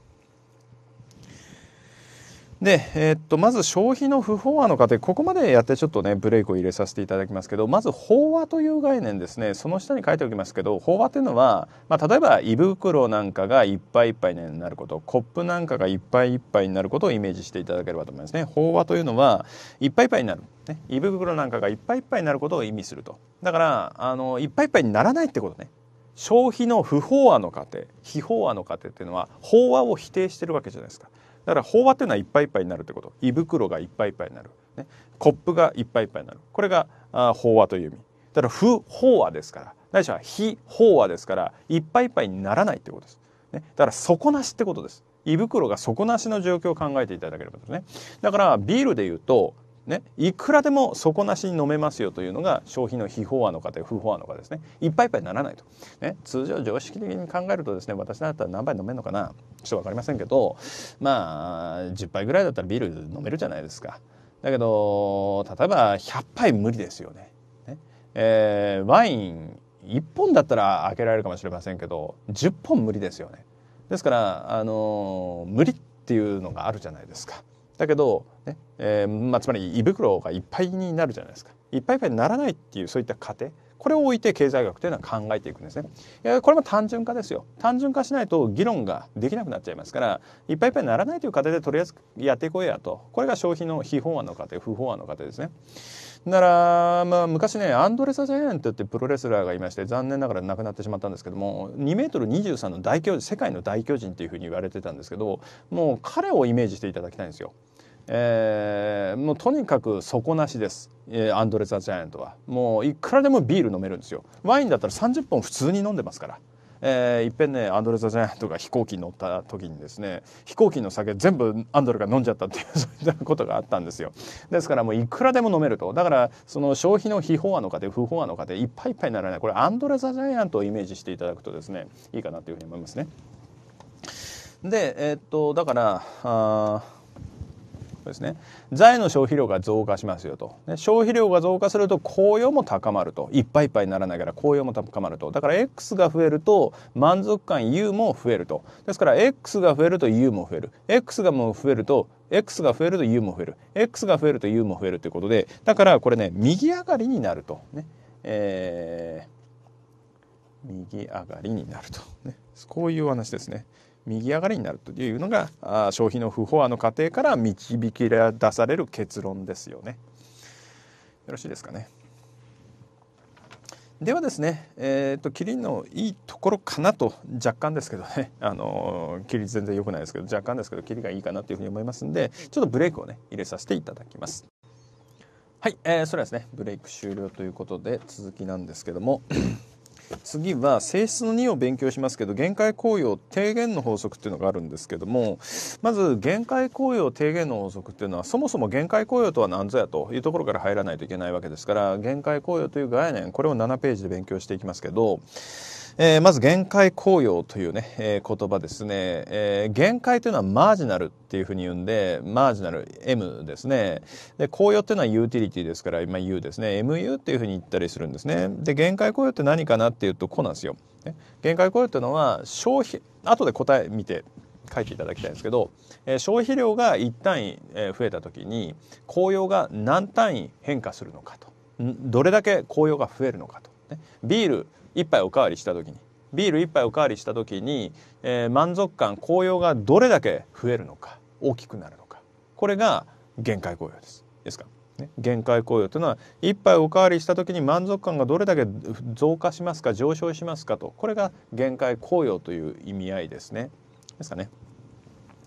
で、えー、っと、まず消費の不飽和の過程、ここまでやってちょっとね、ブレイクを入れさせていただきますけど、まず飽和という概念ですね、その下に書いておきますけど、飽和というのは、まあ、例えば胃袋なんかがいっぱいいっぱいになること、コップなんかがいっぱいいっぱいになることをイメージしていただければと思いますね。飽和というのは、いっぱいいっぱいになる。ね、胃袋なんかがいっぱいいっぱいになることを意味すると。だから、あの、いっぱいいっぱいにならないってことね。消費の不飽和の過程、非飽和の過程っていうのは、飽和を否定してるわけじゃないですか。だから飽和っていうのはいっぱいいっぱいになるってこと胃袋がいっぱいいっぱいになる、ね、コップがいっぱいいっぱいになるこれがあ飽和という意味だから不飽和ですからないしは非飽和ですからいっぱいいっぱいにならないってことです、ね、だから底なしってことです胃袋が底なしの状況を考えていただければですねだからビールで言うとね、いくらでも底なしに飲めますよというのが消費の非法案の方や不法案の方ですねいっぱいいっぱいにならないと、ね、通常常識的に考えるとですね私だったら何杯飲めるのかなちょっと分かりませんけどまあ10杯ぐらいだったらビール飲めるじゃないですかだけど例えば100杯無理ですよねね、えー、ワイン1本だったら開けられるかもしれませんけど10本無理ですよねですからあの無理っていうのがあるじゃないですかだけどえー、まあ、つまり胃袋がいっぱいになるじゃないですかいっぱいいっぱいにならないっていうそういった過程これを置いて経済学というのは考えていくんですね。これも単純化ですよ。単純化しないと議論ができなくなっちゃいますからいっぱいいっぱいにならないという過程でとりあえずやっていこうやとこれが消費の非法案の過程不法案の過程ですね。なら、まあ、昔ねアンドレサ・ジャイアントってプロレスラーがいまして残念ながら亡くなってしまったんですけども2メートル2 3の大巨人世界の大巨人っていうふうに言われてたんですけどもう彼をイメージしていただきたいんですよ。えー、もうとにかく底なしです、えー、アンドレ・ザ・ジャイアントはもういくらでもビール飲めるんですよワインだったら30本普通に飲んでますから。えー、いっぺんねアンドレ・ザ・ジャイアントが飛行機に乗った時にですね飛行機の酒全部アンドレが飲んじゃったっていう そういったことがあったんですよですからもういくらでも飲めるとだからその消費の非法案のか、庭不法案のか庭いっぱいいっぱいにならないこれアンドレ・ザ・ジャイアントをイメージしていただくとですねいいかなというふうに思いますねでえー、っとだからあですね財の消費量が増加しますよと、ね、消費量が増加すると雇用も高まるといっぱいいっぱいにならないから雇用も高まるとだから X が増えると満足感 U も増えるとですから X が増えると U も増える X がもう増えると X が増えると U も増える X が増えると U も増えるということでだからこれね右上がりになるとねえー、右上がりになると、ね、こういう話ですね。右上がりになるというのが消費の不飽和の過程から導き出される結論ですよね。よろしいですかね。ではですね、えーと、とキリンのいいところかなと若干ですけどね、あのキリ全然良くないですけど若干ですけどキリがいいかなというふうに思いますんでちょっとブレイクをね入れさせていただきます。はい、えー、それはですねブレイク終了ということで続きなんですけども次は性質の2を勉強しますけど限界効用低減の法則っていうのがあるんですけどもまず限界効用低減の法則っていうのはそもそも限界効用とは何ぞやというところから入らないといけないわけですから限界効用という概念これを7ページで勉強していきますけどえー、まず限界紅葉というね、えー、言葉ですね、えー、限界というのはマージナルっていうふうに言うんで、マージナル M ですね。で、紅葉っていうのはユーティリティですから、今 U ですね。MU っていうふうに言ったりするんですね。で、限界紅葉って何かなっていうと、こうなんですよ。ね、限界紅葉っていうのは消費、後で答え見て書いていただきたいんですけど、えー、消費量が1単位、え増えた時に紅葉が何単位変化するのかとどれだけ紅葉が増えるのかと、ね、ビール1杯おかわりした時にビール1杯おかわりした時に、えー、満足感高揚がどれだけ増えるのか大きくなるのかこれが限界雇用ですですか、ね、限界雇用というのは1杯おかわりした時に満足感がどれだけ増加しますか上昇しますかとこれが限界雇用という意味合いですねですかね。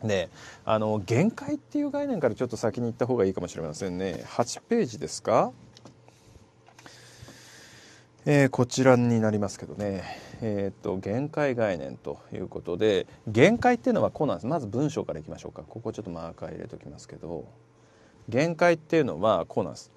であの限界っていう概念からちょっと先に行った方がいいかもしれませんね8ページですかえー、こちらになりますけどね、えー、っと限界概念ということで限界っていうのはこうなんですまず文章からいきましょうかここちょっとマーカー入れときますけど限界っていうのはこうなんです。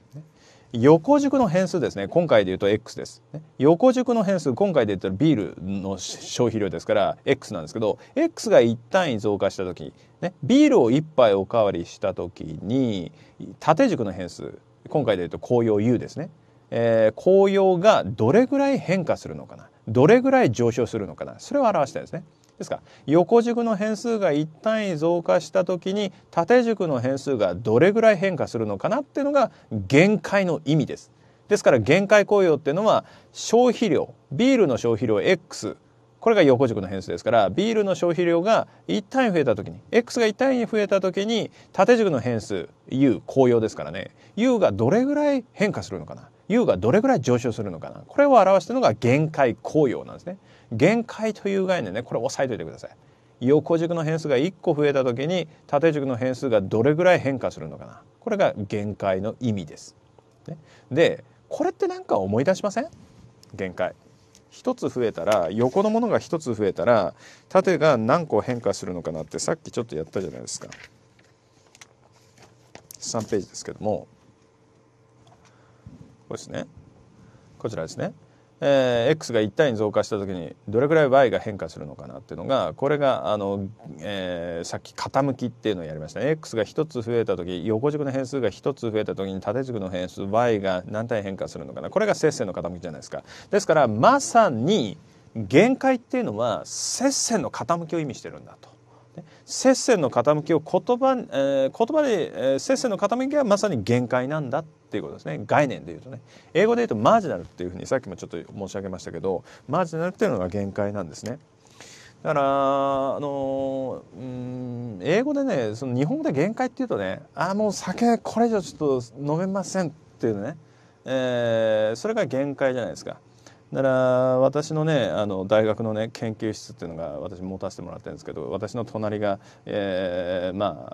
横軸の変数ですね今回で言うと X です、ね、横軸の変数今回で言ったらビールの消費量ですから X なんですけど X が1単位増加した時、ね、ビールを1杯おかわりした時に縦軸の変数今回で言うと紅葉 U ですねえー、紅葉がどれぐらい変化するのかなどれぐらい上昇するのかなそれを表したいですね。ですから横軸の変数が一単位増加した時に縦軸の変数がどれぐらい変化するのかなっていうのが限界の意味です。ですから限界紅葉っていうのは消費量ビールの消費量 X これが横軸の変数ですからビールの消費量が一単位増えた時に X が一単位増えた時に縦軸の変数 U 紅葉ですからね U がどれぐらい変化するのかな U がどれぐらい上昇するのかなこれを表してるのが限界効用なんですね限界という概念ねこれ押さえておいてください横軸の変数が1個増えた時に縦軸の変数がどれぐらい変化するのかなこれが限界の意味です、ね、でこれって何か思い出しません限界1つ増えたら横のものが1つ増えたら縦が何個変化するのかなってさっきちょっとやったじゃないですか3ページですけどもこですねこちらですね、えー、x が1対に増加した時にどれくらい y が変化するのかなっていうのがこれがあの、えー、さっき傾きっていうのをやりましたね x が1つ増えた時横軸の変数が1つ増えた時に縦軸の変数 y が何対変化するのかなこれが接線の傾きじゃないですか。ですからまさに限界っていうのは接線の傾きを意味してるんだと。接戦の傾きを言葉,、えー、言葉で、えー、接戦の傾きはまさに限界なんだっていうことですね概念で言うとね英語で言うとマージナルっていうふうにさっきもちょっと申し上げましたけどマージナルっていうのが限界なんですね。だからあのうん英語でねその日本語で限界っていうとねあもう酒これ以上ちょっと飲めませんっていうね、えー、それが限界じゃないですか。だから私のねあの大学のね研究室っていうのが私持たせてもらってるんですけど私の隣が、えー、ま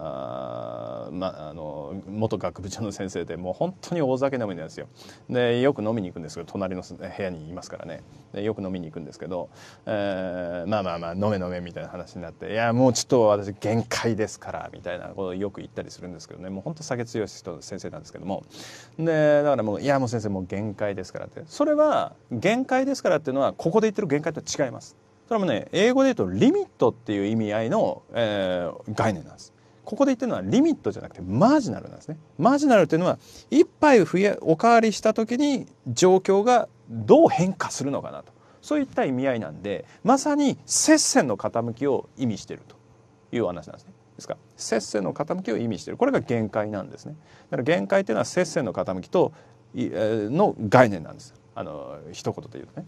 あまああの元学部長の先生でもう本当に大酒飲みなんですよでよく飲みに行くんですけど隣の部屋にいますからねでよく飲みに行くんですけど、えー、まあまあまあ飲め飲めみたいな話になって「いやもうちょっと私限界ですから」みたいなことをよく言ったりするんですけどねもう本当酒強い人先生なんですけどもでだからもう「いやもう先生もう限界ですから」ってそれは限界界ですからっていうのはここで言ってる限界とは違います。それもね英語で言うとリミットっていう意味合いの、えー、概念なんです。ここで言ってるのはリミットじゃなくてマージナルなんですね。マージナルっていうのは一杯増えおかわりした時に状況がどう変化するのかなとそういった意味合いなんでまさに接戦の傾きを意味してるという話なんですね。ですから接戦の傾きを意味してるこれが限界なんですね。だから限界っていうのは接戦の傾きとの概念なんです。あの一言で言うとね。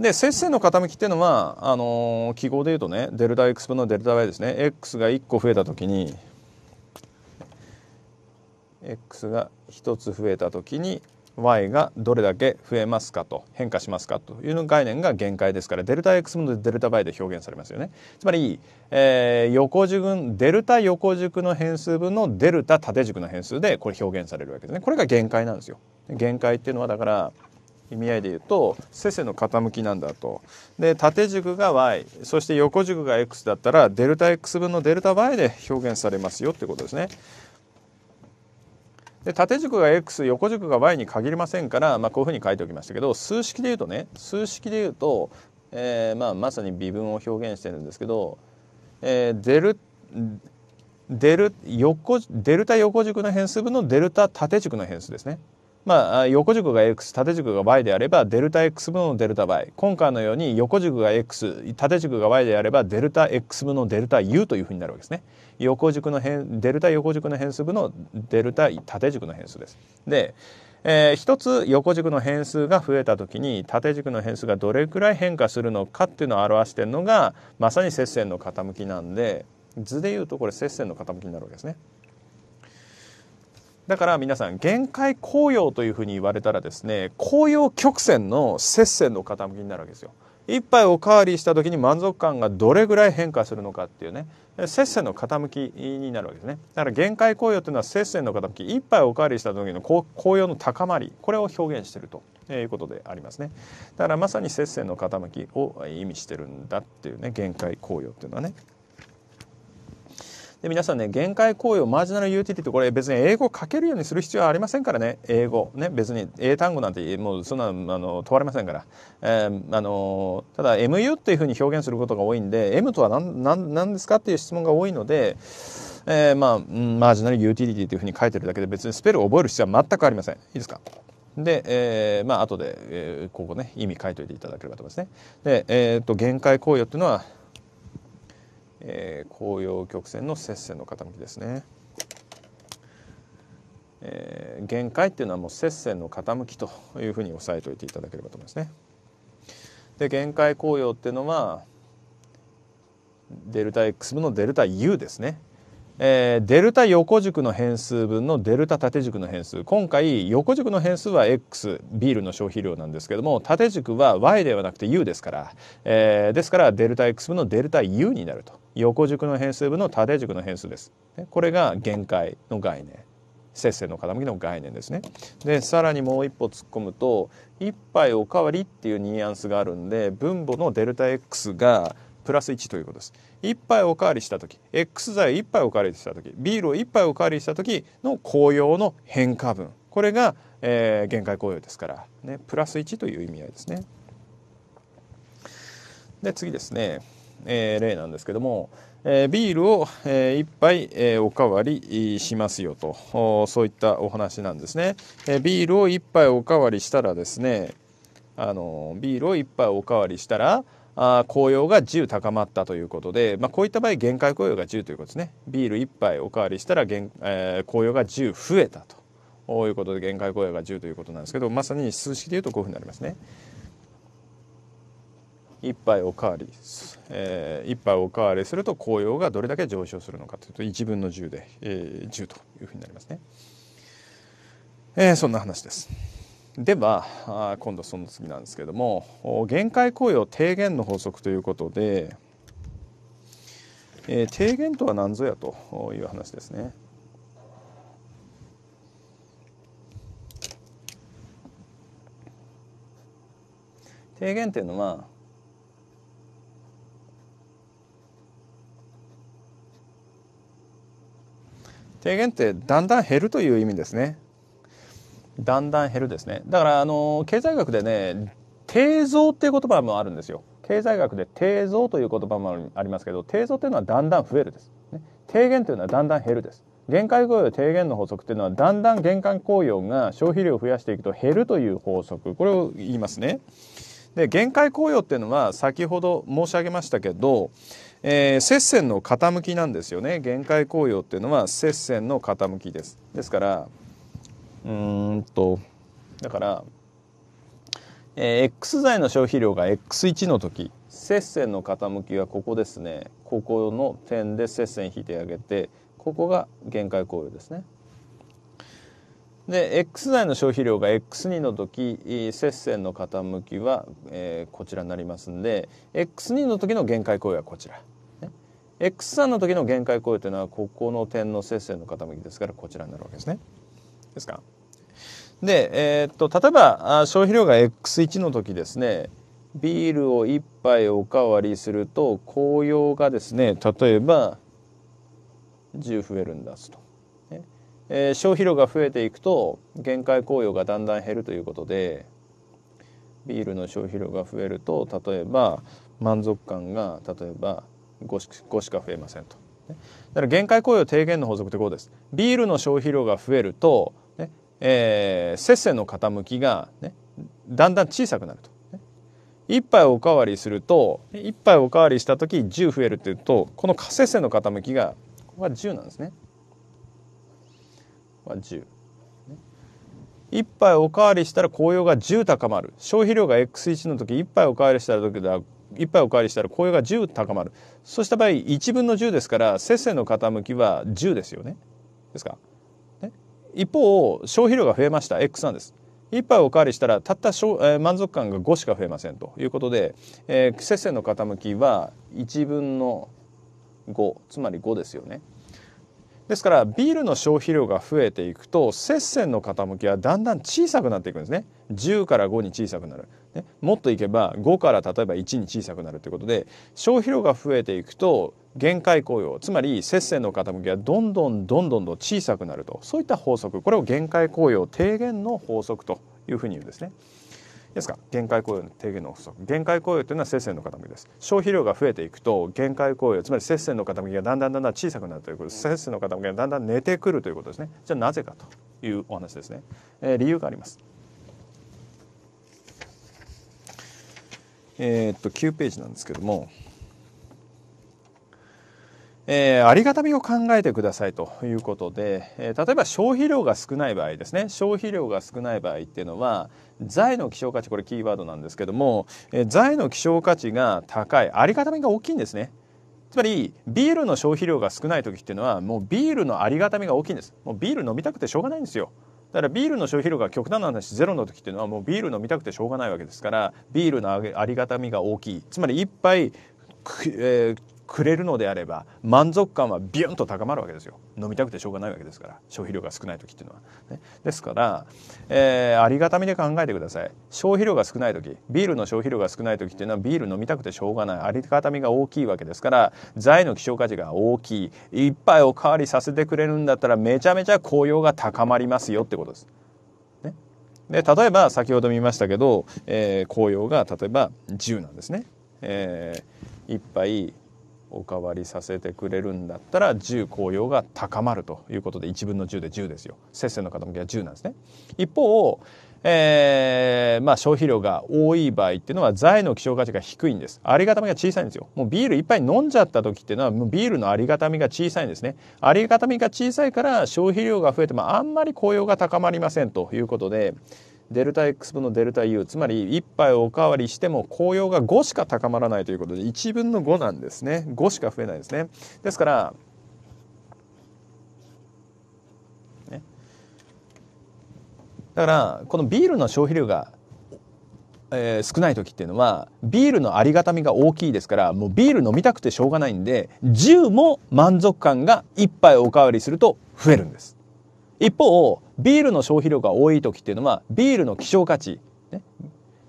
で接線の傾きっていうのはあの記号で言うとねデルタ x 分のデルタ y ですね x が1個増えた時に x が1つ増えた時に y がどれだけ増えますかと変化しますかという概念が限界ですからデルタ x 分のデルタ y で表現されますよねつまり、えー、横軸デルタ横軸の変数分のデルタ縦軸の変数でこれ表現されるわけですねこれが限界なんですよ限界っていうのはだから意味合いで言うとせせの傾きなんだとで縦軸が y そして横軸が x だったらデルタ x 分のデルタ y で表現されますよってことですね。で縦軸が x 横軸が y に限りませんから、まあ、こういうふうに書いておきましたけど数式で言うとね数式で言うと、えーまあ、まさに微分を表現してるんですけど、えー、デルデル横デルタ横軸の変数分のデルタ縦軸の変数ですね。まあ、横軸が x 縦軸が y であればデルタ x 分のデルタ y 今回のように横軸が x 縦軸が y であればデルタ x 分のデルタ u というふうになるわけですね横軸の変デルタ横軸の変数分のデルタ縦軸の変数ですで、えー、一つ横軸の変数が増えた時に縦軸の変数がどれくらい変化するのかっていうのを表してるのがまさに接線の傾きなんで図でいうとこれ接線の傾きになるわけですねだから皆さん限界紅葉というふうに言われたらですね紅葉曲線の接線の傾きになるわけですよ。一杯おかわりした時に満足感がどれぐらい変化するのかっていうね接線の傾きになるわけですねだから限界紅葉というのは接線の傾き一杯おかわりした時の紅葉の高まりこれを表現してるということでありますねだからまさに接線の傾きを意味してるんだっていうね限界紅葉っていうのはねで皆さんね限界行為をマージナルユーティリティこれ別に英語を書けるようにする必要はありませんからね英語ね別に英単語なんてもうそんなあの問われませんから、えー、あのただ MU っていうふうに表現することが多いんで M とは何何何ですかっていう質問が多いのでえー、まあ、マージナルユーティリティというふうに書いてるだけで別にスペルを覚える必要は全くありません。いいですかで、えー、まあ後で、えー、ここね、意味書いといていただければと思いますね。で、えー、っと、限界行為っていうのは、え紅葉曲線の接線の傾きですね、え限界っていうのはもう接線の傾きというふうに押さえておいていただければと思いますねで限界紅葉っていうのはデルタ X 分のデルタ U ですねえー、デルタ横軸の変数分のデルタ縦軸の変数今回横軸の変数は X ビールの消費量なんですけども縦軸は Y ではなくて U ですから、えー、ですからデルタ X 分のデルタ U になると横軸の変数分の縦軸の変数です。これが限界の概念節制の傾きの概念ですねでさらにもう一歩突っ込むと1杯おかわりっていうニュアンスがあるんで分母のデルタ X がプラス1ということです1杯おかわりした時 X 剤1杯おかわりした時ビールを1杯おかわりした時の紅葉の変化分これが、えー、限界紅葉ですから、ね、プラス1という意味合いですねで次ですね、えー、例なんですけども、えー、ビールを、えー、1杯、えー、おかわりしますよとそういったお話なんですね、えー、ビールを1杯おかわりしたらですねあのビールを1杯おかわりしたらあ紅葉が10高まったということで、まあ、こういった場合限界紅葉が10ということですねビール1杯おかわりしたら、えー、紅葉が10増えたということで限界紅葉が10ということなんですけどまさに数式でいうとこういうふうになりますね。1杯おかわり、えー、1杯おかわりすると紅葉がどれだけ上昇するのかというと1分の10で、えー、10というふうになりますね。えー、そんな話です。では今度その次なんですけども限界雇用低減の法則ということで、え低減とは何ぞやという話ですね。低減っていうのは低減ってだんだん減るという意味ですね。だんだん減るですねだからあの経済学でね低増っていう言葉もあるんですよ経済学で低増という言葉もありますけど低増っていうのはだんだん増えるです、ね、低減というのはだんだん減るです限界雇用低減の法則というのはだんだん限界雇用が消費量を増やしていくと減るという法則これを言いますねで限界雇用っていうのは先ほど申し上げましたけど、えー、接戦の傾きなんですよね限界雇用っていうのは接戦の傾きですですからうんとだから、えー、X 材の消費量が X1 の時接線の傾きがここですねここの点で接線引いてあげてここが限界公用ですね。で X 材の消費量が X2 の時接線の傾きは、えー、こちらになりますんで X2 の時の限界公用はこちら。ね、X3 の時の限界公用というのはここの点の接線の傾きですからこちらになるわけですね。ですか。で、えー、っと、例えば、消費量が X1 の時ですね、ビールを1杯おかわりすると、紅葉がですね、例えば、10増えるんだすと。えー、消費量が増えていくと限界紅葉がだんだん減るということでビールの消費量が増えると例えば満足感が例えば 5, し5しか増えませんと。だから限界雇用低減の法則ってこうです。ビールの消費量が増えるとえー、せっせの傾きが、ね、だんだん小さくなると。1杯おかわりすると1杯おかわりした時10増えるっていうとこのせっせの傾きがここは10なんですね。は10。杯おかわりしたら紅葉が10高まる消費量が X1 の時1杯おかわりした時だ一杯おかわりしたら紅葉が10高まるそうした場合1分の10ですからっせの傾きは10ですよねですか一方消費量が増えました X なんです一杯おかわりしたらたった、えー、満足感が5しか増えませんということで、えー、接線の傾きは1分の5つまり5ですよねですからビールの消費量が増えていくと接線の傾きはだんだん小さくなっていくんですね10から5に小さくなる、ね、もっといけば5から例えば1に小さくなるということで消費量が増えていくと限界雇用つまり接線の傾きがどんどんどんどんどん小さくなるとそういった法則これを限界雇用低減の法則というふうに言うんですね。ですか限界雇用の低減の法則限界雇用というのは接線の傾きです消費量が増えていくと限界雇用つまり接線の傾きがだんだんだんだん小さくなるということです節制の傾きがだんだん寝てくるということですねじゃあなぜかというお話ですね、えー、理由がありますえー、っと9ページなんですけどもえー、ありがたみを考えてくださいということで、えー、例えば消費量が少ない場合ですね消費量が少ない場合っていうのは財の希少価値これキーワードなんですけども、えー、財の希少価値が高いありがたみが大きいんですねつまりビールの消費量が少ない時っていうのはもうビールのありがたみが大きいんですもうビール飲みたくてしょうがないんですよだからビールの消費量が極端な話ゼロの時っていうのはもうビール飲みたくてしょうがないわけですからビールのありがたみが大きいつまり1杯えー、くれるのであれば満足感はビュンと高まるわけですよ飲みたくてしょうがないわけですから消費量が少ない時っていうのは、ね、ですから、えー、ありがたみで考えてください消費量が少ない時ビールの消費量が少ない時っていうのはビール飲みたくてしょうがないありがたみが大きいわけですから財の希少価値が大きい一杯おかわりさせてくれるんだったらめちゃめちゃ紅葉が高まりますよってことです。ね、で例えば先ほど見ましたけど、えー、紅葉が例えば10なんですね。えー、1杯おかわりさせてくれるんだったら10紅葉が高まるということで1分の10で10ですよ接制の傾きは10なんですね一方、えーまあ、消費量が多い場合っていうのは財の希少価値が低いんですありがたみが小さいんですよもうビール一杯飲んじゃった時っていうのはもうビールのありがたみが小さいんですねありがたみが小さいから消費量が増えてもあんまり紅用が高まりませんということでデルタ X 分のデルタ U つまり1杯おかわりしても効用が5しか高まらないということで1分の5なんですね5しか増えないですねですからねだからこのビールの消費量がえー、少ない時っていうのはビールのありがたみが大きいですからもうビール飲みたくてしょうがないんで10も満足感が1杯おかわりすると増えるんです一方ビールの消費量が多い時っていうのはビールの希少価値、ね、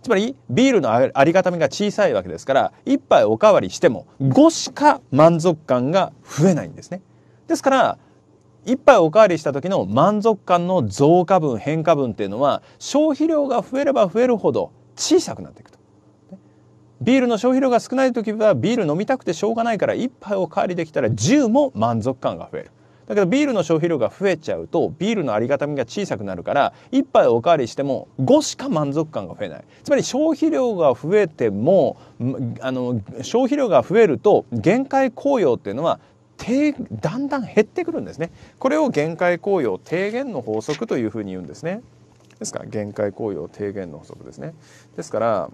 つまりビールのありがたみが小さいわけですから1杯おかわりしても5しか満足感が増えないんですね。ですから1杯おかわりした時の満足感の増加分変化分っていうのは消費量が増えれば増えるほど小さくなっていくと。ビールの消費量が少ない時はビール飲みたくてしょうがないから1杯おかわりできたら10も満足感が増える。だけどビールの消費量が増えちゃうとビールのありがたみが小さくなるから1杯おかわりしても5しか満足感が増えないつまり消費量が増えてもあの消費量が増えると限界効用っていうのはだんだん減ってくるんですねこれを限界効用低減の法則というふうに言うんですねですから限界効用低減の法則ですねですから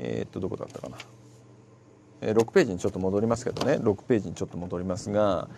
えー、っとどこだったかな6ページにちょっと戻りますけどね6ページにちょっと戻りますが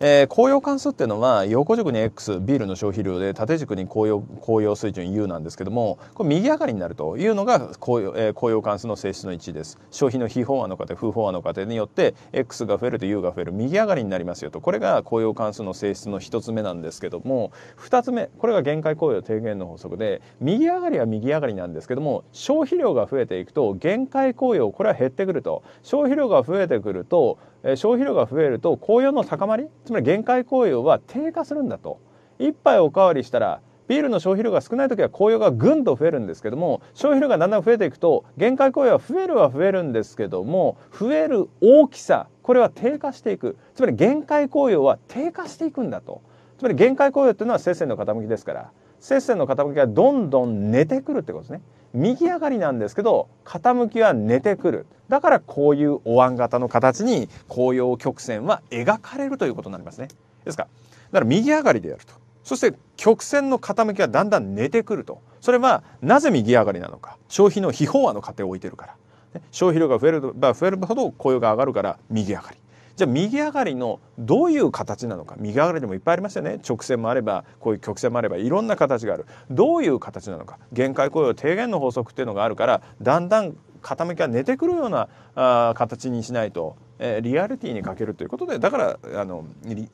えー、紅葉関数っていうのは横軸に X ビールの消費量で縦軸に紅葉紅葉水準 U なんですけどもこれ右上がりになるというのが紅葉,、えー、紅葉関数の性質の1です消費の非飽和の過程不飽和の過程によって X が増えると U が増える右上がりになりますよとこれが紅葉関数の性質の1つ目なんですけども2つ目これが限界紅葉低減の法則で右上がりは右上がりなんですけども消費量が増えていくと限界紅葉これは減ってくると消費量が増えてくると消費量が増えると紅葉の高まりつまり限界紅葉は低下するんだと1杯おかわりしたらビールの消費量が少ない時は紅葉がぐんと増えるんですけども消費量がだんだん増えていくと限界紅葉は増えるは増えるんですけども増える大きさこれは低下していくつまり限界紅葉は低下していくんだとつまり限界紅葉っていうのは接線の傾きですから接線の傾きがどんどん寝てくるってことですね右上がりなんですけど傾きは寝てくるだからこういうお椀型の形に紅葉曲線は描かれるということになりますね。ですからだから右上がりでやるとそして曲線の傾きがだんだん寝てくるとそれはなぜ右上がりなのか消費の非飽和の過程を置いてるから、ね、消費量が増えれば増えるほど紅葉が上がるから右上がりじゃあ右上がりのどういう形なのか右上がりでもいっぱいありますよね直線もあればこういう曲線もあればいろんな形があるどういう形なのか限界雇用低減の法則っていうのがあるからだんだん傾きが寝てくるようなあ形にしないと、えー、リアリティに欠けるということでだからあの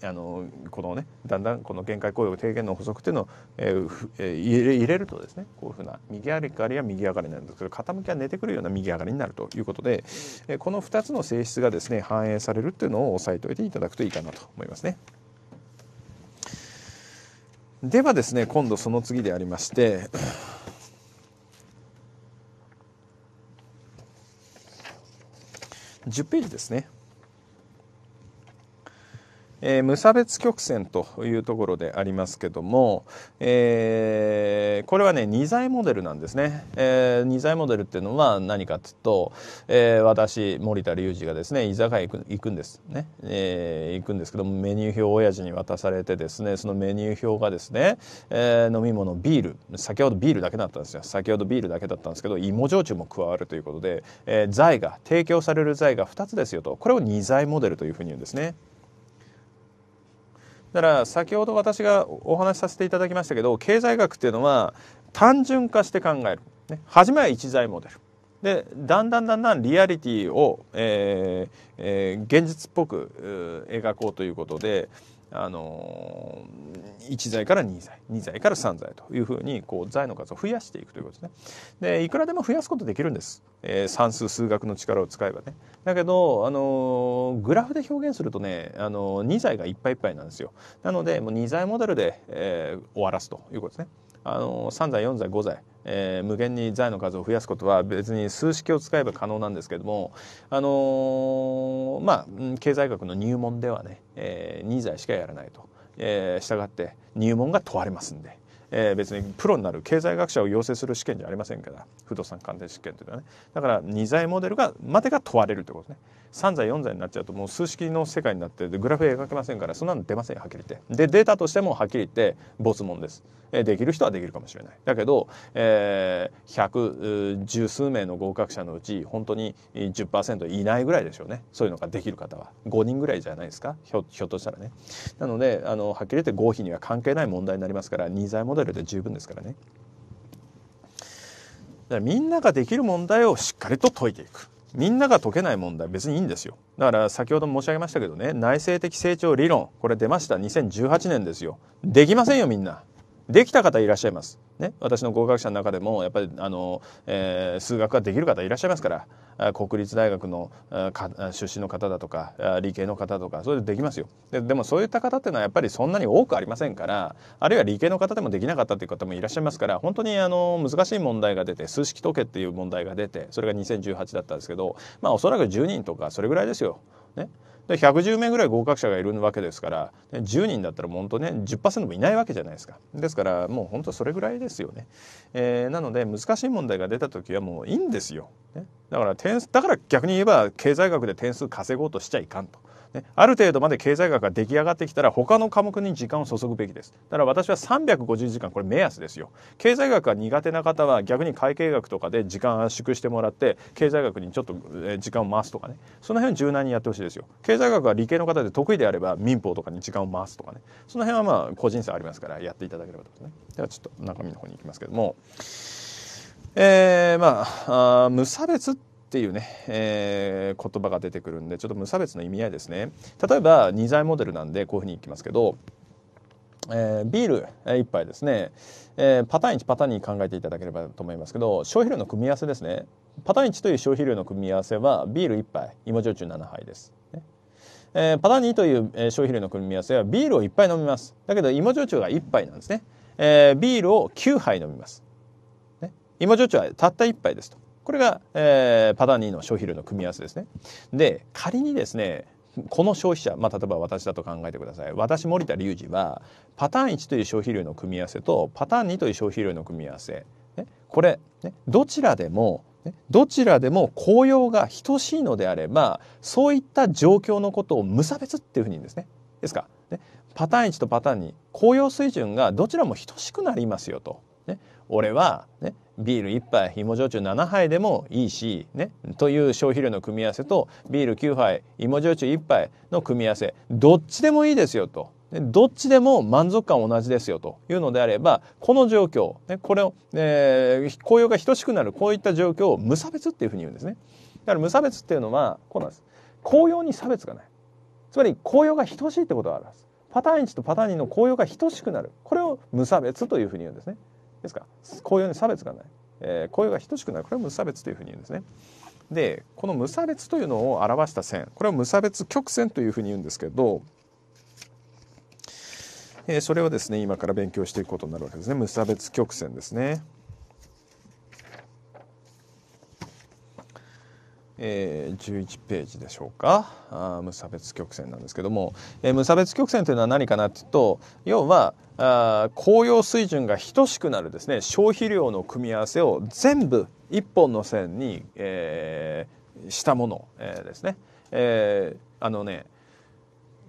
あのこのねだんだんこの限界雇用低減の補足っていうのを、えーえー、入れるとですねこういうふうな右上がりは右上がりなんですけど傾きが寝てくるような右上がりになるということで、えー、この2つの性質がですね反映されるっていうのを押さえておいていただくといいかなと思いますね。ではですね今度その次でありまして10ページですねえー、無差別曲線というところでありますけども、えー、これはね2材モデルなんですね、えー、2材モデルっていうのは何かっていうと、えー、私森田隆二がですね居酒屋行くんですね、えー、行くんですけどもメニュー表を親父に渡されてですねそのメニュー表がですね、えー、飲み物ビール先ほどビールだけだったんですよ先ほどビールだけだったんですけど芋焼酎も加わるということで、えー、材が提供される材が2つですよとこれを2材モデルというふうに言うんですね。だから先ほど私がお話しさせていただきましたけど経済学っていうのは単純化して考える、ね、初めは一財モデルでだんだんだんだんリアリティを、えーえー、現実っぽく描こうということであの1剤から2剤2剤から3剤というふうにこう剤の数を増やしていくということですね。でいくらでも増やすことできるんです、えー、算数数学の力を使えばね。だけど、あのグラフで表現するとね、あのー、2剤がいっぱいいっぱいなんですよ。なのでもう2剤モデルで、えー、終わらすということですね。あの3罪4罪5罪えー、無限に財の数を増やすことは別に数式を使えば可能なんですけども、あのー、まあ、経済学の入門ではね、えー、2財しかやらないと、えー、したがって入門が問われますんで。えー、別にプロになる経済学者を養成する試験じゃありませんから不動産鑑定試験というのはねだから2財モデルがまでが問われるということね3歳4歳になっちゃうともう数式の世界になってグラフ描けませんからそんなの出ませんはっきり言ってでデータとしてもはっきり言って没問ですできる人はできるかもしれないだけど、えー、1 0十数名の合格者のうち本当に10%いないぐらいでしょうねそういうのができる方は5人ぐらいじゃないですかひょひょっとしたらねなのであのはっきり言って合否には関係ない問題になりますから2剤モデルで十分ですからねだからみんなができる問題をしっかりと解いていくみんなが解けない問題別にいいんですよだから先ほども申し上げましたけどね内政的成長理論これ出ました2018年ですよできませんよみんなできた方いらっしゃいます。ね、私の合格者の中でもやっぱりあの、えー、数学ができる方いらっしゃいますから国立大学の出身の方だとか理系の方とかそれでできますよででもそういった方っていうのはやっぱりそんなに多くありませんからあるいは理系の方でもできなかったという方もいらっしゃいますから本当にあの難しい問題が出て数式解けっていう問題が出てそれが2018だったんですけどまあおそらく10人とかそれぐらいですよ。ね、で110名ぐらい合格者がいるわけですから10人だったら本当ね10%もいないわけじゃないですかですからもう本当それぐらいですよね、えー、なので難しい問題が出た時はもういいんですよ、ね、だから点だから逆に言えば経済学で点数稼ごうとしちゃいかんと。ね、ある程度まで経済学が出来上がってきたら他の科目に時間を注ぐべきですだから私は350時間これ目安ですよ経済学が苦手な方は逆に会計学とかで時間圧縮してもらって経済学にちょっと時間を回すとかねその辺柔軟にやってほしいですよ経済学は理系の方で得意であれば民法とかに時間を回すとかねその辺はまあ個人差ありますからやっていただければと思いますねではちょっと中身の方に行きますけどもえー、まあ無差別ってっていうね、えー、言葉が出てくるんでちょっと無差別の意味合いですね例えば2剤モデルなんでこういうふうにいきますけど、えー、ビール1杯ですね、えー、パターン1パターンに考えていただければと思いますけど消費量の組み合わせですねパターン1という消費量の組み合わせはビール1杯芋焼酎7杯です、ねえー、パターン2という、え消費量の組み合わせはビールを1杯飲みますだけど芋焼酎が1杯なんですね、えー、ビールを9杯飲みます、ね、芋焼酎はたった1杯ですとこれが、えー、パターン2の消費量の組み合わせですね。で仮にですねこの消費者、まあ、例えば私だと考えてください私森田隆二はパターン1という消費量の組み合わせとパターン2という消費量の組み合わせ、ね、これ、ね、どちらでも、ね、どちらでも紅葉が等しいのであればそういった状況のことを無差別っていうふうに言うんですね。ですか、ね、パターン1とパターン2紅葉水準がどちらも等しくなりますよと。ね、俺は、ね、ビール1杯芋焼酎7杯でもいいしねという消費量の組み合わせとビール9杯芋焼酎1杯の組み合わせどっちでもいいですよと。どっちでも満足感同じですよというのであればこの状況、ね、これを、えー、紅葉が等しくなるこういった状況を無差別っていうふうに言うんですねだから無差別っていうのはこうなんです紅葉に差別がないつまり紅葉が等しいってことがあるはすパターン1とパターン2の紅葉が等しくなるこれを無差別というふうに言うんですねですから公用に差別がない、えー、公用が等しくないこれは無差別というふうに言うんですね。でこの無差別というのを表した線これは無差別曲線というふうに言うんですけど、えー、それをですね今から勉強していくことになるわけですね無差別曲線ですね。え11ページでしょうかあ無差別曲線なんですけども、えー、無差別曲線というのは何かなっていうと要はあ紅葉水準が等しくなるですね消費量の組み合わせを全部1本の線に、えー、したもの、えー、ですね。えー、あのね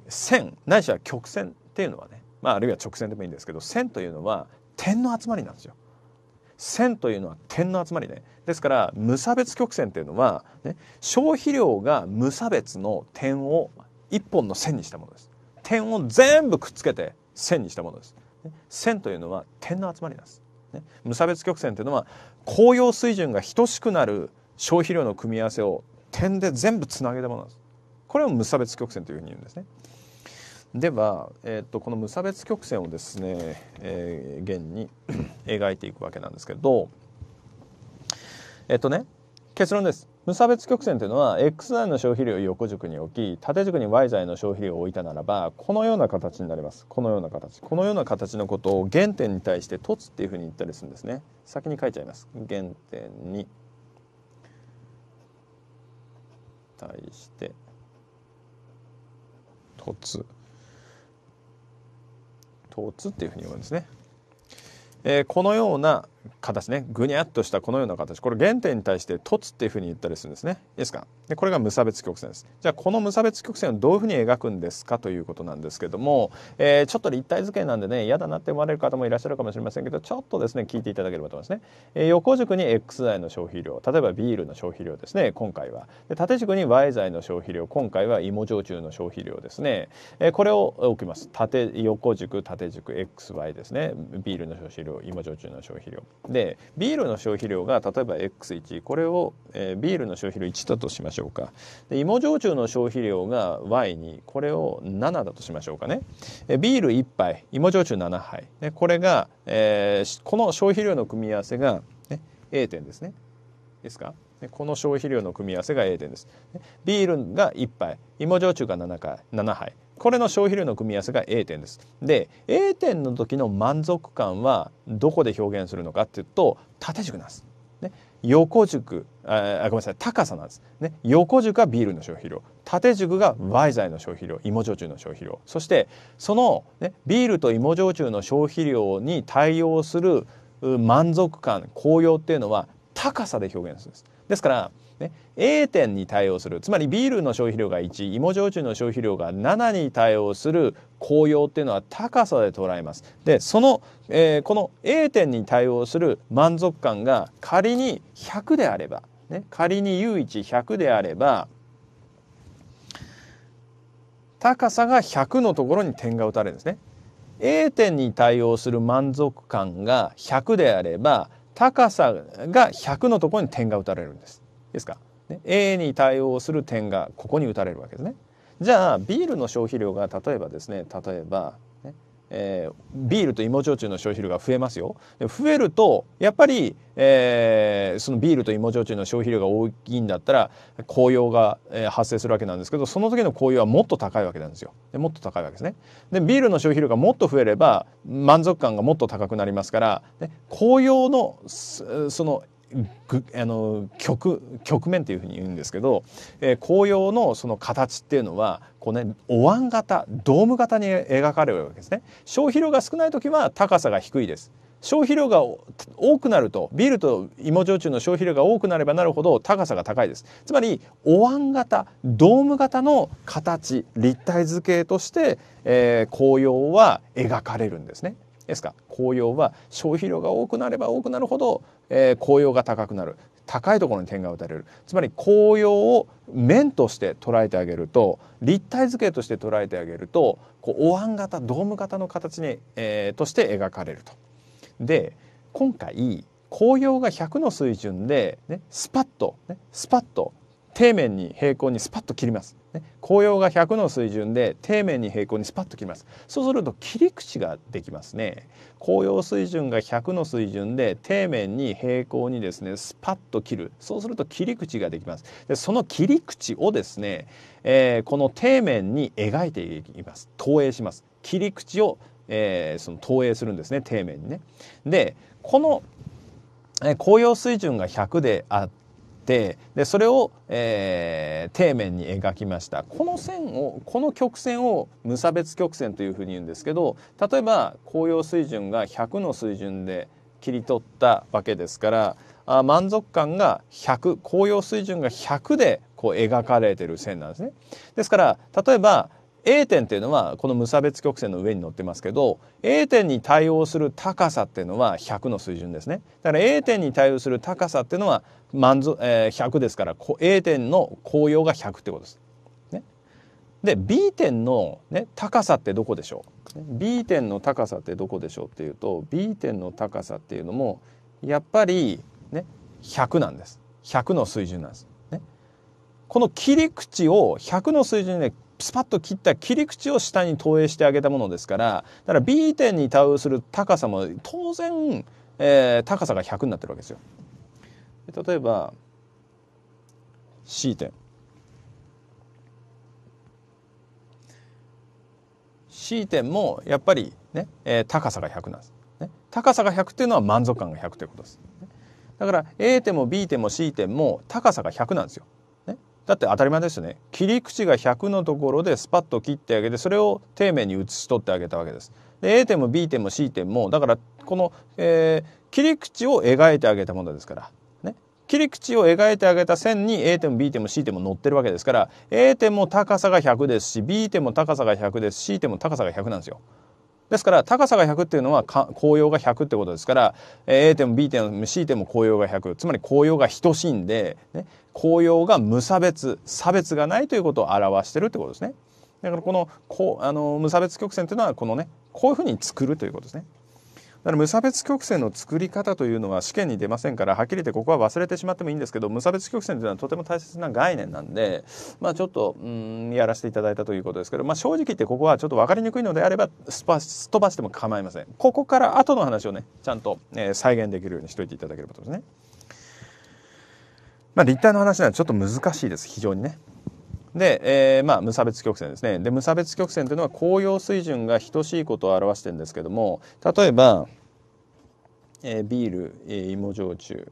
線ないしは曲線っていうのはね、まあ、あるいは直線でもいいんですけど線というのは点の集まりなんですよ。線というのは点の集まりねですから無差別曲線というのは、ね、消費量が無差別の点を1本の線にしたものです点を全部くっつけて線にしたものです線というのは点の集まりですね、無差別曲線というのは紅葉水準が等しくなる消費量の組み合わせを点で全部つなげたものですこれを無差別曲線というふうに言うんですねでは、えーと、この無差別曲線をですね、えー、現に 描いていくわけなんですけどえっ、ー、とね結論です無差別曲線というのは x 剤の消費量を横軸に置き縦軸に y 剤の消費量を置いたならばこのような形になりますこのような形このような形のことを原点に対して凸っていうふうに言ったりするんですね先に書いちゃいます原点に対して凸統つっていうふうに言うんですね。えー、このような形ねぐにゃっとしたこのような形これ原点に対して凸っていうふうに言ったりするんですねいいですかでこれが無差別曲線ですじゃあこの無差別曲線をどういうふうに描くんですかということなんですけども、えー、ちょっと立体図形なんでね嫌だなって思われる方もいらっしゃるかもしれませんけどちょっとですね聞いていただければと思いますね、えー、横軸に X 材の消費量例えばビールの消費量ですね今回はで縦軸に Y 材の消費量今回は芋焼酎の消費量ですね、えー、これを置きます縦横軸縦軸 XY ですねビールの消費量芋焼酎の消費量でビールの消費量が例えば X1 これを、えー、ビールの消費量1だとしましょうかで芋焼酎の消費量が Y2 これを7だとしましょうかねえビール1杯芋焼酎7杯でこれが、えー、この消費量の組み合わせが、ね、A 点ですねですかでこの消費量の組み合わせが A 点ですビールが1杯芋焼酎が7回7杯これの消費量の組み合わせが A 点です。で A 点の時の満足感はどこで表現するのかっていうと縦軸なんです。ね、横軸あごめんなさい高さなんです、ね、横軸がビールの消費量縦軸が Y イの消費量芋焼酎の消費量そしてその、ね、ビールと芋焼酎の消費量に対応する満足感高揚っていうのは高さで表現するんです。ですからね、A 店に対応するつまりビールの消費量が1芋焼酎の消費量が7に対応する紅葉っていうのは高さで捉えます。でその、えー、この A 点に対応する満足感が仮に100であれば、ね、仮に U1100 であれば高さが100のところに点が打たれるんですね。A 点に対応する満足感が100であれば高さが100のところに点が打たれるんです。ですか、ね、A に対応する点がここに打たれるわけですね。じゃあビールの消費量が例えばですね例えばね、えー、ビールと芋焼酎の消費量が増えますよ。で増えるとやっぱり、えー、そのビールと芋焼酎の消費量が大きいんだったら紅葉が、え発生するわけなんですけどその時の紅葉はもっと高いわけなんですよ。でもっと高いわけですね。でビールの消費量がもっと増えれば満足感がもっと高くなりますから、ね、紅葉のそのあの曲局面というふうに言うんですけど、えー、紅葉のその形っていうのはこう、ね、お椀型ドーム型に描かれるわけですね。消費量が少ない時は高さが低いです。消費量が多くなるとビールと芋焼酎の消費量が多くなればなるほど高さが高いですつまりお椀型ドーム型の形立体図形として、えー、紅葉は描かれるんですねですか紅葉は消費量が多くなれば多くなるほど、えー、紅葉が高くなる高いところに点が打たれるつまり紅葉を面として捉えてあげると立体図形として捉えてあげるとこうお椀型ドーム型の形に、えー、として描かれると。で今回紅葉が100の水準で、ね、スパッと、ね、スパッと底面に平行にスパッと切ります。ね、紅葉が100の水準で底面に平行にスパッと切りますそうすると切り口ができますね紅葉水準が100の水準で底面に平行にですねスパッと切るそうすると切り口ができますでその切り口をですね、えー、この底面に描いていきます投影します切り口を、えー、その投影するんですね底面にねでこの紅葉水準が100であっててでそれを、えー、底面に描きましたこの線をこの曲線を無差別曲線というふうに言うんですけど例えば紅葉水準が100の水準で切り取ったわけですからあ満足感が100紅葉水準が100でこう描かれてる線なんですね。ですから例えば A 点っていうのはこの無差別曲線の上に乗ってますけど A 点に対応する高さっていうのは100の水準ですねだから A 点に対応する高さっていうのは満足、えー、100ですから A 点の高揚が100ってことです。ね、で B 点の、ね、高さってどこでしょう ?B 点の高さってどこでしょうっていうと B 点の高さっていうのもやっぱり、ね、100なんです100の水準なんです。この切り口を100の水準でスパッと切った切り口を下に投影してあげたものですからだから B 点に対応する高さも当然、えー、高さが100になってるわけですよ。例えば C 点 C 点もやっぱりね、えー、高さが100なんです、ね、高さが100っていうのは満足感が100ということですだから A 点も B 点も C 点も高さが100なんですよだって当たり前ですよね切り口が100のところでスパッと切ってあげてそれを丁寧に写し取ってあげたわけです。で A 点も B 点も C 点もだからこの、えー、切り口を描いてあげたものですから、ね、切り口を描いてあげた線に A 点も B 点も C 点も乗ってるわけですから A 点も高さが100ですし B 点も高さが100ですし C 点も高さが100なんですよ。ですから高さが100っていうのは紅葉が100ってことですから A 点も B 点も C 点も紅葉が100つまり紅葉が等しいんで、ね、紅葉が無差別差別がないということを表してるってことですねだからこのこあの無差別曲線というのはこのねこういうふうに作るということですね。だから無差別曲線の作り方というのは試験に出ませんからはっきり言ってここは忘れてしまってもいいんですけど無差別曲線というのはとても大切な概念なんで、まあ、ちょっとんやらせていただいたということですけど、まあ、正直言ってここはちょっと分かりにくいのであればすっ飛ばしても構いませんここから後の話をねちゃんと、え再現できるようにしておいていただければと思いますね。まあ、立体の話ならちょっと難しいです非常にね。で、えー、まあ、無差別曲線ですね。で、無差別曲線というのは紅葉水準が等しいことを表してるんですけども、例えば、えー、ビール、えー、芋焼酎、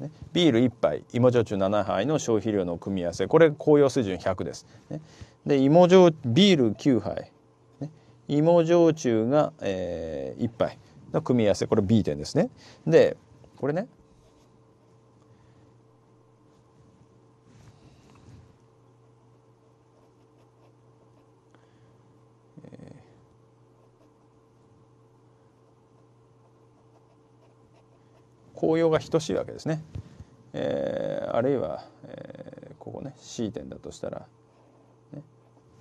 ね、ビール1杯、芋焼酎7杯の消費量の組み合わせ、これ紅葉水準100です。ね、で、芋焼ビール9杯、ね、芋焼酎が、えー、1杯の組み合わせ、これ B 点ですね。で、これね、紅葉が等しいわけですね。えー、あるいは、えー、ここね C 点だとしたら、ね、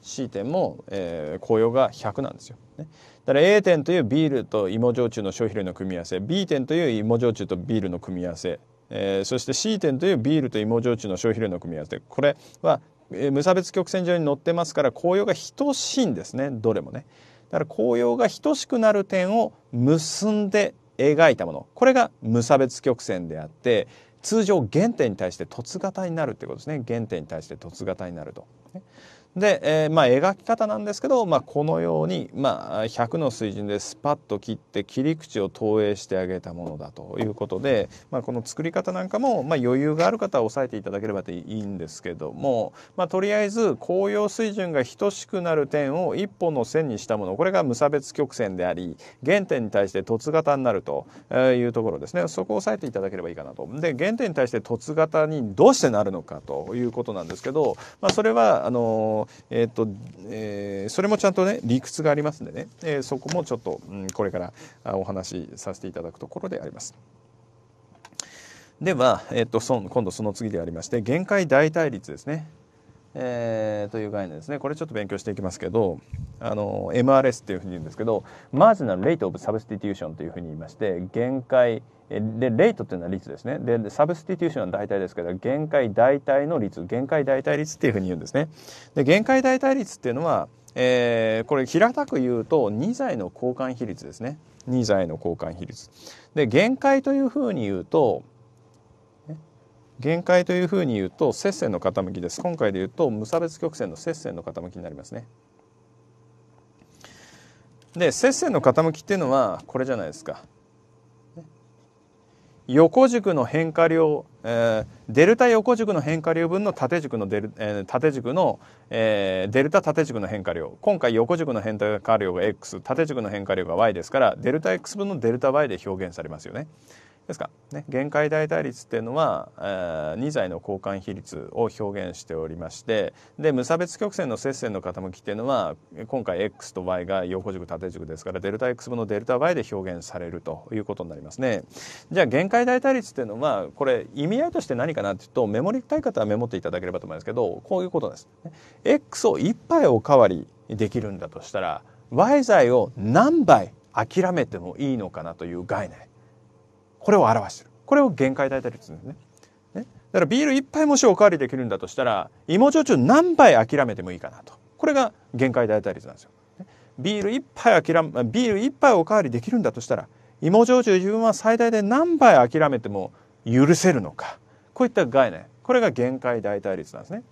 C 点も、えー、紅葉が100なんですよ、ね。だから A 点というビールと芋焼酎の消費量の組み合わせ B 点という芋焼酎とビールの組み合わせ、えー、そして C 点というビールと芋焼酎の消費量の組み合わせこれは、え無差別曲線上に載ってますから紅葉が等しいんですねどれもね。だから紅葉が等しくなる点を結んで描いたものこれが無差別曲線であって通常原点に対して凸型になるってことですね原点に対して凸型になると。で、えー、まあ、描き方なんですけど、まあ、このように、まあ、100の水準でスパッと切って切り口を投影してあげたものだということで、まあ、この作り方なんかも、まあ、余裕がある方は押さえていただければいいんですけども、まあ、とりあえず紅葉水準が等しくなる点を1本の線にしたものこれが無差別曲線であり原点に対して凸型になるというところですねそこを押さえていただければいいかなと。で原点に対して凸型にどうしてなるのかということなんですけど、まあ、それはあのえっとえー、それもちゃんとね理屈がありますんでね、えー、そこもちょっと、うん、これからお話しさせていただくところであります。では、えっと、と今度その次でありまして限界代替率ですね。えー、という概念ですねこれちょっと勉強していきますけどあの MRS っていうふうに言うんですけどマージナル・レイト・オブ・サブスティテューションというふうに言いまして限界でレイトっていうのは率ですねでサブスティテューションは大体ですけど限界大体の率限界大体率っていうふうに言うんですねで限界大体率っていうのは、えー、これ平たく言うと2剤の交換比率ですね2剤の交換比率で限界というふうに言うと限界というふうに言うと接線の傾きです今回で言うと無差別曲線の接線の傾きになりますねで接線の傾きっていうのはこれじゃないですか横軸の変化量、えー、デルタ横軸の変化量分の縦軸のデル、えー、縦軸の、えー、デルタ縦軸の変化量今回横軸の変化量が x 縦軸の変化量が y ですからデルタ x 分のデルタ y で表現されますよね。ですかね、限界代替率っていうのは、えー、2剤の交換比率を表現しておりましてで無差別曲線の接線の傾きっていうのは今回 X と Y が横軸縦軸ですからデルタ X 分のデルタ Y で表現されるということになりますね。じゃあ限界代替率っていうのはこれ意味合いとして何かなっていうとメモりたい方はメモっていただければと思いますけどこういうことです。X を1杯おかわりできるんだとしたら Y 剤を何杯諦めてもいいのかなという概念。これを表してる。これを限界大体率ですね。ね。だからビール1杯もしおかわりできるんだとしたら、芋焼酎何杯諦めてもいいかなと。これが限界大体率なんですよ。ビール1杯諦め、ビール1杯おかわりできるんだとしたら、芋焼酎自分は最大で何杯諦めても許せるのか。こういった概念。これが限界代替率なんですね。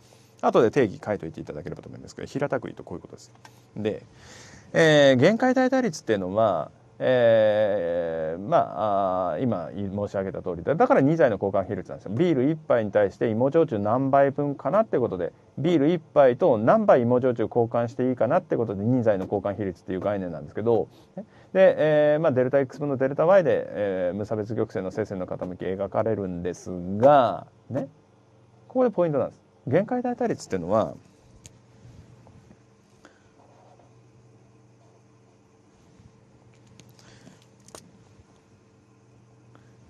後で定義書いといていただければと思いますけど、平たく言うとこういうことです。で、えー、限界代替率っていうのは、えー、まあ今申し上げた通りだだから2剤の交換比率なんですよビール1杯に対して芋焼酎何杯分かなってことでビール1杯と何杯芋焼酎交換していいかなってことで2剤の交換比率っていう概念なんですけどで、えーまあ、デルタ X 分のデルタ Y で、えー、無差別玉線の生線の傾き描かれるんですがねここでポイントなんです。限界大対率っていうのは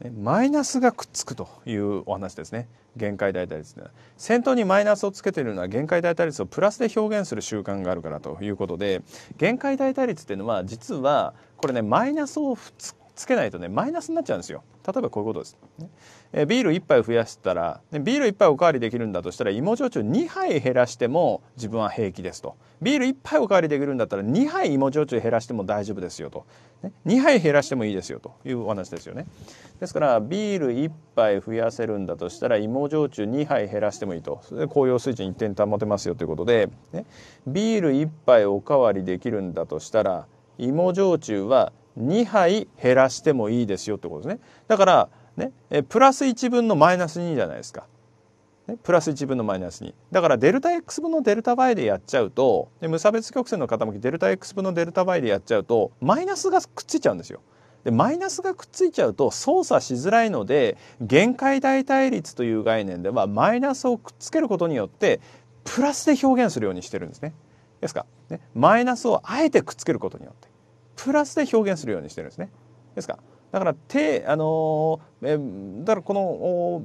マイナスがくっつくというお話ですね限界代替率先頭にマイナスをつけているのは限界代替率をプラスで表現する習慣があるからということで限界代替率っていうのは実はこれねマイナスをつつけないとねマイナスになっちゃうんですよ例えばこういうことです、ね、えビール1杯増やしたらビール1杯おかわりできるんだとしたら芋焼酎2杯減らしても自分は平気ですとビール1杯おかわりできるんだったら2杯芋焼酎減らしても大丈夫ですよと、ね、2杯減らしてもいいですよというお話ですよねですからビール1杯増やせるんだとしたら芋焼酎2杯減らしてもいいとそれで紅葉水準一点保てますよということで、ね、ビール1杯おかわりできるんだとしたら芋焼酎は2杯減らしてもいいですよってことですね。だからね、えプラス1分のマイナス2じゃないですか。ね、プラス1分のマイナス2。だからデルタ x 分のデルタ y でやっちゃうと、で無差別曲線の傾きデルタ x 分のデルタ y でやっちゃうと、マイナスがくっついちゃうんですよ。でマイナスがくっついちゃうと操作しづらいので限界代替率という概念ではマイナスをくっつけることによってプラスで表現するようにしてるんですね。ですか、ね、マイナスをあえてくっつけることによって。プラスで表現するようにしてるんですね。ですかだから手あのえだからこ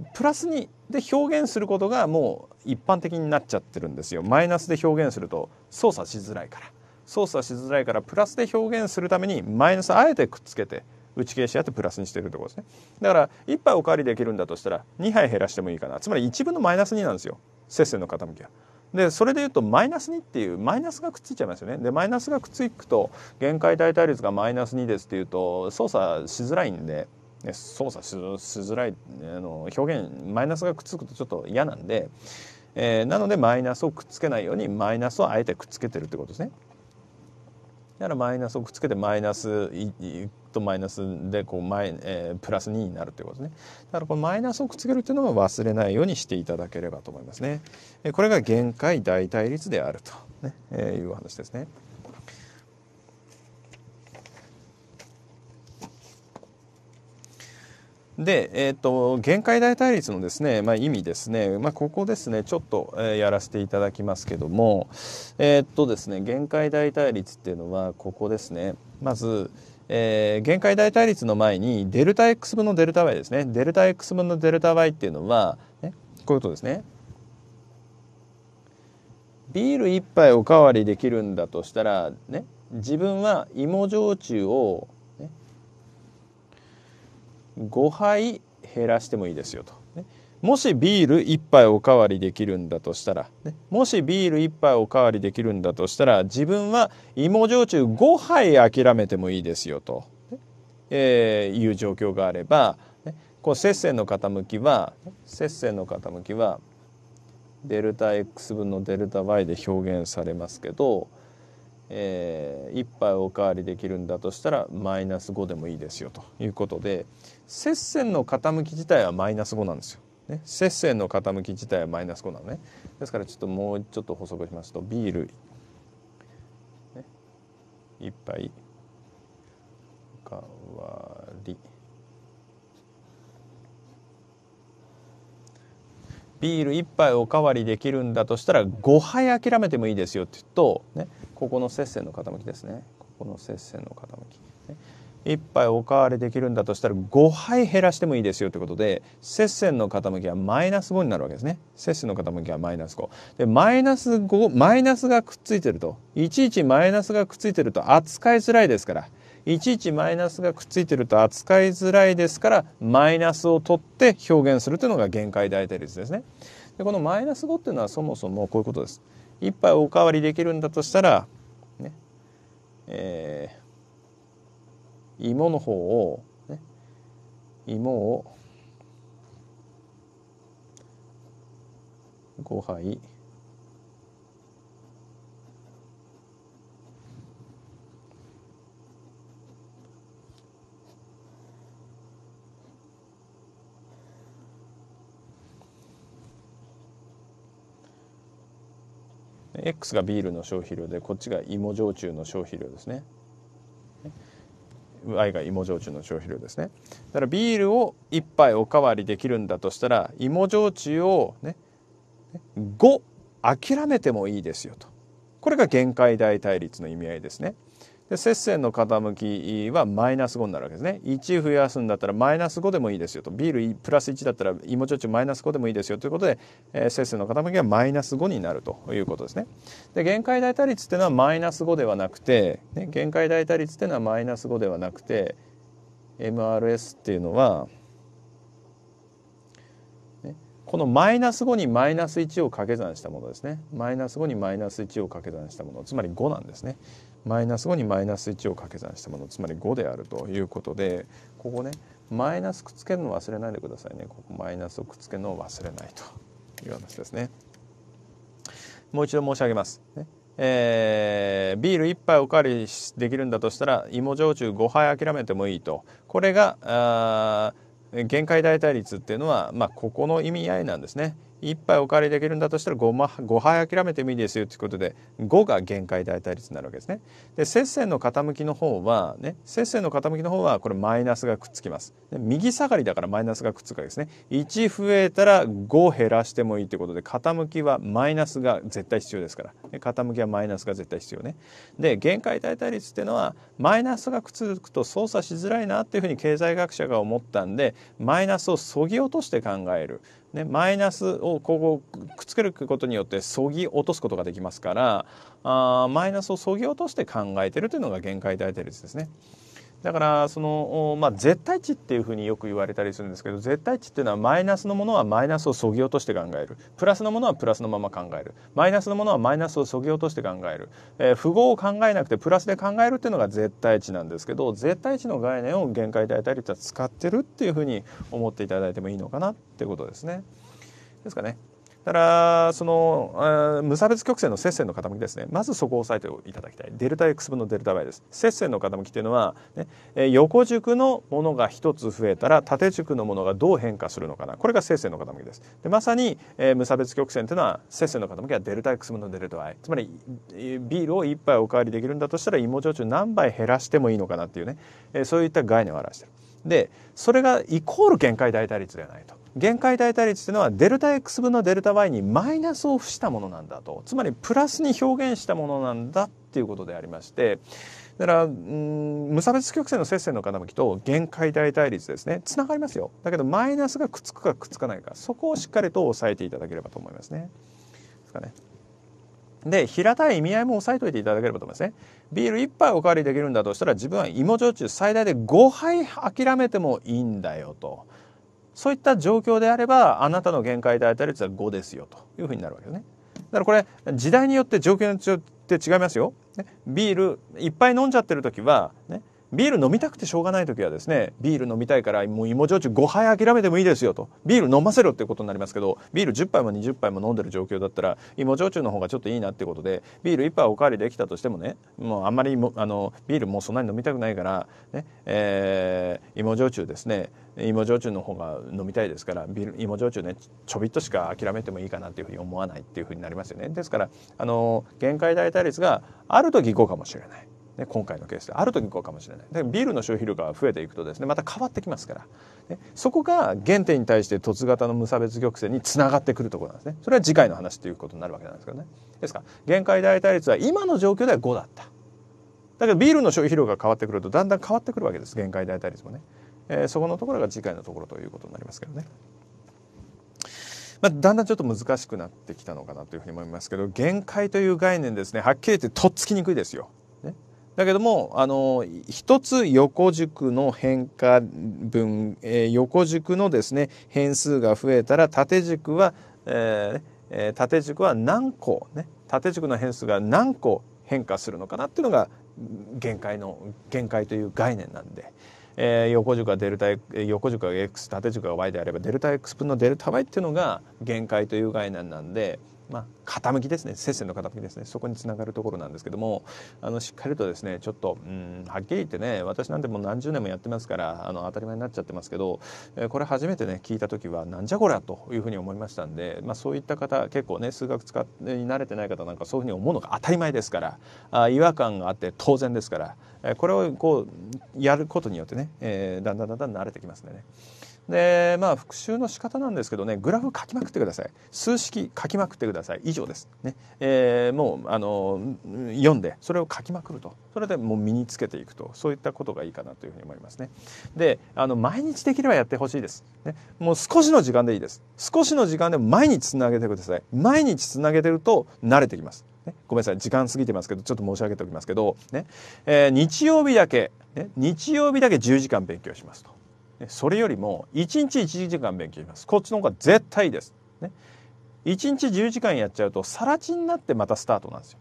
のプラスにで表現することがもう一般的になっちゃってるんですよ。マイナスで表現すると操作しづらいから。操作しづらいからプラスで表現するためにマイナスあえてくっつけて打ち消しやってプラスにしてるってことですねだから1杯おかわりできるんだとしたら2杯減らしてもいいかなつまり1分のマイナス2なんですよ接線の傾きは。でそれでいうとマイナス2っていうマイナスがくっついちゃいますよねでマイナスがくっつくと限界代替率がマイナス2ですっていうと操作しづらいんで、ね、操作しづらいあの表現マイナスがくっつくとちょっと嫌なんで、えー、なのでマイナスをくっつけないようにマイナスをあえてくっつけてるってことですね。だからマイナスをくっつけてマイナスとマイナスでこうマイ、えー、プラス2になるということですねだからこのマイナスをくっつけるというのは忘れないようにしていただければと思いますねこれが限界代替率であると、ねえいう話ですね。で、えーと、限界大対立のですね、まあ、意味ですね、まあ、ここですねちょっと、えー、やらせていただきますけどもえー、っとですね限界大対立っていうのはここですねまず、えー、限界大対立の前にデルタ X 分のデルタ Y ですねデルタ X 分のデルタ Y っていうのは、ね、こういうことですねビール1杯おかわりできるんだとしたらね自分は芋焼酎を5杯減らしてもいいですよと、ね、もしビール1杯おかわりできるんだとしたら、ね、もしビール1杯おかわりできるんだとしたら自分は芋焼酎5杯諦めてもいいですよと、ね、えー、いう状況があれば、ね、こう接線の傾きは接線の傾きはデルタ x 分のデルタ y で表現されますけど、えー、1杯おかわりできるんだとしたらマイナス5でもいいですよということで。接線の傾き自体はマイナス5なんですよ。ね、接線の傾き自体はマイナス5なのね。ですからちょっともうちょっと補足しますとビール、ね、一杯かわりビール一杯おかわりできるんだとしたら5杯諦めてもいいですよって言うと、ね、ここの接線の傾きですねここの接線の傾き1杯おかわりできるんだとしたら5杯減らしてもいいですよということで接線の傾きはマイナス5になるわけですね接線の傾きはマイナス5でマイナス5マイナスがくっついてるといちいちマイナスがくっついてると扱いづらいですからいちいちマイナスがくっついてると扱いづらいですからマイナスを取って表現するというのが限界代替率ですねでこのマイナス5っていうのはそもそもこういうことです1杯おかわりできるんだとしたらねえー芋の方を、ね、芋を5杯で X がビールの消費量でこっちが芋焼酎の消費量ですね。ワが芋焼酎の消費量ですねだからビールを1杯おかわりできるんだとしたら芋焼酎をね5諦めてもいいですよとこれが限界代替率の意味合いですねで接線の傾きはマイナス5になるわけですね1増やすんだったらマイナス5でもいいですよとビールプラス1だったら芋焼酎マイナス5でもいいですよということで、えー、接線の傾きはマイナス5になるということですねで限界代替率っていうのはマイナス5ではなくて、ね、限界代替率っていうのはマイナス5ではなくて MRS っていうのはこのマイナス5にマイナス1を掛け算したものですねマイナス5にマイナス1を掛け算したものつまり5なんですねマイナス5にマイナス1を掛け算したものつまり5であるということでここねマイナスくっつけるの忘れないでくださいねここマイナスをくっつけるのを忘れないという話ですねもう一度申し上げます、ねえー、ビール1杯おかわりできるんだとしたら芋焼酎5杯諦めてもいいとこれが限界代替率っていうのは、まあ、ここの意味合いなんですね1杯お借りできるんだとしたら 5, 5杯諦めてもいいですよということで5が限界代替率になるわけですね。で接線の傾きの方はね接線の傾きの方はこれマイナスがくっつきます。右下がりだからマイナスがくっつくわけですね。1増えたら5減らしてもいいということで傾きはマイナスが絶対必要ですから、傾きはマイナスが絶対必要ね。で限界代替率っていうのはマイナスがくっつくと操作しづらいなっていうふうに経済学者が思ったんでマイナスをそぎ落として考える。ね、マイナスをこうくっつけることによってそぎ落とすことができますからあマイナスをそぎ落として考えてるというのが限界大定律ですね。だからその、まあ、絶対値っていうふうによく言われたりするんですけど絶対値っていうのはマイナスのものはマイナスをそぎ落として考えるプラスのものはプラスのまま考えるマイナスのものはマイナスをそぎ落として考える、えー、符号を考えなくてプラスで考えるっていうのが絶対値なんですけど絶対値の概念を限界代替率は使ってるっていうふうに思っていただいてもいいのかなっていうことですね。ですかね。だからその無差別曲線の接線の傾きですねまずそこを押さえていただきたいデルタ X 分のデルタ Y です接線の傾きというのは、ね、横軸のものが1つ増えたら縦軸のものがどう変化するのかなこれが接線の傾きですでまさに、えー、無差別曲線というのは接線の傾きはデルタ X 分のデルタ Y つまりビールを1杯おかわりできるんだとしたら芋焼酎何杯減らしてもいいのかなっていうね、えー、そういった概念を表してるでそれがイコール限界代替率ではないと。限界代替率というのはデルタ X 分のデルタ Y にマイナスを付したものなんだとつまりプラスに表現したものなんだっていうことでありましてだからうん無差別曲線の接線の傾きと限界代替率ですねつながりますよだけどマイナスがくっつくかくっつかないかそこをしっかりと押さえていただければと思いますね。ですかね。で平たい意味合いも押さえておいていただければと思いますねビール1杯おかわりできるんだとしたら自分は芋焼酎最大で5杯諦めてもいいんだよとそういった状況であればあなたの限界で与える率は5ですよというふうになるわけですね。だからこれ時代によって状況によって違いますよ。ね、ビールいっぱい飲んじゃってる時はねビール飲みたくてしょうがない時はですねビール飲みたいからもう芋焼酎5杯諦めてもいいですよとビール飲ませろってことになりますけどビール10杯も20杯も飲んでる状況だったら芋焼酎の方がちょっといいなってことでビール1杯おかわりできたとしてもねもうあんまりあのビールもうそんなに飲みたくないからね、えー、芋焼酎ですね芋焼酎の方が飲みたいですからビール芋焼酎ねちょびっとしか諦めてもいいかなっていうふうに思わないっていうふうになりますよね。ですからあの限界大替率がある時行こうかもしれない。ね、今回のケースである時こうかもしれないでビールの消費量が増えていくとですねまた変わってきますから、ね、そこが原点に対して凸型の無差別曲線につながってくるところなんですねそれは次回の話ということになるわけなんですけどねですから限界代替率は今の状況では5だっただけどビールの消費量が変わってくるとだんだん変わってくるわけです限界代替率もね、えー、そこのところが次回のところということになりますけどね。まあ、だんだんちょっと難しくなってきたのかなというふうに思いますけど限界という概念ですねはっきり言ってとっつきにくいですよ。だけどもあの一つ横軸の変化分、えー、横軸のですね変数が増えたら縦軸は、えー、縦軸は何個ね縦軸の変数が何個変化するのかなっていうのが限界の限界という概念なんで。えー、横軸がデルタ横軸が x 縦軸が y であればデルタ x 分のデルタ y っていうのが限界という概念なんでまあ、傾きですね接線の傾きですねそこにつながるところなんですけどもあのしっかりとですねちょっとうんはっきり言ってね私なんてもう何十年もやってますからあの当たり前になっちゃってますけど、えー、これ初めてね聞いた時はなんじゃこりゃというふうに思いましたんで、まあ、そういった方結構ね数学使って慣れてない方なんかそういうふうに思うのが当たり前ですからあ違和感があって当然ですから、えー、これをこうやることによってね、えー、だんだんだんだん慣れてきますんでね。でまあ復習の仕方なんですけどねグラフ書きまくってください数式書きまくってください以上ですね、えー、もうあの読んでそれを書きまくるとそれでもう身につけていくとそういったことがいいかなというふうに思いますねであの毎日できればやってほしいです、ね、もう少しの時間でいいです少しの時間で毎日つなげてください毎日つなげてると慣れてきますね、ごめんなさい時間過ぎてますけどちょっと申し上げておきますけど、ねえー、日曜日だけ、ね、日曜日だけ10時間勉強しますとそれよりも1日1時間勉強しますこっちの方が絶対いいです、ね、1日10時間やっちゃうと更地になってまたスタートなんですよ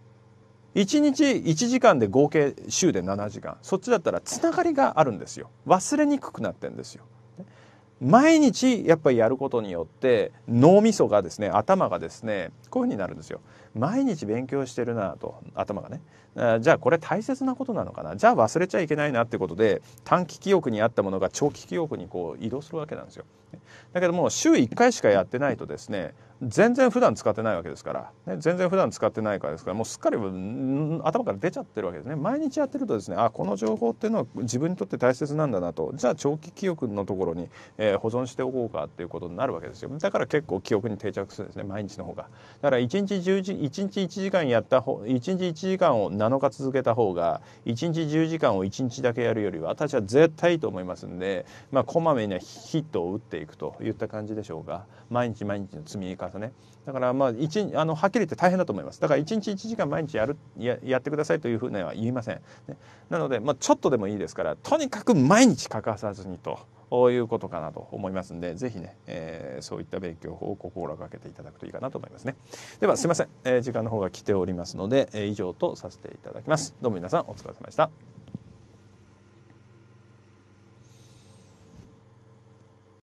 1日1時間で合計週で7時間そっちだったらつながりがあるんですよ忘れにくくなってんですよ毎日やっぱりやることによって脳みそがですね頭がですねこういうふうになるんですよ毎日勉強してるなと頭がねじゃあこれ大切なことなのかなじゃあ忘れちゃいけないなってことで短期記憶にあったものが長期記憶にこう移動するわけなんですよだけども週1回しかやってないとですね全然普段使ってないわけですから、ね、全然普段使ってないからですからもうすっかり頭から出ちゃってるわけですね毎日やってるとですねあこの情報っていうのは自分にとって大切なんだなとじゃあ長期記憶のところに、えー、保存しておこうかっていうことになるわけですよだから結構記憶に定着するんですね毎日の方がだから1日 10, 時1日1時間やった方1日1時間を7日続けた方が1日10時間を1日だけやるよりは私は絶対いいと思いますんで、まあ、こまめにヒットを打っていくといった感じでしょうが毎日毎日の積み重ねだからまあ1あのはっきり言って大変だと思いますだから1日1時間毎日やるややってくださいというふうには言いません、ね、なので、まあ、ちょっとでもいいですからとにかく毎日欠かさずにと。ういうことかなと思いますんで是非ね、えー、そういった勉強法を心がけていただくといいかなと思いますねではすいません、えー、時間の方が来ておりますので、え以上とさせていただきますどうも皆さんお疲れ様でした